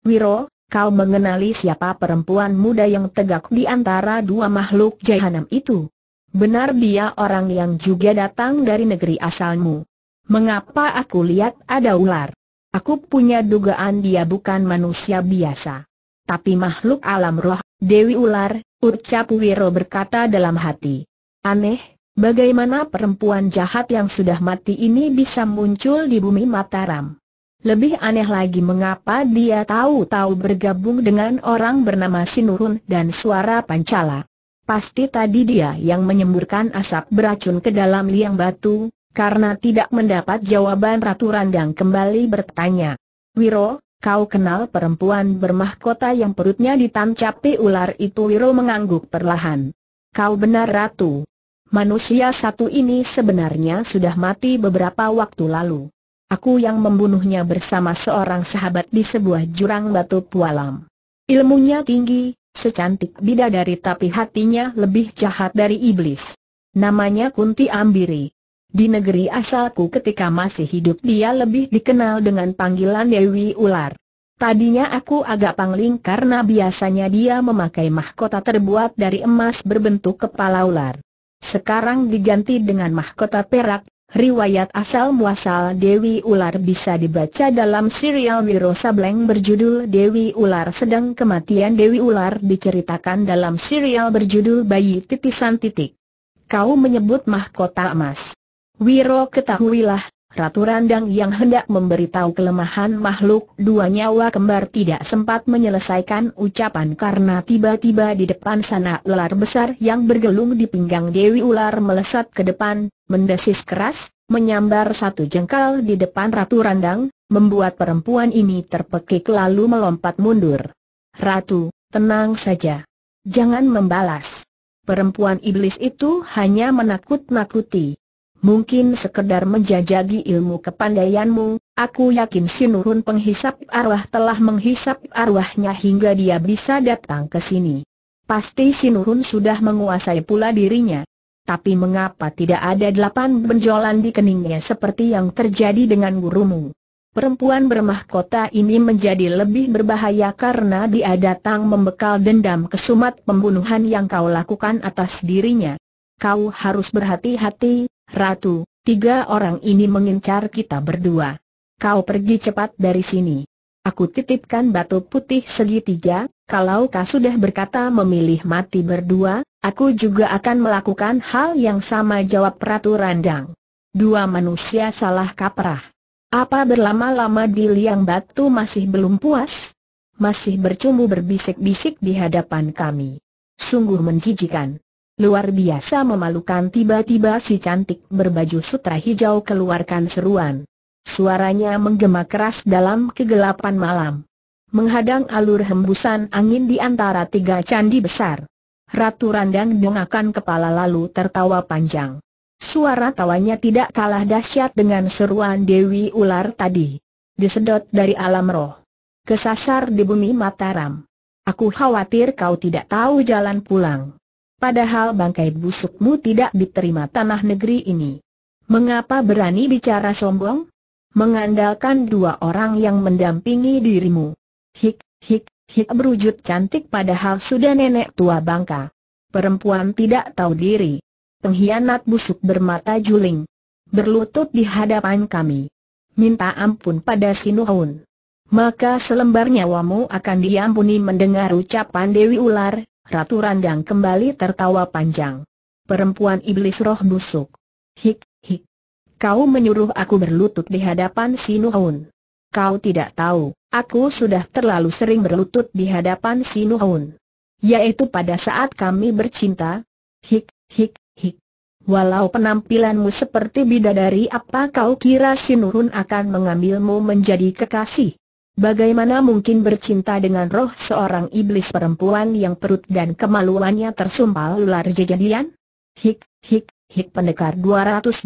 Wiro, kau mengenali siapa perempuan muda yang tegak di antara dua makhluk jahanam itu. Benar dia orang yang juga datang dari negeri asalmu. Mengapa aku lihat ada ular? Aku punya dugaan dia bukan manusia biasa. Tapi makhluk alam roh, Dewi Ular, ucap Wiro berkata dalam hati. Aneh, bagaimana perempuan jahat yang sudah mati ini bisa muncul di bumi Mataram? Lebih aneh lagi mengapa dia tahu-tahu bergabung dengan orang bernama Sinurun dan suara Pancala. Pasti tadi dia yang menyemburkan asap beracun ke dalam liang batu, karena tidak mendapat jawaban Ratu Randang kembali bertanya. Wiro, kau kenal perempuan bermahkota yang perutnya ditancapi ular itu Wiro mengangguk perlahan. Kau benar Ratu. Manusia satu ini sebenarnya sudah mati beberapa waktu lalu. Aku yang membunuhnya bersama seorang sahabat di sebuah jurang batu pualam. Ilmunya tinggi, secantik bidadari tapi hatinya lebih jahat dari iblis. Namanya Kunti Ambiri. Di negeri asalku ketika masih hidup dia lebih dikenal dengan panggilan Dewi Ular. Tadinya aku agak pangling karena biasanya dia memakai mahkota terbuat dari emas berbentuk kepala ular. Sekarang diganti dengan mahkota perak, Riwayat asal-muasal Dewi Ular bisa dibaca dalam serial Wiro Sableng berjudul Dewi Ular sedang kematian Dewi Ular diceritakan dalam serial berjudul Bayi Titisan Titik. Kau menyebut mahkota emas. Wiro ketahuilah, Ratu Randang yang hendak memberitahu kelemahan makhluk dua nyawa kembar tidak sempat menyelesaikan ucapan karena tiba-tiba di depan sana ular besar yang bergelung di pinggang Dewi Ular melesat ke depan, mendesis keras, menyambar satu jengkal di depan Ratu Randang, membuat perempuan ini terpekik lalu melompat mundur. Ratu, tenang saja. Jangan membalas. Perempuan iblis itu hanya menakut-nakuti mungkin sekedar menjajagi ilmu kepandaianmu, aku yakin Sinurun penghisap arwah telah menghisap arwahnya hingga dia bisa datang ke sini. Pasti Sinurun sudah menguasai pula dirinya. Tapi mengapa tidak ada delapan benjolan di keningnya seperti yang terjadi dengan gurumu? Perempuan bermahkota ini menjadi lebih berbahaya karena dia datang membekal dendam kesumat pembunuhan yang kau lakukan atas dirinya. Kau harus berhati-hati, Ratu, tiga orang ini mengincar kita berdua. Kau pergi cepat dari sini. Aku titipkan batu putih segitiga, kalau kau sudah berkata memilih mati berdua, aku juga akan melakukan hal yang sama jawab Ratu Randang. Dua manusia salah kaprah. Apa berlama-lama di liang batu masih belum puas? Masih bercumbu berbisik-bisik di hadapan kami. Sungguh menjijikan. Luar biasa memalukan tiba-tiba si cantik berbaju sutra hijau keluarkan seruan. Suaranya menggema keras dalam kegelapan malam. Menghadang alur hembusan angin di antara tiga candi besar. Ratu Randang dongakan kepala lalu tertawa panjang. Suara tawanya tidak kalah dahsyat dengan seruan Dewi Ular tadi. Disedot dari alam roh. Kesasar di bumi Mataram. Aku khawatir kau tidak tahu jalan pulang padahal bangkai busukmu tidak diterima tanah negeri ini. Mengapa berani bicara sombong? Mengandalkan dua orang yang mendampingi dirimu. Hik, hik, hik berwujud cantik padahal sudah nenek tua bangka. Perempuan tidak tahu diri. Pengkhianat busuk bermata juling. Berlutut di hadapan kami. Minta ampun pada Sinuhun maka selembar nyawamu akan diampuni mendengar ucapan Dewi Ular, Ratu Randang kembali tertawa panjang. Perempuan iblis roh busuk. Hik, hik. Kau menyuruh aku berlutut di hadapan Sinuhun. Kau tidak tahu, aku sudah terlalu sering berlutut di hadapan Sinuhun. Yaitu pada saat kami bercinta. Hik, hik, hik. Walau penampilanmu seperti bidadari apa kau kira Sinuhun akan mengambilmu menjadi kekasih? Bagaimana mungkin bercinta dengan roh seorang iblis perempuan yang perut dan kemaluannya tersumpal ular jejadian? Hik, hik, hik pendekar 212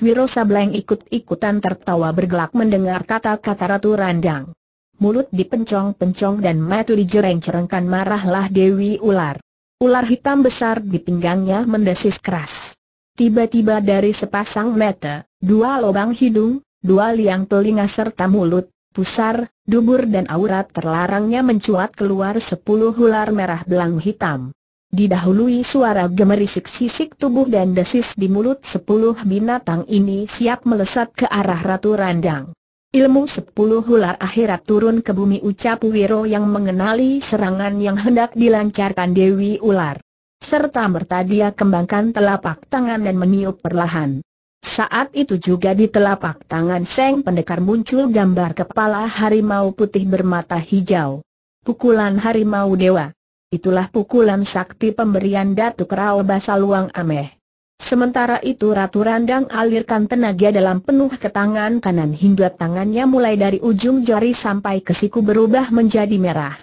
Wiro Sableng ikut-ikutan tertawa bergelak mendengar kata-kata Ratu Randang. Mulut dipencong-pencong dan mata dijereng-jerengkan marahlah Dewi Ular. Ular hitam besar di pinggangnya mendesis keras. Tiba-tiba dari sepasang mata, dua lubang hidung, dua liang telinga serta mulut, pusar, dubur dan aurat terlarangnya mencuat keluar sepuluh ular merah belang hitam. Didahului suara gemerisik sisik tubuh dan desis di mulut sepuluh binatang ini siap melesat ke arah Ratu Randang. Ilmu sepuluh ular akhirat turun ke bumi ucap Wiro yang mengenali serangan yang hendak dilancarkan Dewi Ular. Serta merta dia kembangkan telapak tangan dan meniup perlahan. Saat itu juga di telapak tangan Seng Pendekar muncul gambar kepala harimau putih bermata hijau. Pukulan harimau dewa. Itulah pukulan sakti pemberian Datuk Rao Basaluang Ameh. Sementara itu Ratu Randang alirkan tenaga dalam penuh ke tangan kanan hingga tangannya mulai dari ujung jari sampai ke siku berubah menjadi merah.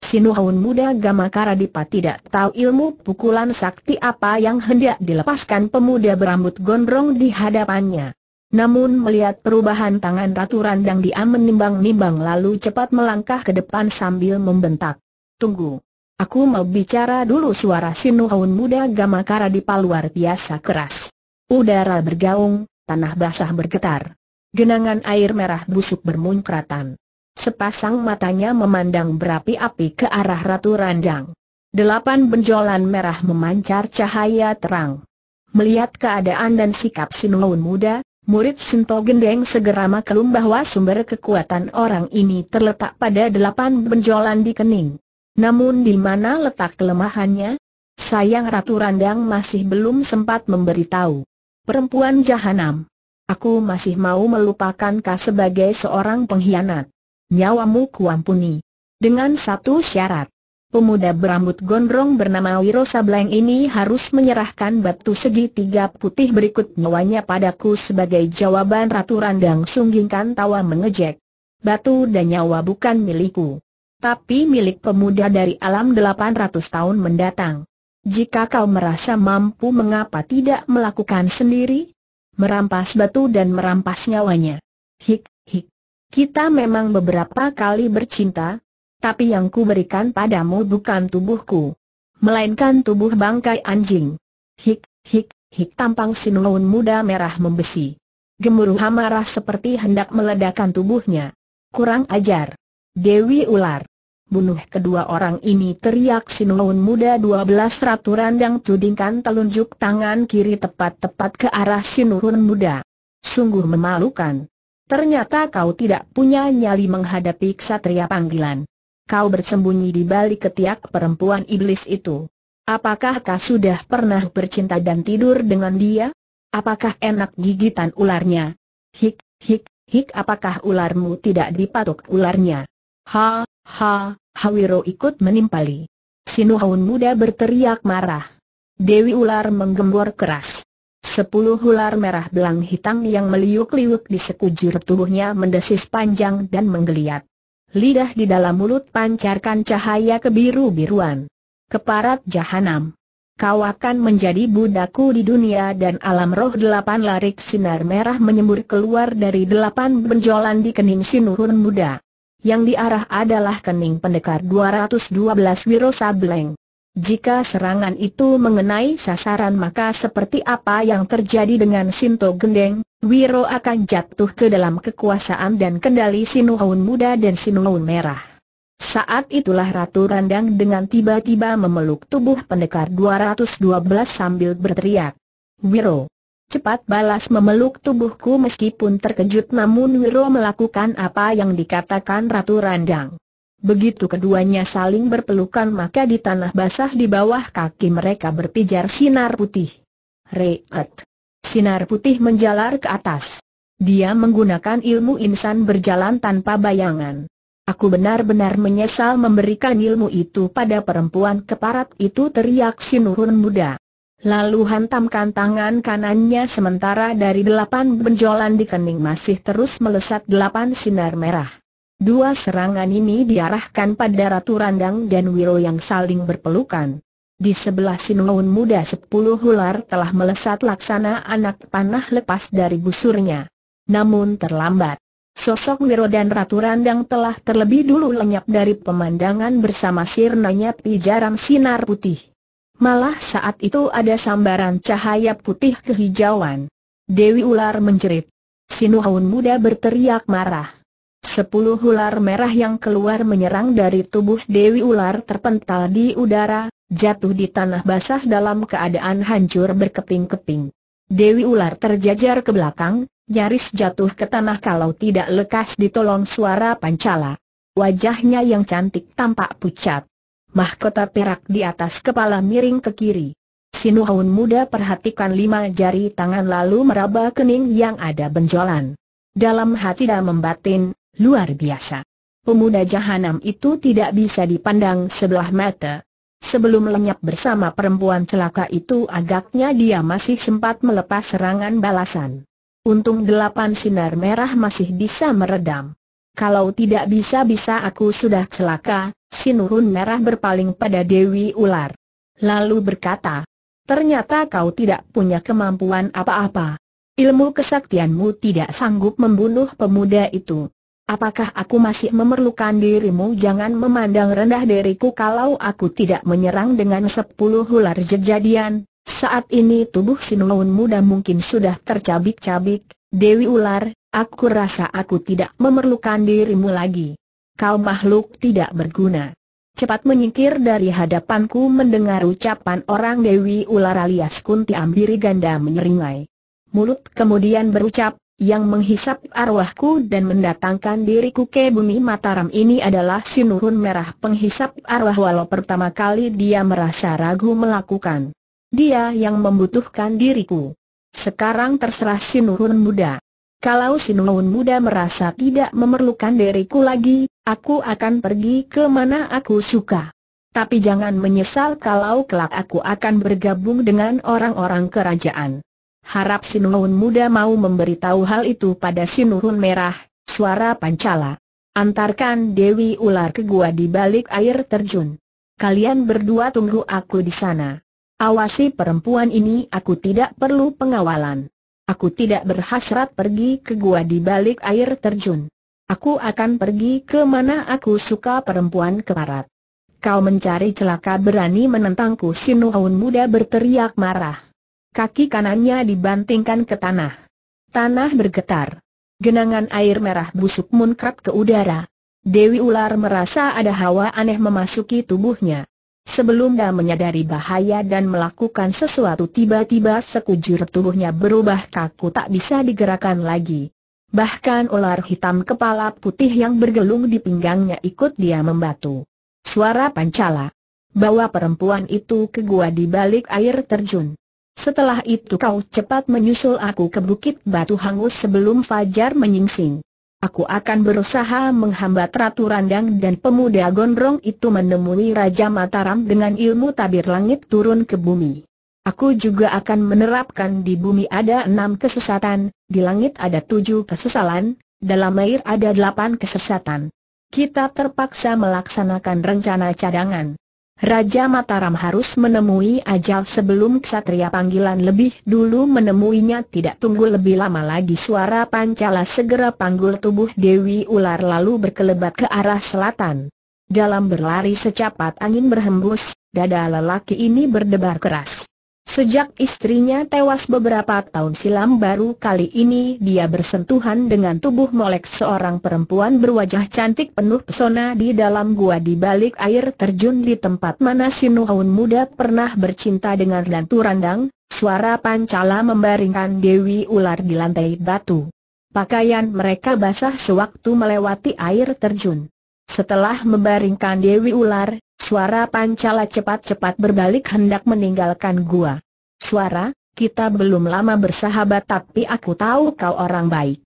Sinuhun muda Gamakara Dipa tidak tahu ilmu pukulan sakti apa yang hendak dilepaskan pemuda berambut gondrong di hadapannya. Namun melihat perubahan tangan Ratu Randang dia menimbang-nimbang lalu cepat melangkah ke depan sambil membentak. Tunggu. Aku mau bicara dulu suara Sinuhun muda Gamakara Dipa luar biasa keras. Udara bergaung, tanah basah bergetar. Genangan air merah busuk bermunkratan. Sepasang matanya memandang berapi-api ke arah Ratu Randang. Delapan benjolan merah memancar cahaya terang. Melihat keadaan dan sikap Sinuun muda, murid Sinto Gendeng segera maklum bahwa sumber kekuatan orang ini terletak pada delapan benjolan di kening. Namun di mana letak kelemahannya? Sayang Ratu Randang masih belum sempat memberitahu. Perempuan jahanam. Aku masih mau melupakan kau sebagai seorang pengkhianat nyawamu kuampuni. Dengan satu syarat. Pemuda berambut gondrong bernama Wiro Sableng ini harus menyerahkan batu segitiga putih berikut nyawanya padaku sebagai jawaban Ratu Randang Sunggingkan tawa mengejek. Batu dan nyawa bukan milikku. Tapi milik pemuda dari alam 800 tahun mendatang. Jika kau merasa mampu mengapa tidak melakukan sendiri? Merampas batu dan merampas nyawanya. Hik, kita memang beberapa kali bercinta, tapi yang ku berikan padamu bukan tubuhku, melainkan tubuh bangkai anjing. Hik, hik, hik tampang Sinulun muda merah membesi. Gemuruh amarah seperti hendak meledakkan tubuhnya. Kurang ajar. Dewi ular. Bunuh kedua orang ini teriak Sinulun muda 12 ratu randang tudingkan telunjuk tangan kiri tepat-tepat ke arah Sinulun muda. Sungguh memalukan. Ternyata kau tidak punya nyali menghadapi ksatria panggilan. Kau bersembunyi di balik ketiak perempuan iblis itu. Apakah kau sudah pernah bercinta dan tidur dengan dia? Apakah enak gigitan ularnya? Hik, hik, hik apakah ularmu tidak dipatok ularnya? Ha, ha, Hawiro ikut menimpali. Sinuhaun muda berteriak marah. Dewi ular menggembor keras. Sepuluh ular merah belang hitam yang meliuk-liuk di sekujur tubuhnya mendesis panjang dan menggeliat. Lidah di dalam mulut pancarkan cahaya kebiru-biruan. Keparat jahanam. Kau akan menjadi budakku di dunia dan alam roh delapan larik sinar merah menyembur keluar dari delapan benjolan di kening sinurun muda. Yang diarah adalah kening pendekar 212 Wiro Sableng. Jika serangan itu mengenai sasaran maka seperti apa yang terjadi dengan Sinto Gendeng, Wiro akan jatuh ke dalam kekuasaan dan kendali Sinuhun muda dan Sinuhun merah. Saat itulah Ratu Randang dengan tiba-tiba memeluk tubuh pendekar 212 sambil berteriak. Wiro, cepat balas memeluk tubuhku meskipun terkejut namun Wiro melakukan apa yang dikatakan Ratu Randang. Begitu keduanya saling berpelukan maka di tanah basah di bawah kaki mereka berpijar sinar putih. Reet. Sinar putih menjalar ke atas. Dia menggunakan ilmu insan berjalan tanpa bayangan. Aku benar-benar menyesal memberikan ilmu itu pada perempuan keparat itu teriak Sinurun muda. Lalu hantamkan tangan kanannya sementara dari delapan benjolan di kening masih terus melesat delapan sinar merah. Dua serangan ini diarahkan pada Ratu Randang dan Wiro yang saling berpelukan. Di sebelah Sinuun muda sepuluh ular telah melesat laksana anak panah lepas dari busurnya. Namun terlambat. Sosok Wiro dan Ratu Randang telah terlebih dulu lenyap dari pemandangan bersama sirnanya pijaran sinar putih. Malah saat itu ada sambaran cahaya putih kehijauan. Dewi ular menjerit. Sinuun muda berteriak marah. Sepuluh ular merah yang keluar menyerang dari tubuh Dewi Ular terpental di udara, jatuh di tanah basah dalam keadaan hancur berkeping-keping. Dewi Ular terjajar ke belakang, nyaris jatuh ke tanah kalau tidak lekas ditolong suara pancala. Wajahnya yang cantik tampak pucat. Mahkota perak di atas kepala miring ke kiri. Sinuhun muda perhatikan lima jari tangan lalu meraba kening yang ada benjolan. Dalam hati dia membatin, luar biasa. Pemuda jahanam itu tidak bisa dipandang sebelah mata. Sebelum lenyap bersama perempuan celaka itu agaknya dia masih sempat melepas serangan balasan. Untung delapan sinar merah masih bisa meredam. Kalau tidak bisa-bisa aku sudah celaka, sinurun merah berpaling pada Dewi Ular. Lalu berkata, ternyata kau tidak punya kemampuan apa-apa. Ilmu kesaktianmu tidak sanggup membunuh pemuda itu. Apakah aku masih memerlukan dirimu? Jangan memandang rendah diriku kalau aku tidak menyerang dengan sepuluh ular jejadian. Saat ini tubuh Sinuun muda mungkin sudah tercabik-cabik. Dewi ular, aku rasa aku tidak memerlukan dirimu lagi. Kau makhluk tidak berguna. Cepat menyingkir dari hadapanku mendengar ucapan orang Dewi ular alias Kunti Ambiri Ganda menyeringai. Mulut kemudian berucap, yang menghisap arwahku dan mendatangkan diriku ke bumi Mataram ini adalah Sinurun Merah penghisap arwah walau pertama kali dia merasa ragu melakukan. Dia yang membutuhkan diriku. Sekarang terserah Sinurun Muda. Kalau Sinurun Muda merasa tidak memerlukan diriku lagi, aku akan pergi ke mana aku suka. Tapi jangan menyesal kalau kelak aku akan bergabung dengan orang-orang kerajaan. Harap Sinuhun muda mau memberitahu hal itu pada Sinuhun merah, suara Pancala. Antarkan Dewi Ular ke gua di balik air terjun. Kalian berdua tunggu aku di sana. Awasi perempuan ini aku tidak perlu pengawalan. Aku tidak berhasrat pergi ke gua di balik air terjun. Aku akan pergi ke mana aku suka perempuan ke barat. Kau mencari celaka berani menentangku Sinuhun muda berteriak marah. Kaki kanannya dibantingkan ke tanah. Tanah bergetar. Genangan air merah busuk muncrat ke udara. Dewi ular merasa ada hawa aneh memasuki tubuhnya. Sebelum dia menyadari bahaya dan melakukan sesuatu tiba-tiba sekujur tubuhnya berubah kaku tak bisa digerakkan lagi. Bahkan ular hitam kepala putih yang bergelung di pinggangnya ikut dia membatu. Suara pancala. Bawa perempuan itu ke gua di balik air terjun. Setelah itu kau cepat menyusul aku ke bukit batu hangus sebelum fajar menyingsing. Aku akan berusaha menghambat Ratu Randang dan pemuda gondrong itu menemui Raja Mataram dengan ilmu tabir langit turun ke bumi. Aku juga akan menerapkan di bumi ada enam kesesatan, di langit ada tujuh kesesalan, dalam air ada delapan kesesatan. Kita terpaksa melaksanakan rencana cadangan. Raja Mataram harus menemui ajal sebelum ksatria panggilan lebih dulu menemuinya tidak tunggu lebih lama lagi suara pancala segera panggul tubuh Dewi Ular lalu berkelebat ke arah selatan. Dalam berlari secepat angin berhembus, dada lelaki ini berdebar keras. Sejak istrinya tewas beberapa tahun silam baru kali ini dia bersentuhan dengan tubuh molek seorang perempuan berwajah cantik penuh pesona di dalam gua di balik air terjun di tempat mana Aun muda pernah bercinta dengan Lantu Randang, suara pancala membaringkan Dewi Ular di lantai batu. Pakaian mereka basah sewaktu melewati air terjun. Setelah membaringkan Dewi Ular, Suara Pancala cepat-cepat berbalik hendak meninggalkan gua. Suara, kita belum lama bersahabat tapi aku tahu kau orang baik.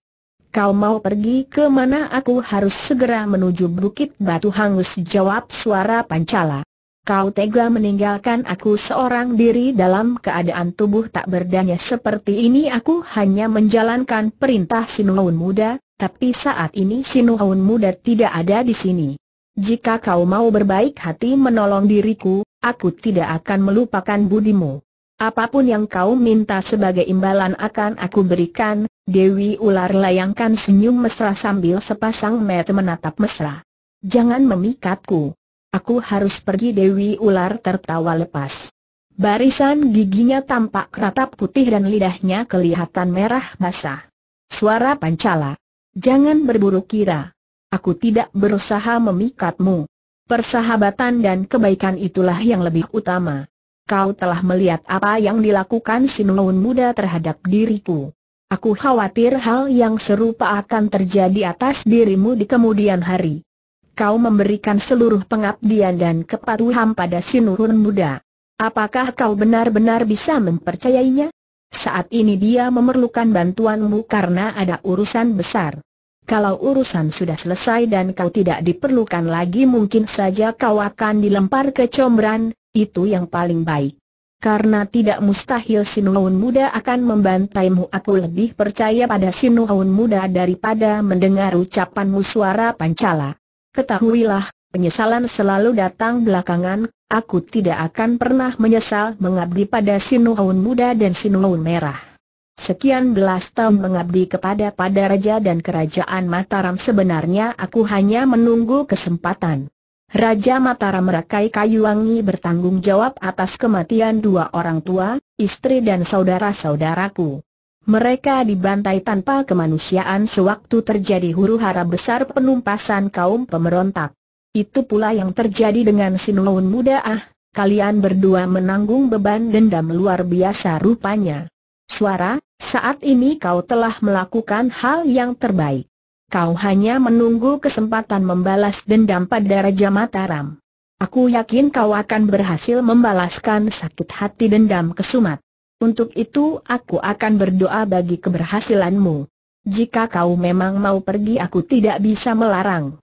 Kau mau pergi ke mana aku harus segera menuju Bukit Batu Hangus jawab suara Pancala. Kau tega meninggalkan aku seorang diri dalam keadaan tubuh tak berdaya seperti ini aku hanya menjalankan perintah Sinuhun Muda, tapi saat ini Sinuhun Muda tidak ada di sini. Jika kau mau berbaik hati menolong diriku, aku tidak akan melupakan budimu. Apapun yang kau minta sebagai imbalan akan aku berikan, Dewi Ular layangkan senyum mesra sambil sepasang mata menatap mesra. Jangan memikatku. Aku harus pergi Dewi Ular tertawa lepas. Barisan giginya tampak keratap putih dan lidahnya kelihatan merah basah. Suara pancala. Jangan berburu kira aku tidak berusaha memikatmu. Persahabatan dan kebaikan itulah yang lebih utama. Kau telah melihat apa yang dilakukan Sinurun muda terhadap diriku. Aku khawatir hal yang serupa akan terjadi atas dirimu di kemudian hari. Kau memberikan seluruh pengabdian dan kepatuhan pada Sinurun muda. Apakah kau benar-benar bisa mempercayainya? Saat ini dia memerlukan bantuanmu karena ada urusan besar. Kalau urusan sudah selesai dan kau tidak diperlukan lagi mungkin saja kau akan dilempar ke combran, itu yang paling baik. Karena tidak mustahil Sinuhaun muda akan membantaimu aku lebih percaya pada Sinuhaun muda daripada mendengar ucapanmu suara pancala. Ketahuilah, penyesalan selalu datang belakangan, aku tidak akan pernah menyesal mengabdi pada Sinuhaun muda dan Sinuhaun merah. Sekian belas tahun mengabdi kepada pada raja dan kerajaan Mataram sebenarnya aku hanya menunggu kesempatan. Raja Mataram Rakai Kayuwangi bertanggung jawab atas kematian dua orang tua, istri dan saudara-saudaraku. Mereka dibantai tanpa kemanusiaan sewaktu terjadi huru hara besar penumpasan kaum pemberontak. Itu pula yang terjadi dengan Sinuun Muda ah, kalian berdua menanggung beban dendam luar biasa rupanya. Suara, saat ini kau telah melakukan hal yang terbaik. Kau hanya menunggu kesempatan membalas dendam pada Raja Mataram. Aku yakin kau akan berhasil membalaskan sakit hati dendam kesumat. Untuk itu aku akan berdoa bagi keberhasilanmu. Jika kau memang mau pergi aku tidak bisa melarang.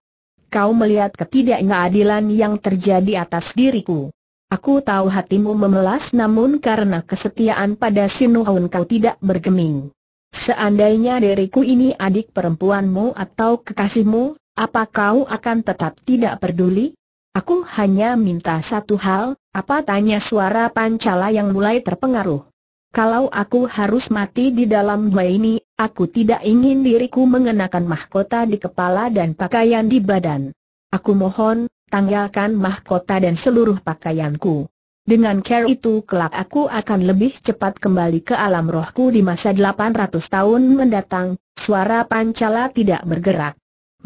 Kau melihat ketidakadilan yang terjadi atas diriku. Aku tahu hatimu memelas namun karena kesetiaan pada Sinuhun kau tidak bergeming. Seandainya diriku ini adik perempuanmu atau kekasihmu, apa kau akan tetap tidak peduli? Aku hanya minta satu hal, apa tanya suara pancala yang mulai terpengaruh. Kalau aku harus mati di dalam gua ini, aku tidak ingin diriku mengenakan mahkota di kepala dan pakaian di badan. Aku mohon, tanggalkan mahkota dan seluruh pakaianku. Dengan care itu kelak aku akan lebih cepat kembali ke alam rohku di masa 800 tahun mendatang, suara Pancala tidak bergerak.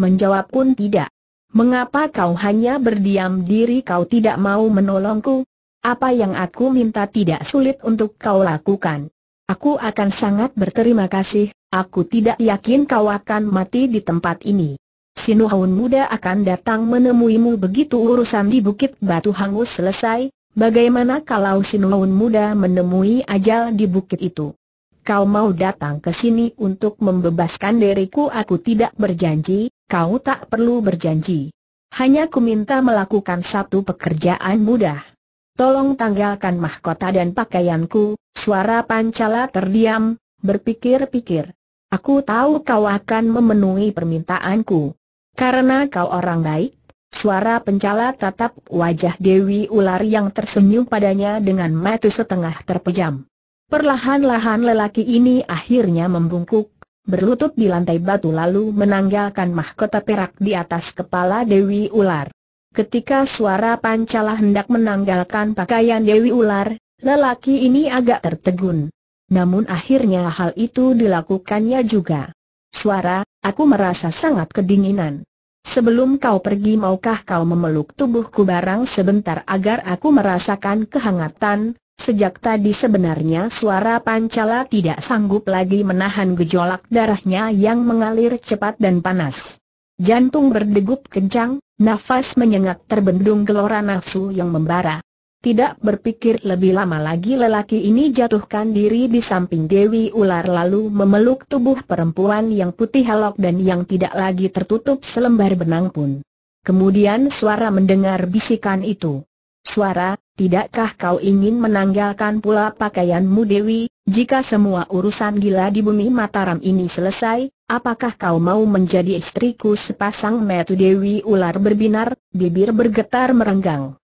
Menjawab pun tidak. Mengapa kau hanya berdiam diri kau tidak mau menolongku? Apa yang aku minta tidak sulit untuk kau lakukan. Aku akan sangat berterima kasih, aku tidak yakin kau akan mati di tempat ini. Sinuhun muda akan datang menemuimu begitu urusan di Bukit Batu Hangus selesai, bagaimana kalau Sinuhun muda menemui ajal di bukit itu? Kau mau datang ke sini untuk membebaskan diriku aku tidak berjanji, kau tak perlu berjanji. Hanya ku minta melakukan satu pekerjaan mudah. Tolong tanggalkan mahkota dan pakaianku, suara pancala terdiam, berpikir-pikir. Aku tahu kau akan memenuhi permintaanku. Karena kau orang baik, suara pencala tatap wajah Dewi Ular yang tersenyum padanya dengan mata setengah terpejam. Perlahan-lahan lelaki ini akhirnya membungkuk, berlutut di lantai batu lalu menanggalkan mahkota perak di atas kepala Dewi Ular. Ketika suara pancala hendak menanggalkan pakaian Dewi Ular, lelaki ini agak tertegun. Namun akhirnya hal itu dilakukannya juga suara, aku merasa sangat kedinginan. Sebelum kau pergi maukah kau memeluk tubuhku barang sebentar agar aku merasakan kehangatan, sejak tadi sebenarnya suara Pancala tidak sanggup lagi menahan gejolak darahnya yang mengalir cepat dan panas. Jantung berdegup kencang, nafas menyengat terbendung gelora nafsu yang membara. Tidak berpikir lebih lama lagi lelaki ini jatuhkan diri di samping Dewi Ular lalu memeluk tubuh perempuan yang putih halok dan yang tidak lagi tertutup selembar benang pun. Kemudian suara mendengar bisikan itu. Suara, tidakkah kau ingin menanggalkan pula pakaianmu Dewi, jika semua urusan gila di bumi Mataram ini selesai, apakah kau mau menjadi istriku sepasang metu Dewi Ular berbinar, bibir bergetar merenggang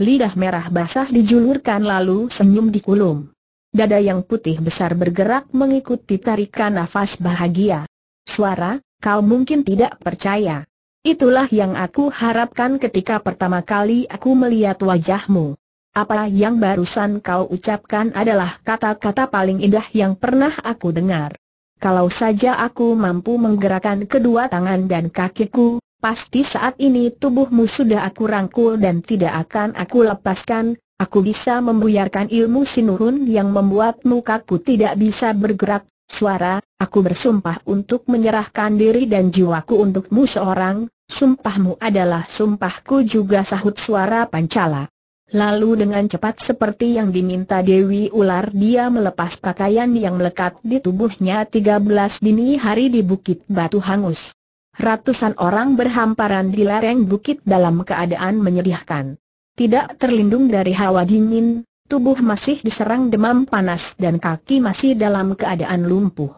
lidah merah basah dijulurkan lalu senyum dikulum. Dada yang putih besar bergerak mengikuti tarikan nafas bahagia. Suara, kau mungkin tidak percaya. Itulah yang aku harapkan ketika pertama kali aku melihat wajahmu. Apa yang barusan kau ucapkan adalah kata-kata paling indah yang pernah aku dengar. Kalau saja aku mampu menggerakkan kedua tangan dan kakiku, Pasti saat ini tubuhmu sudah aku rangkul dan tidak akan aku lepaskan, aku bisa membuyarkan ilmu sinurun yang membuat mukaku tidak bisa bergerak. Suara, aku bersumpah untuk menyerahkan diri dan jiwaku untukmu seorang, sumpahmu adalah sumpahku juga sahut suara pancala. Lalu dengan cepat seperti yang diminta Dewi Ular dia melepas pakaian yang melekat di tubuhnya 13 dini hari di Bukit Batu Hangus ratusan orang berhamparan di lereng bukit dalam keadaan menyedihkan. Tidak terlindung dari hawa dingin, tubuh masih diserang demam panas dan kaki masih dalam keadaan lumpuh.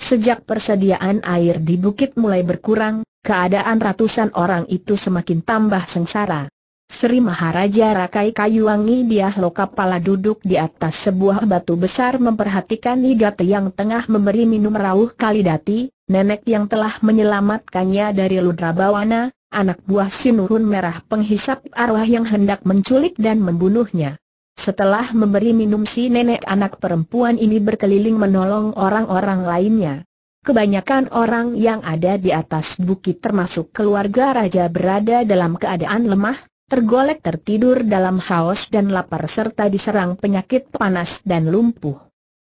Sejak persediaan air di bukit mulai berkurang, keadaan ratusan orang itu semakin tambah sengsara. Sri Maharaja Rakai Kayuwangi Diah Lokapala duduk di atas sebuah batu besar memperhatikan Higate yang tengah memberi minum rauh kalidati, nenek yang telah menyelamatkannya dari ludra bawana, anak buah Sinurun Merah penghisap arwah yang hendak menculik dan membunuhnya. Setelah memberi minum si nenek anak perempuan ini berkeliling menolong orang-orang lainnya. Kebanyakan orang yang ada di atas bukit termasuk keluarga raja berada dalam keadaan lemah, tergolek tertidur dalam haus dan lapar serta diserang penyakit panas dan lumpuh.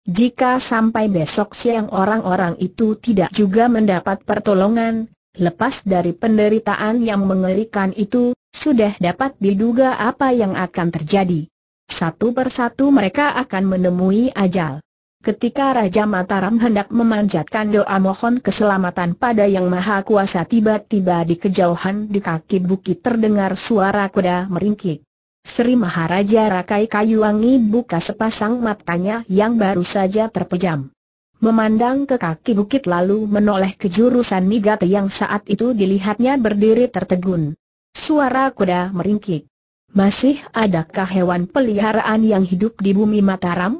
Jika sampai besok siang orang-orang itu tidak juga mendapat pertolongan, lepas dari penderitaan yang mengerikan itu, sudah dapat diduga apa yang akan terjadi. Satu persatu mereka akan menemui ajal. Ketika Raja Mataram hendak memanjatkan doa mohon keselamatan pada Yang Maha Kuasa tiba-tiba di kejauhan di kaki bukit terdengar suara kuda meringkik. Sri Maharaja Rakai Kayuwangi buka sepasang matanya yang baru saja terpejam. Memandang ke kaki bukit lalu menoleh ke jurusan Nigate yang saat itu dilihatnya berdiri tertegun. Suara kuda meringkik. Masih adakah hewan peliharaan yang hidup di bumi Mataram?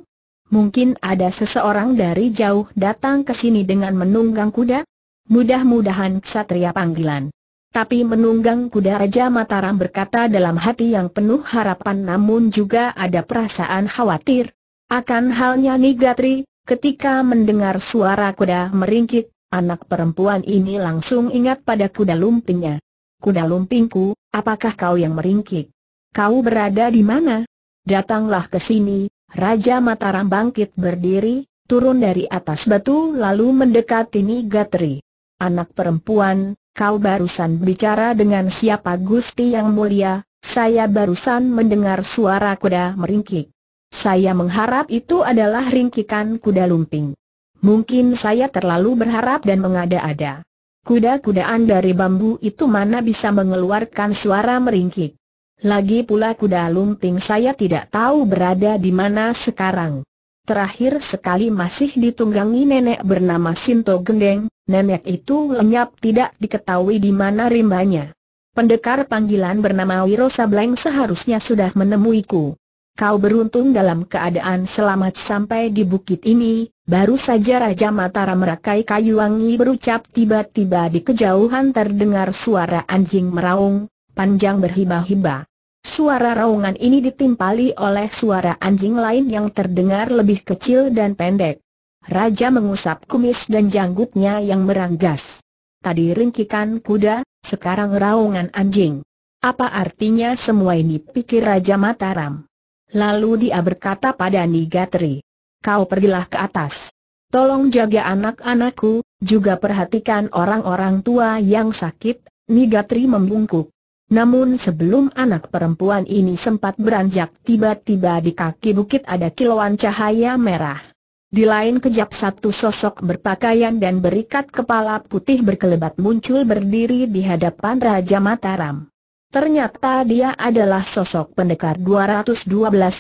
Mungkin ada seseorang dari jauh datang ke sini dengan menunggang kuda? Mudah-mudahan ksatria panggilan. Tapi menunggang kuda Raja Mataram berkata dalam hati yang penuh harapan namun juga ada perasaan khawatir. Akan halnya Nigatri, ketika mendengar suara kuda meringkik, anak perempuan ini langsung ingat pada kuda lumpingnya. Kuda lumpingku, apakah kau yang meringkik? Kau berada di mana? Datanglah ke sini, Raja Mataram bangkit berdiri, turun dari atas batu lalu mendekati Nigatri. Anak perempuan, Kau barusan bicara dengan siapa Gusti Yang Mulia? Saya barusan mendengar suara kuda meringkik. Saya mengharap itu adalah ringkikan kuda lumping. Mungkin saya terlalu berharap dan mengada-ada. Kuda-kudaan dari bambu itu mana bisa mengeluarkan suara meringkik. Lagi pula kuda lumping saya tidak tahu berada di mana sekarang. Terakhir sekali masih ditunggangi nenek bernama Sinto Gendeng, nenek itu lenyap tidak diketahui di mana rimbanya. Pendekar panggilan bernama Wiro Sableng seharusnya sudah menemuiku. Kau beruntung dalam keadaan selamat sampai di bukit ini, baru saja Raja Matara merakai kayu wangi berucap tiba-tiba di kejauhan terdengar suara anjing meraung, panjang berhibah-hibah. Suara raungan ini ditimpali oleh suara anjing lain yang terdengar lebih kecil dan pendek. Raja mengusap kumis dan janggutnya yang meranggas. Tadi ringkikan kuda, sekarang raungan anjing. Apa artinya semua ini pikir Raja Mataram. Lalu dia berkata pada Nigatri, kau pergilah ke atas. Tolong jaga anak-anakku, juga perhatikan orang-orang tua yang sakit, Nigatri membungkuk. Namun sebelum anak perempuan ini sempat beranjak tiba-tiba di kaki bukit ada kilauan cahaya merah. Di lain kejap satu sosok berpakaian dan berikat kepala putih berkelebat muncul berdiri di hadapan Raja Mataram. Ternyata dia adalah sosok pendekar 212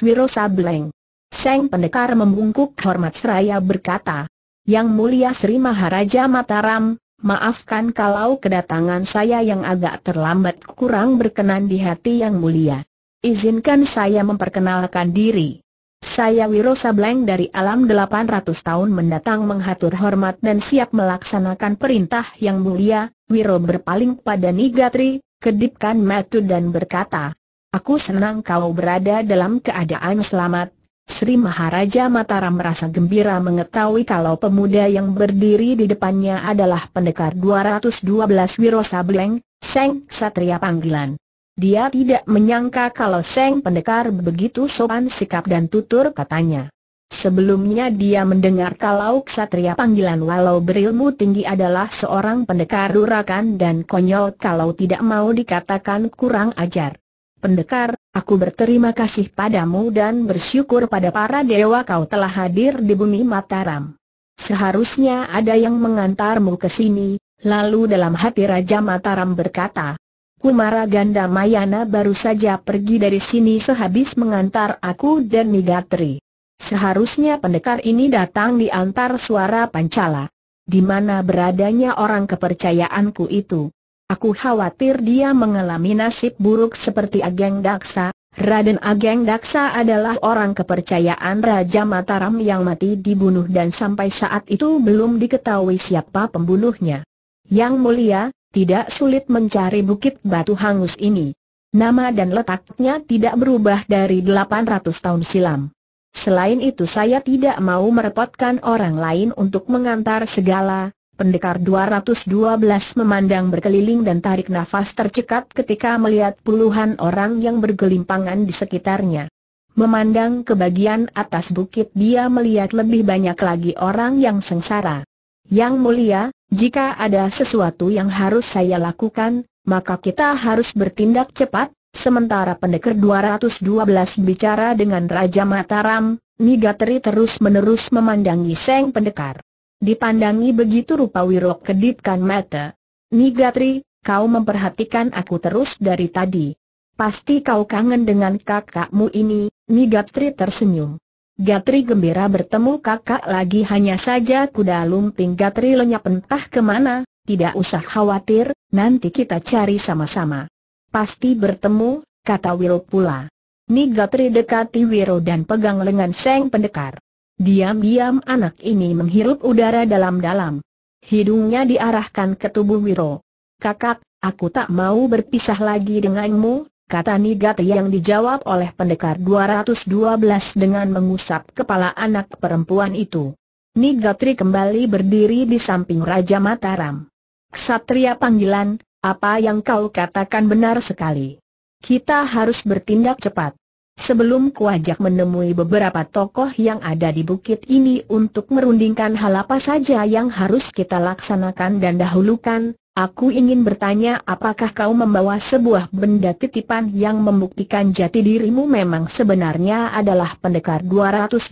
Wiro Sableng. Seng pendekar membungkuk hormat seraya berkata, Yang mulia Sri Maharaja Mataram, maafkan kalau kedatangan saya yang agak terlambat kurang berkenan di hati yang mulia. Izinkan saya memperkenalkan diri. Saya Wiro Sableng dari alam 800 tahun mendatang menghatur hormat dan siap melaksanakan perintah yang mulia. Wiro berpaling pada Nigatri, kedipkan mata dan berkata, Aku senang kau berada dalam keadaan selamat, Sri Maharaja Mataram merasa gembira mengetahui kalau pemuda yang berdiri di depannya adalah pendekar 212 Wiro Seng Satria Panggilan. Dia tidak menyangka kalau Seng pendekar begitu sopan sikap dan tutur katanya. Sebelumnya dia mendengar kalau ksatria panggilan walau berilmu tinggi adalah seorang pendekar durakan dan konyol kalau tidak mau dikatakan kurang ajar. Pendekar, aku berterima kasih padamu dan bersyukur pada para dewa kau telah hadir di bumi Mataram. Seharusnya ada yang mengantarmu ke sini, lalu dalam hati Raja Mataram berkata, Kumara Ganda Mayana baru saja pergi dari sini sehabis mengantar aku dan Nigatri. Seharusnya pendekar ini datang diantar suara pancala. Di mana beradanya orang kepercayaanku itu? Aku khawatir dia mengalami nasib buruk seperti Ageng Daksa. Raden Ageng Daksa adalah orang kepercayaan Raja Mataram yang mati dibunuh dan sampai saat itu belum diketahui siapa pembunuhnya. Yang mulia, tidak sulit mencari bukit batu hangus ini. Nama dan letaknya tidak berubah dari 800 tahun silam. Selain itu saya tidak mau merepotkan orang lain untuk mengantar segala Pendekar 212 memandang berkeliling dan tarik nafas tercekat ketika melihat puluhan orang yang bergelimpangan di sekitarnya. Memandang ke bagian atas bukit dia melihat lebih banyak lagi orang yang sengsara. Yang mulia, jika ada sesuatu yang harus saya lakukan, maka kita harus bertindak cepat, sementara pendekar 212 bicara dengan Raja Mataram, Nigatri terus-menerus memandangi Seng Pendekar. Dipandangi begitu rupa Wirok kedipkan mata. Nigatri, kau memperhatikan aku terus dari tadi. Pasti kau kangen dengan kakakmu ini, Nigatri tersenyum. Gatri gembira bertemu kakak lagi hanya saja kuda lumping Gatri lenyap entah kemana, tidak usah khawatir, nanti kita cari sama-sama. Pasti bertemu, kata Wiro pula. Nigatri dekati Wiro dan pegang lengan Seng Pendekar. Diam-diam anak ini menghirup udara dalam-dalam. Hidungnya diarahkan ke tubuh Wiro. Kakak, aku tak mau berpisah lagi denganmu, kata Nigate yang dijawab oleh pendekar 212 dengan mengusap kepala anak perempuan itu. Nigatri kembali berdiri di samping Raja Mataram. Satria panggilan, apa yang kau katakan benar sekali. Kita harus bertindak cepat. Sebelum kuajak menemui beberapa tokoh yang ada di bukit ini untuk merundingkan hal apa saja yang harus kita laksanakan dan dahulukan, aku ingin bertanya apakah kau membawa sebuah benda titipan yang membuktikan jati dirimu memang sebenarnya adalah pendekar 212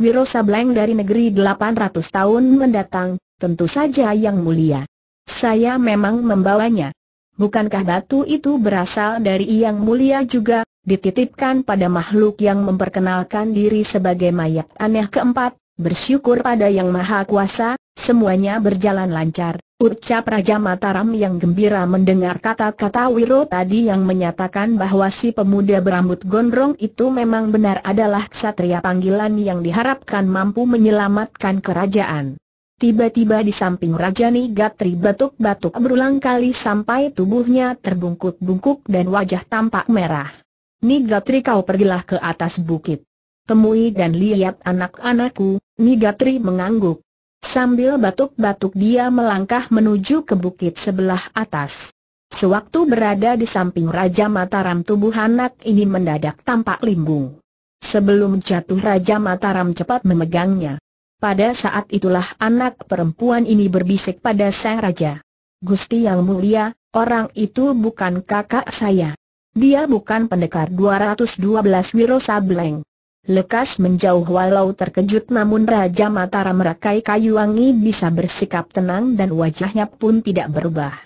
Wirosa Sableng dari negeri 800 tahun mendatang, tentu saja yang mulia. Saya memang membawanya. Bukankah batu itu berasal dari yang mulia juga, dititipkan pada makhluk yang memperkenalkan diri sebagai mayat aneh keempat, bersyukur pada yang maha kuasa, semuanya berjalan lancar. Ucap Raja Mataram yang gembira mendengar kata-kata Wiro tadi yang menyatakan bahwa si pemuda berambut gondrong itu memang benar adalah ksatria panggilan yang diharapkan mampu menyelamatkan kerajaan. Tiba-tiba di samping Raja Nigatri batuk-batuk berulang kali sampai tubuhnya terbungkuk-bungkuk dan wajah tampak merah. Nigatri kau pergilah ke atas bukit. Temui dan lihat anak-anakku, Nigatri mengangguk. Sambil batuk-batuk dia melangkah menuju ke bukit sebelah atas. Sewaktu berada di samping Raja Mataram tubuh anak ini mendadak tampak limbung. Sebelum jatuh Raja Mataram cepat memegangnya. Pada saat itulah anak perempuan ini berbisik pada sang raja. Gusti yang mulia, orang itu bukan kakak saya. Dia bukan pendekar 212 Wiro Sableng. Lekas menjauh walau terkejut namun Raja Mataram Rakai Kayuwangi bisa bersikap tenang dan wajahnya pun tidak berubah.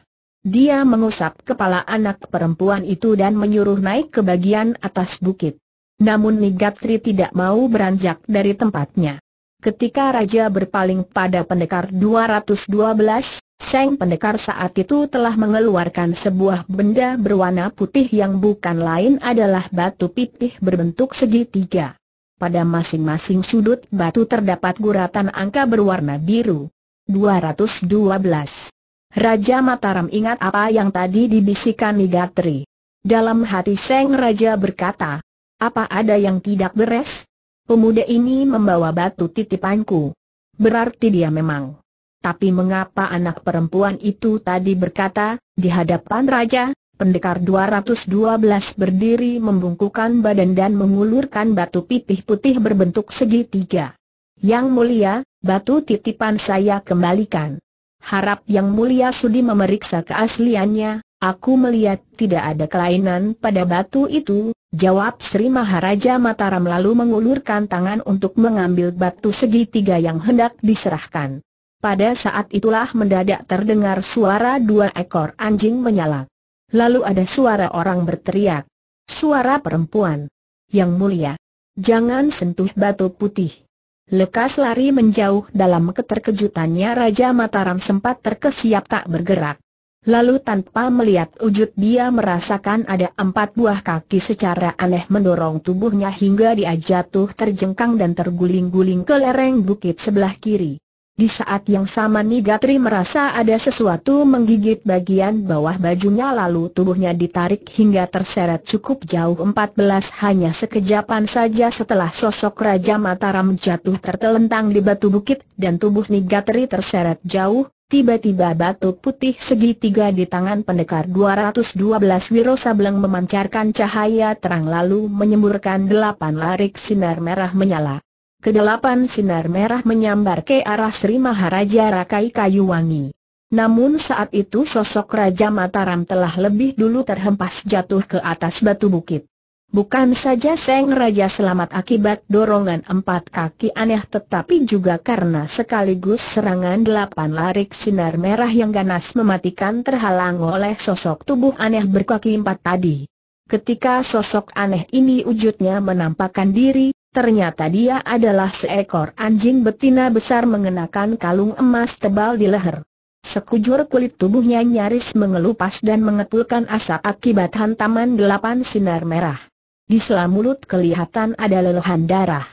Dia mengusap kepala anak perempuan itu dan menyuruh naik ke bagian atas bukit. Namun Nigatri tidak mau beranjak dari tempatnya. Ketika Raja berpaling pada pendekar 212, Seng pendekar saat itu telah mengeluarkan sebuah benda berwarna putih yang bukan lain adalah batu pipih berbentuk segitiga. Pada masing-masing sudut batu terdapat guratan angka berwarna biru. 212. Raja Mataram ingat apa yang tadi dibisikkan Nigatri. Dalam hati Seng Raja berkata, apa ada yang tidak beres? Pemuda ini membawa batu titipanku. Berarti dia memang tapi mengapa anak perempuan itu tadi berkata, di hadapan raja, pendekar 212 berdiri membungkukan badan dan mengulurkan batu pipih putih berbentuk segitiga. Yang mulia, batu titipan saya kembalikan. Harap yang mulia sudi memeriksa keasliannya, aku melihat tidak ada kelainan pada batu itu, jawab Sri Maharaja Mataram lalu mengulurkan tangan untuk mengambil batu segitiga yang hendak diserahkan. Pada saat itulah mendadak terdengar suara dua ekor anjing menyala. Lalu ada suara orang berteriak. Suara perempuan. Yang mulia. Jangan sentuh batu putih. Lekas lari menjauh dalam keterkejutannya Raja Mataram sempat terkesiap tak bergerak. Lalu tanpa melihat wujud dia merasakan ada empat buah kaki secara aneh mendorong tubuhnya hingga dia jatuh terjengkang dan terguling-guling ke lereng bukit sebelah kiri. Di saat yang sama Nigatri merasa ada sesuatu menggigit bagian bawah bajunya lalu tubuhnya ditarik hingga terseret cukup jauh 14 hanya sekejapan saja setelah sosok Raja Mataram jatuh tertelentang di batu bukit dan tubuh Nigatri terseret jauh, tiba-tiba batu putih segitiga di tangan pendekar 212 Wiro Sableng memancarkan cahaya terang lalu menyemburkan delapan larik sinar merah menyala kedelapan sinar merah menyambar ke arah Sri Maharaja Rakai Kayu Namun saat itu sosok Raja Mataram telah lebih dulu terhempas jatuh ke atas batu bukit. Bukan saja Seng Raja selamat akibat dorongan empat kaki aneh tetapi juga karena sekaligus serangan delapan larik sinar merah yang ganas mematikan terhalang oleh sosok tubuh aneh berkaki empat tadi. Ketika sosok aneh ini wujudnya menampakkan diri, Ternyata dia adalah seekor anjing betina besar mengenakan kalung emas tebal di leher. Sekujur kulit tubuhnya nyaris mengelupas dan mengepulkan asap akibat hantaman delapan sinar merah. Di sela mulut kelihatan ada lelehan darah.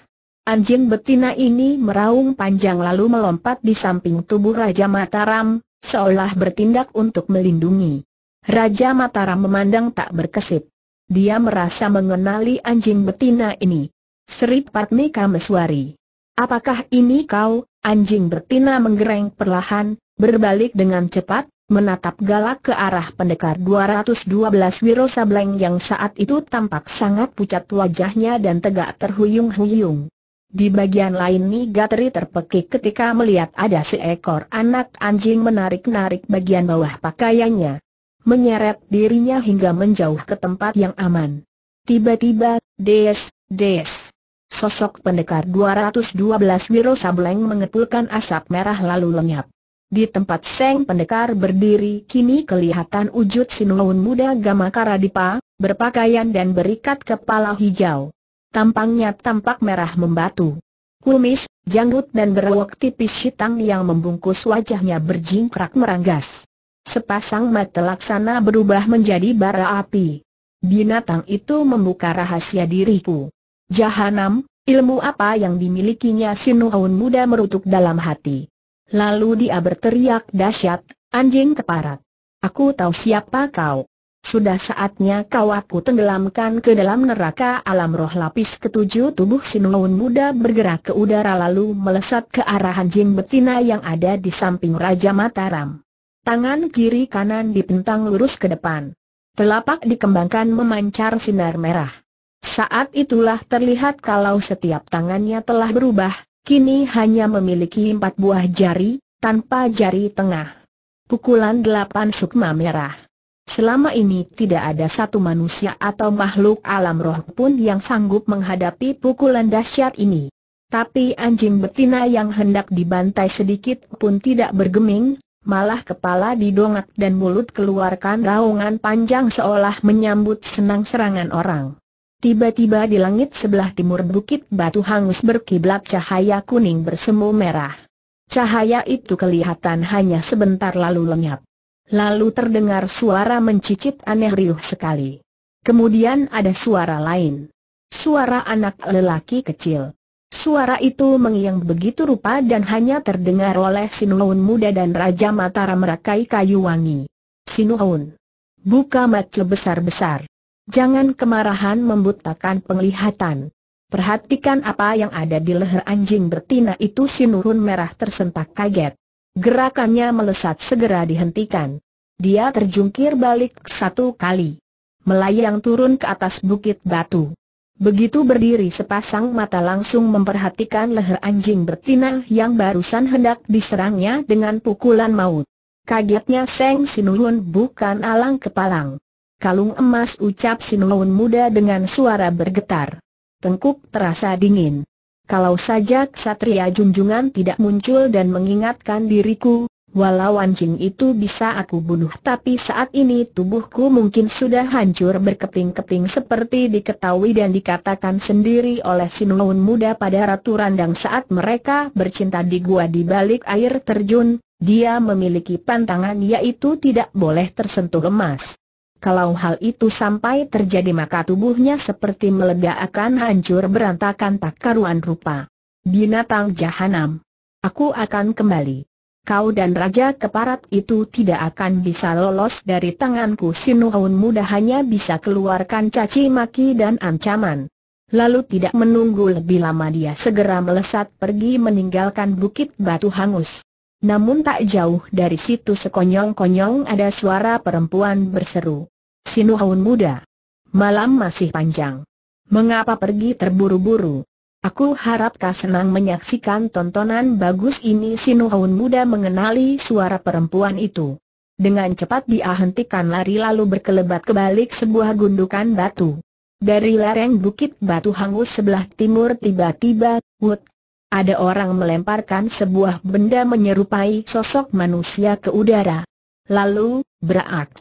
Anjing betina ini meraung panjang lalu melompat di samping tubuh Raja Mataram, seolah bertindak untuk melindungi. Raja Mataram memandang tak berkesip. Dia merasa mengenali anjing betina ini. Sri Patmika Kameswari. Apakah ini kau, anjing betina menggereng perlahan, berbalik dengan cepat, menatap galak ke arah pendekar 212 Wiro Sableng yang saat itu tampak sangat pucat wajahnya dan tegak terhuyung-huyung. Di bagian lain Gatri terpekik ketika melihat ada seekor anak anjing menarik-narik bagian bawah pakaiannya. Menyeret dirinya hingga menjauh ke tempat yang aman. Tiba-tiba, des, des. Sosok pendekar 212 Wiro Sableng mengepulkan asap merah lalu lenyap. Di tempat Seng Pendekar berdiri kini kelihatan wujud Sinuun muda Karadipa, berpakaian dan berikat kepala hijau. Tampangnya tampak merah membatu. Kumis, janggut dan berwok tipis hitam yang membungkus wajahnya berjingkrak meranggas. Sepasang mata laksana berubah menjadi bara api. Binatang itu membuka rahasia diriku. Jahanam, ilmu apa yang dimilikinya Sinuhun muda merutuk dalam hati. Lalu dia berteriak dahsyat, anjing keparat. Aku tahu siapa kau. Sudah saatnya kau aku tenggelamkan ke dalam neraka alam roh lapis ketujuh tubuh Sinuhun muda bergerak ke udara lalu melesat ke arah anjing betina yang ada di samping Raja Mataram. Tangan kiri kanan dipentang lurus ke depan. Telapak dikembangkan memancar sinar merah. Saat itulah terlihat kalau setiap tangannya telah berubah, kini hanya memiliki empat buah jari, tanpa jari tengah. Pukulan delapan sukma merah. Selama ini tidak ada satu manusia atau makhluk alam roh pun yang sanggup menghadapi pukulan dahsyat ini. Tapi anjing betina yang hendak dibantai sedikit pun tidak bergeming, malah kepala didongak dan mulut keluarkan raungan panjang seolah menyambut senang serangan orang. Tiba-tiba di langit sebelah timur bukit batu hangus berkiblat cahaya kuning bersemu merah. Cahaya itu kelihatan hanya sebentar lalu lenyap. Lalu terdengar suara mencicit aneh riuh sekali. Kemudian ada suara lain. Suara anak lelaki kecil. Suara itu mengiang begitu rupa dan hanya terdengar oleh Sinuhun muda dan Raja mataram merakai kayu wangi. Sinuhun. Buka mata besar-besar. Jangan kemarahan membutakan penglihatan. Perhatikan apa yang ada di leher anjing betina itu Sinurun Merah tersentak kaget. Gerakannya melesat segera dihentikan. Dia terjungkir balik satu kali. Melayang turun ke atas bukit batu. Begitu berdiri sepasang mata langsung memperhatikan leher anjing betina yang barusan hendak diserangnya dengan pukulan maut. Kagetnya Seng sinurun bukan alang kepalang. Kalung emas ucap melawan muda dengan suara bergetar. Tengkuk terasa dingin. Kalau saja ksatria junjungan tidak muncul dan mengingatkan diriku, walau anjing itu bisa aku bunuh tapi saat ini tubuhku mungkin sudah hancur berkeping-keping seperti diketahui dan dikatakan sendiri oleh melawan muda pada Ratu Randang saat mereka bercinta di gua di balik air terjun, dia memiliki pantangan yaitu tidak boleh tersentuh emas. Kalau hal itu sampai terjadi maka tubuhnya seperti meledak akan hancur berantakan tak karuan rupa. Binatang jahanam. Aku akan kembali. Kau dan Raja Keparat itu tidak akan bisa lolos dari tanganku Sinuhun muda hanya bisa keluarkan caci maki dan ancaman. Lalu tidak menunggu lebih lama dia segera melesat pergi meninggalkan bukit batu hangus. Namun tak jauh dari situ sekonyong-konyong ada suara perempuan berseru. Sinuhaun muda. Malam masih panjang. Mengapa pergi terburu-buru? Aku harap kau senang menyaksikan tontonan bagus ini Sinuhaun muda mengenali suara perempuan itu. Dengan cepat dia hentikan lari lalu berkelebat ke balik sebuah gundukan batu. Dari lereng bukit batu hangus sebelah timur tiba-tiba, wut, ada orang melemparkan sebuah benda menyerupai sosok manusia ke udara. Lalu, berak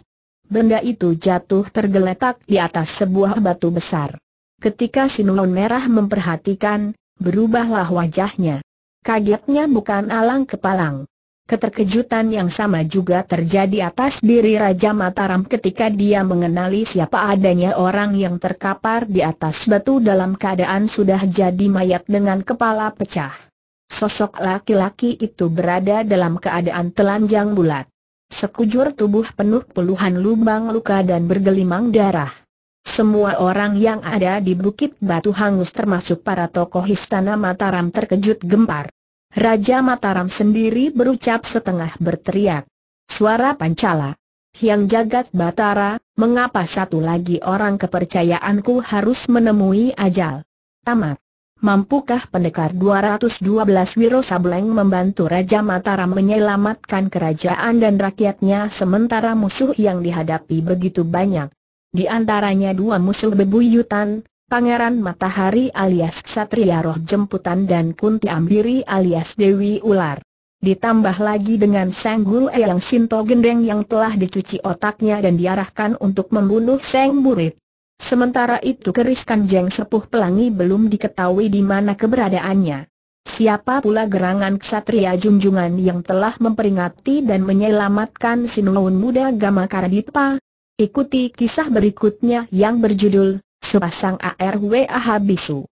benda itu jatuh tergeletak di atas sebuah batu besar. Ketika Sinuon Merah memperhatikan, berubahlah wajahnya. Kagetnya bukan alang kepalang. Keterkejutan yang sama juga terjadi atas diri Raja Mataram ketika dia mengenali siapa adanya orang yang terkapar di atas batu dalam keadaan sudah jadi mayat dengan kepala pecah. Sosok laki-laki itu berada dalam keadaan telanjang bulat sekujur tubuh penuh puluhan lubang luka dan bergelimang darah. Semua orang yang ada di Bukit Batu Hangus termasuk para tokoh Istana Mataram terkejut gempar. Raja Mataram sendiri berucap setengah berteriak. Suara Pancala. Yang jagat Batara, mengapa satu lagi orang kepercayaanku harus menemui ajal? Tamat. Mampukah pendekar 212 Wiro Sableng membantu Raja Mataram menyelamatkan kerajaan dan rakyatnya sementara musuh yang dihadapi begitu banyak? Di antaranya dua musuh bebuyutan, Pangeran Matahari alias Satria Roh Jemputan dan Kunti Ambiri alias Dewi Ular. Ditambah lagi dengan Sang Guru Eyang Sinto Gendeng yang telah dicuci otaknya dan diarahkan untuk membunuh Sang Murid. Sementara itu keris kanjeng sepuh pelangi belum diketahui di mana keberadaannya. Siapa pula gerangan ksatria junjungan yang telah memperingati dan menyelamatkan Sinuun muda Gama Karadipa? Ikuti kisah berikutnya yang berjudul Sepasang ARWA Habisu.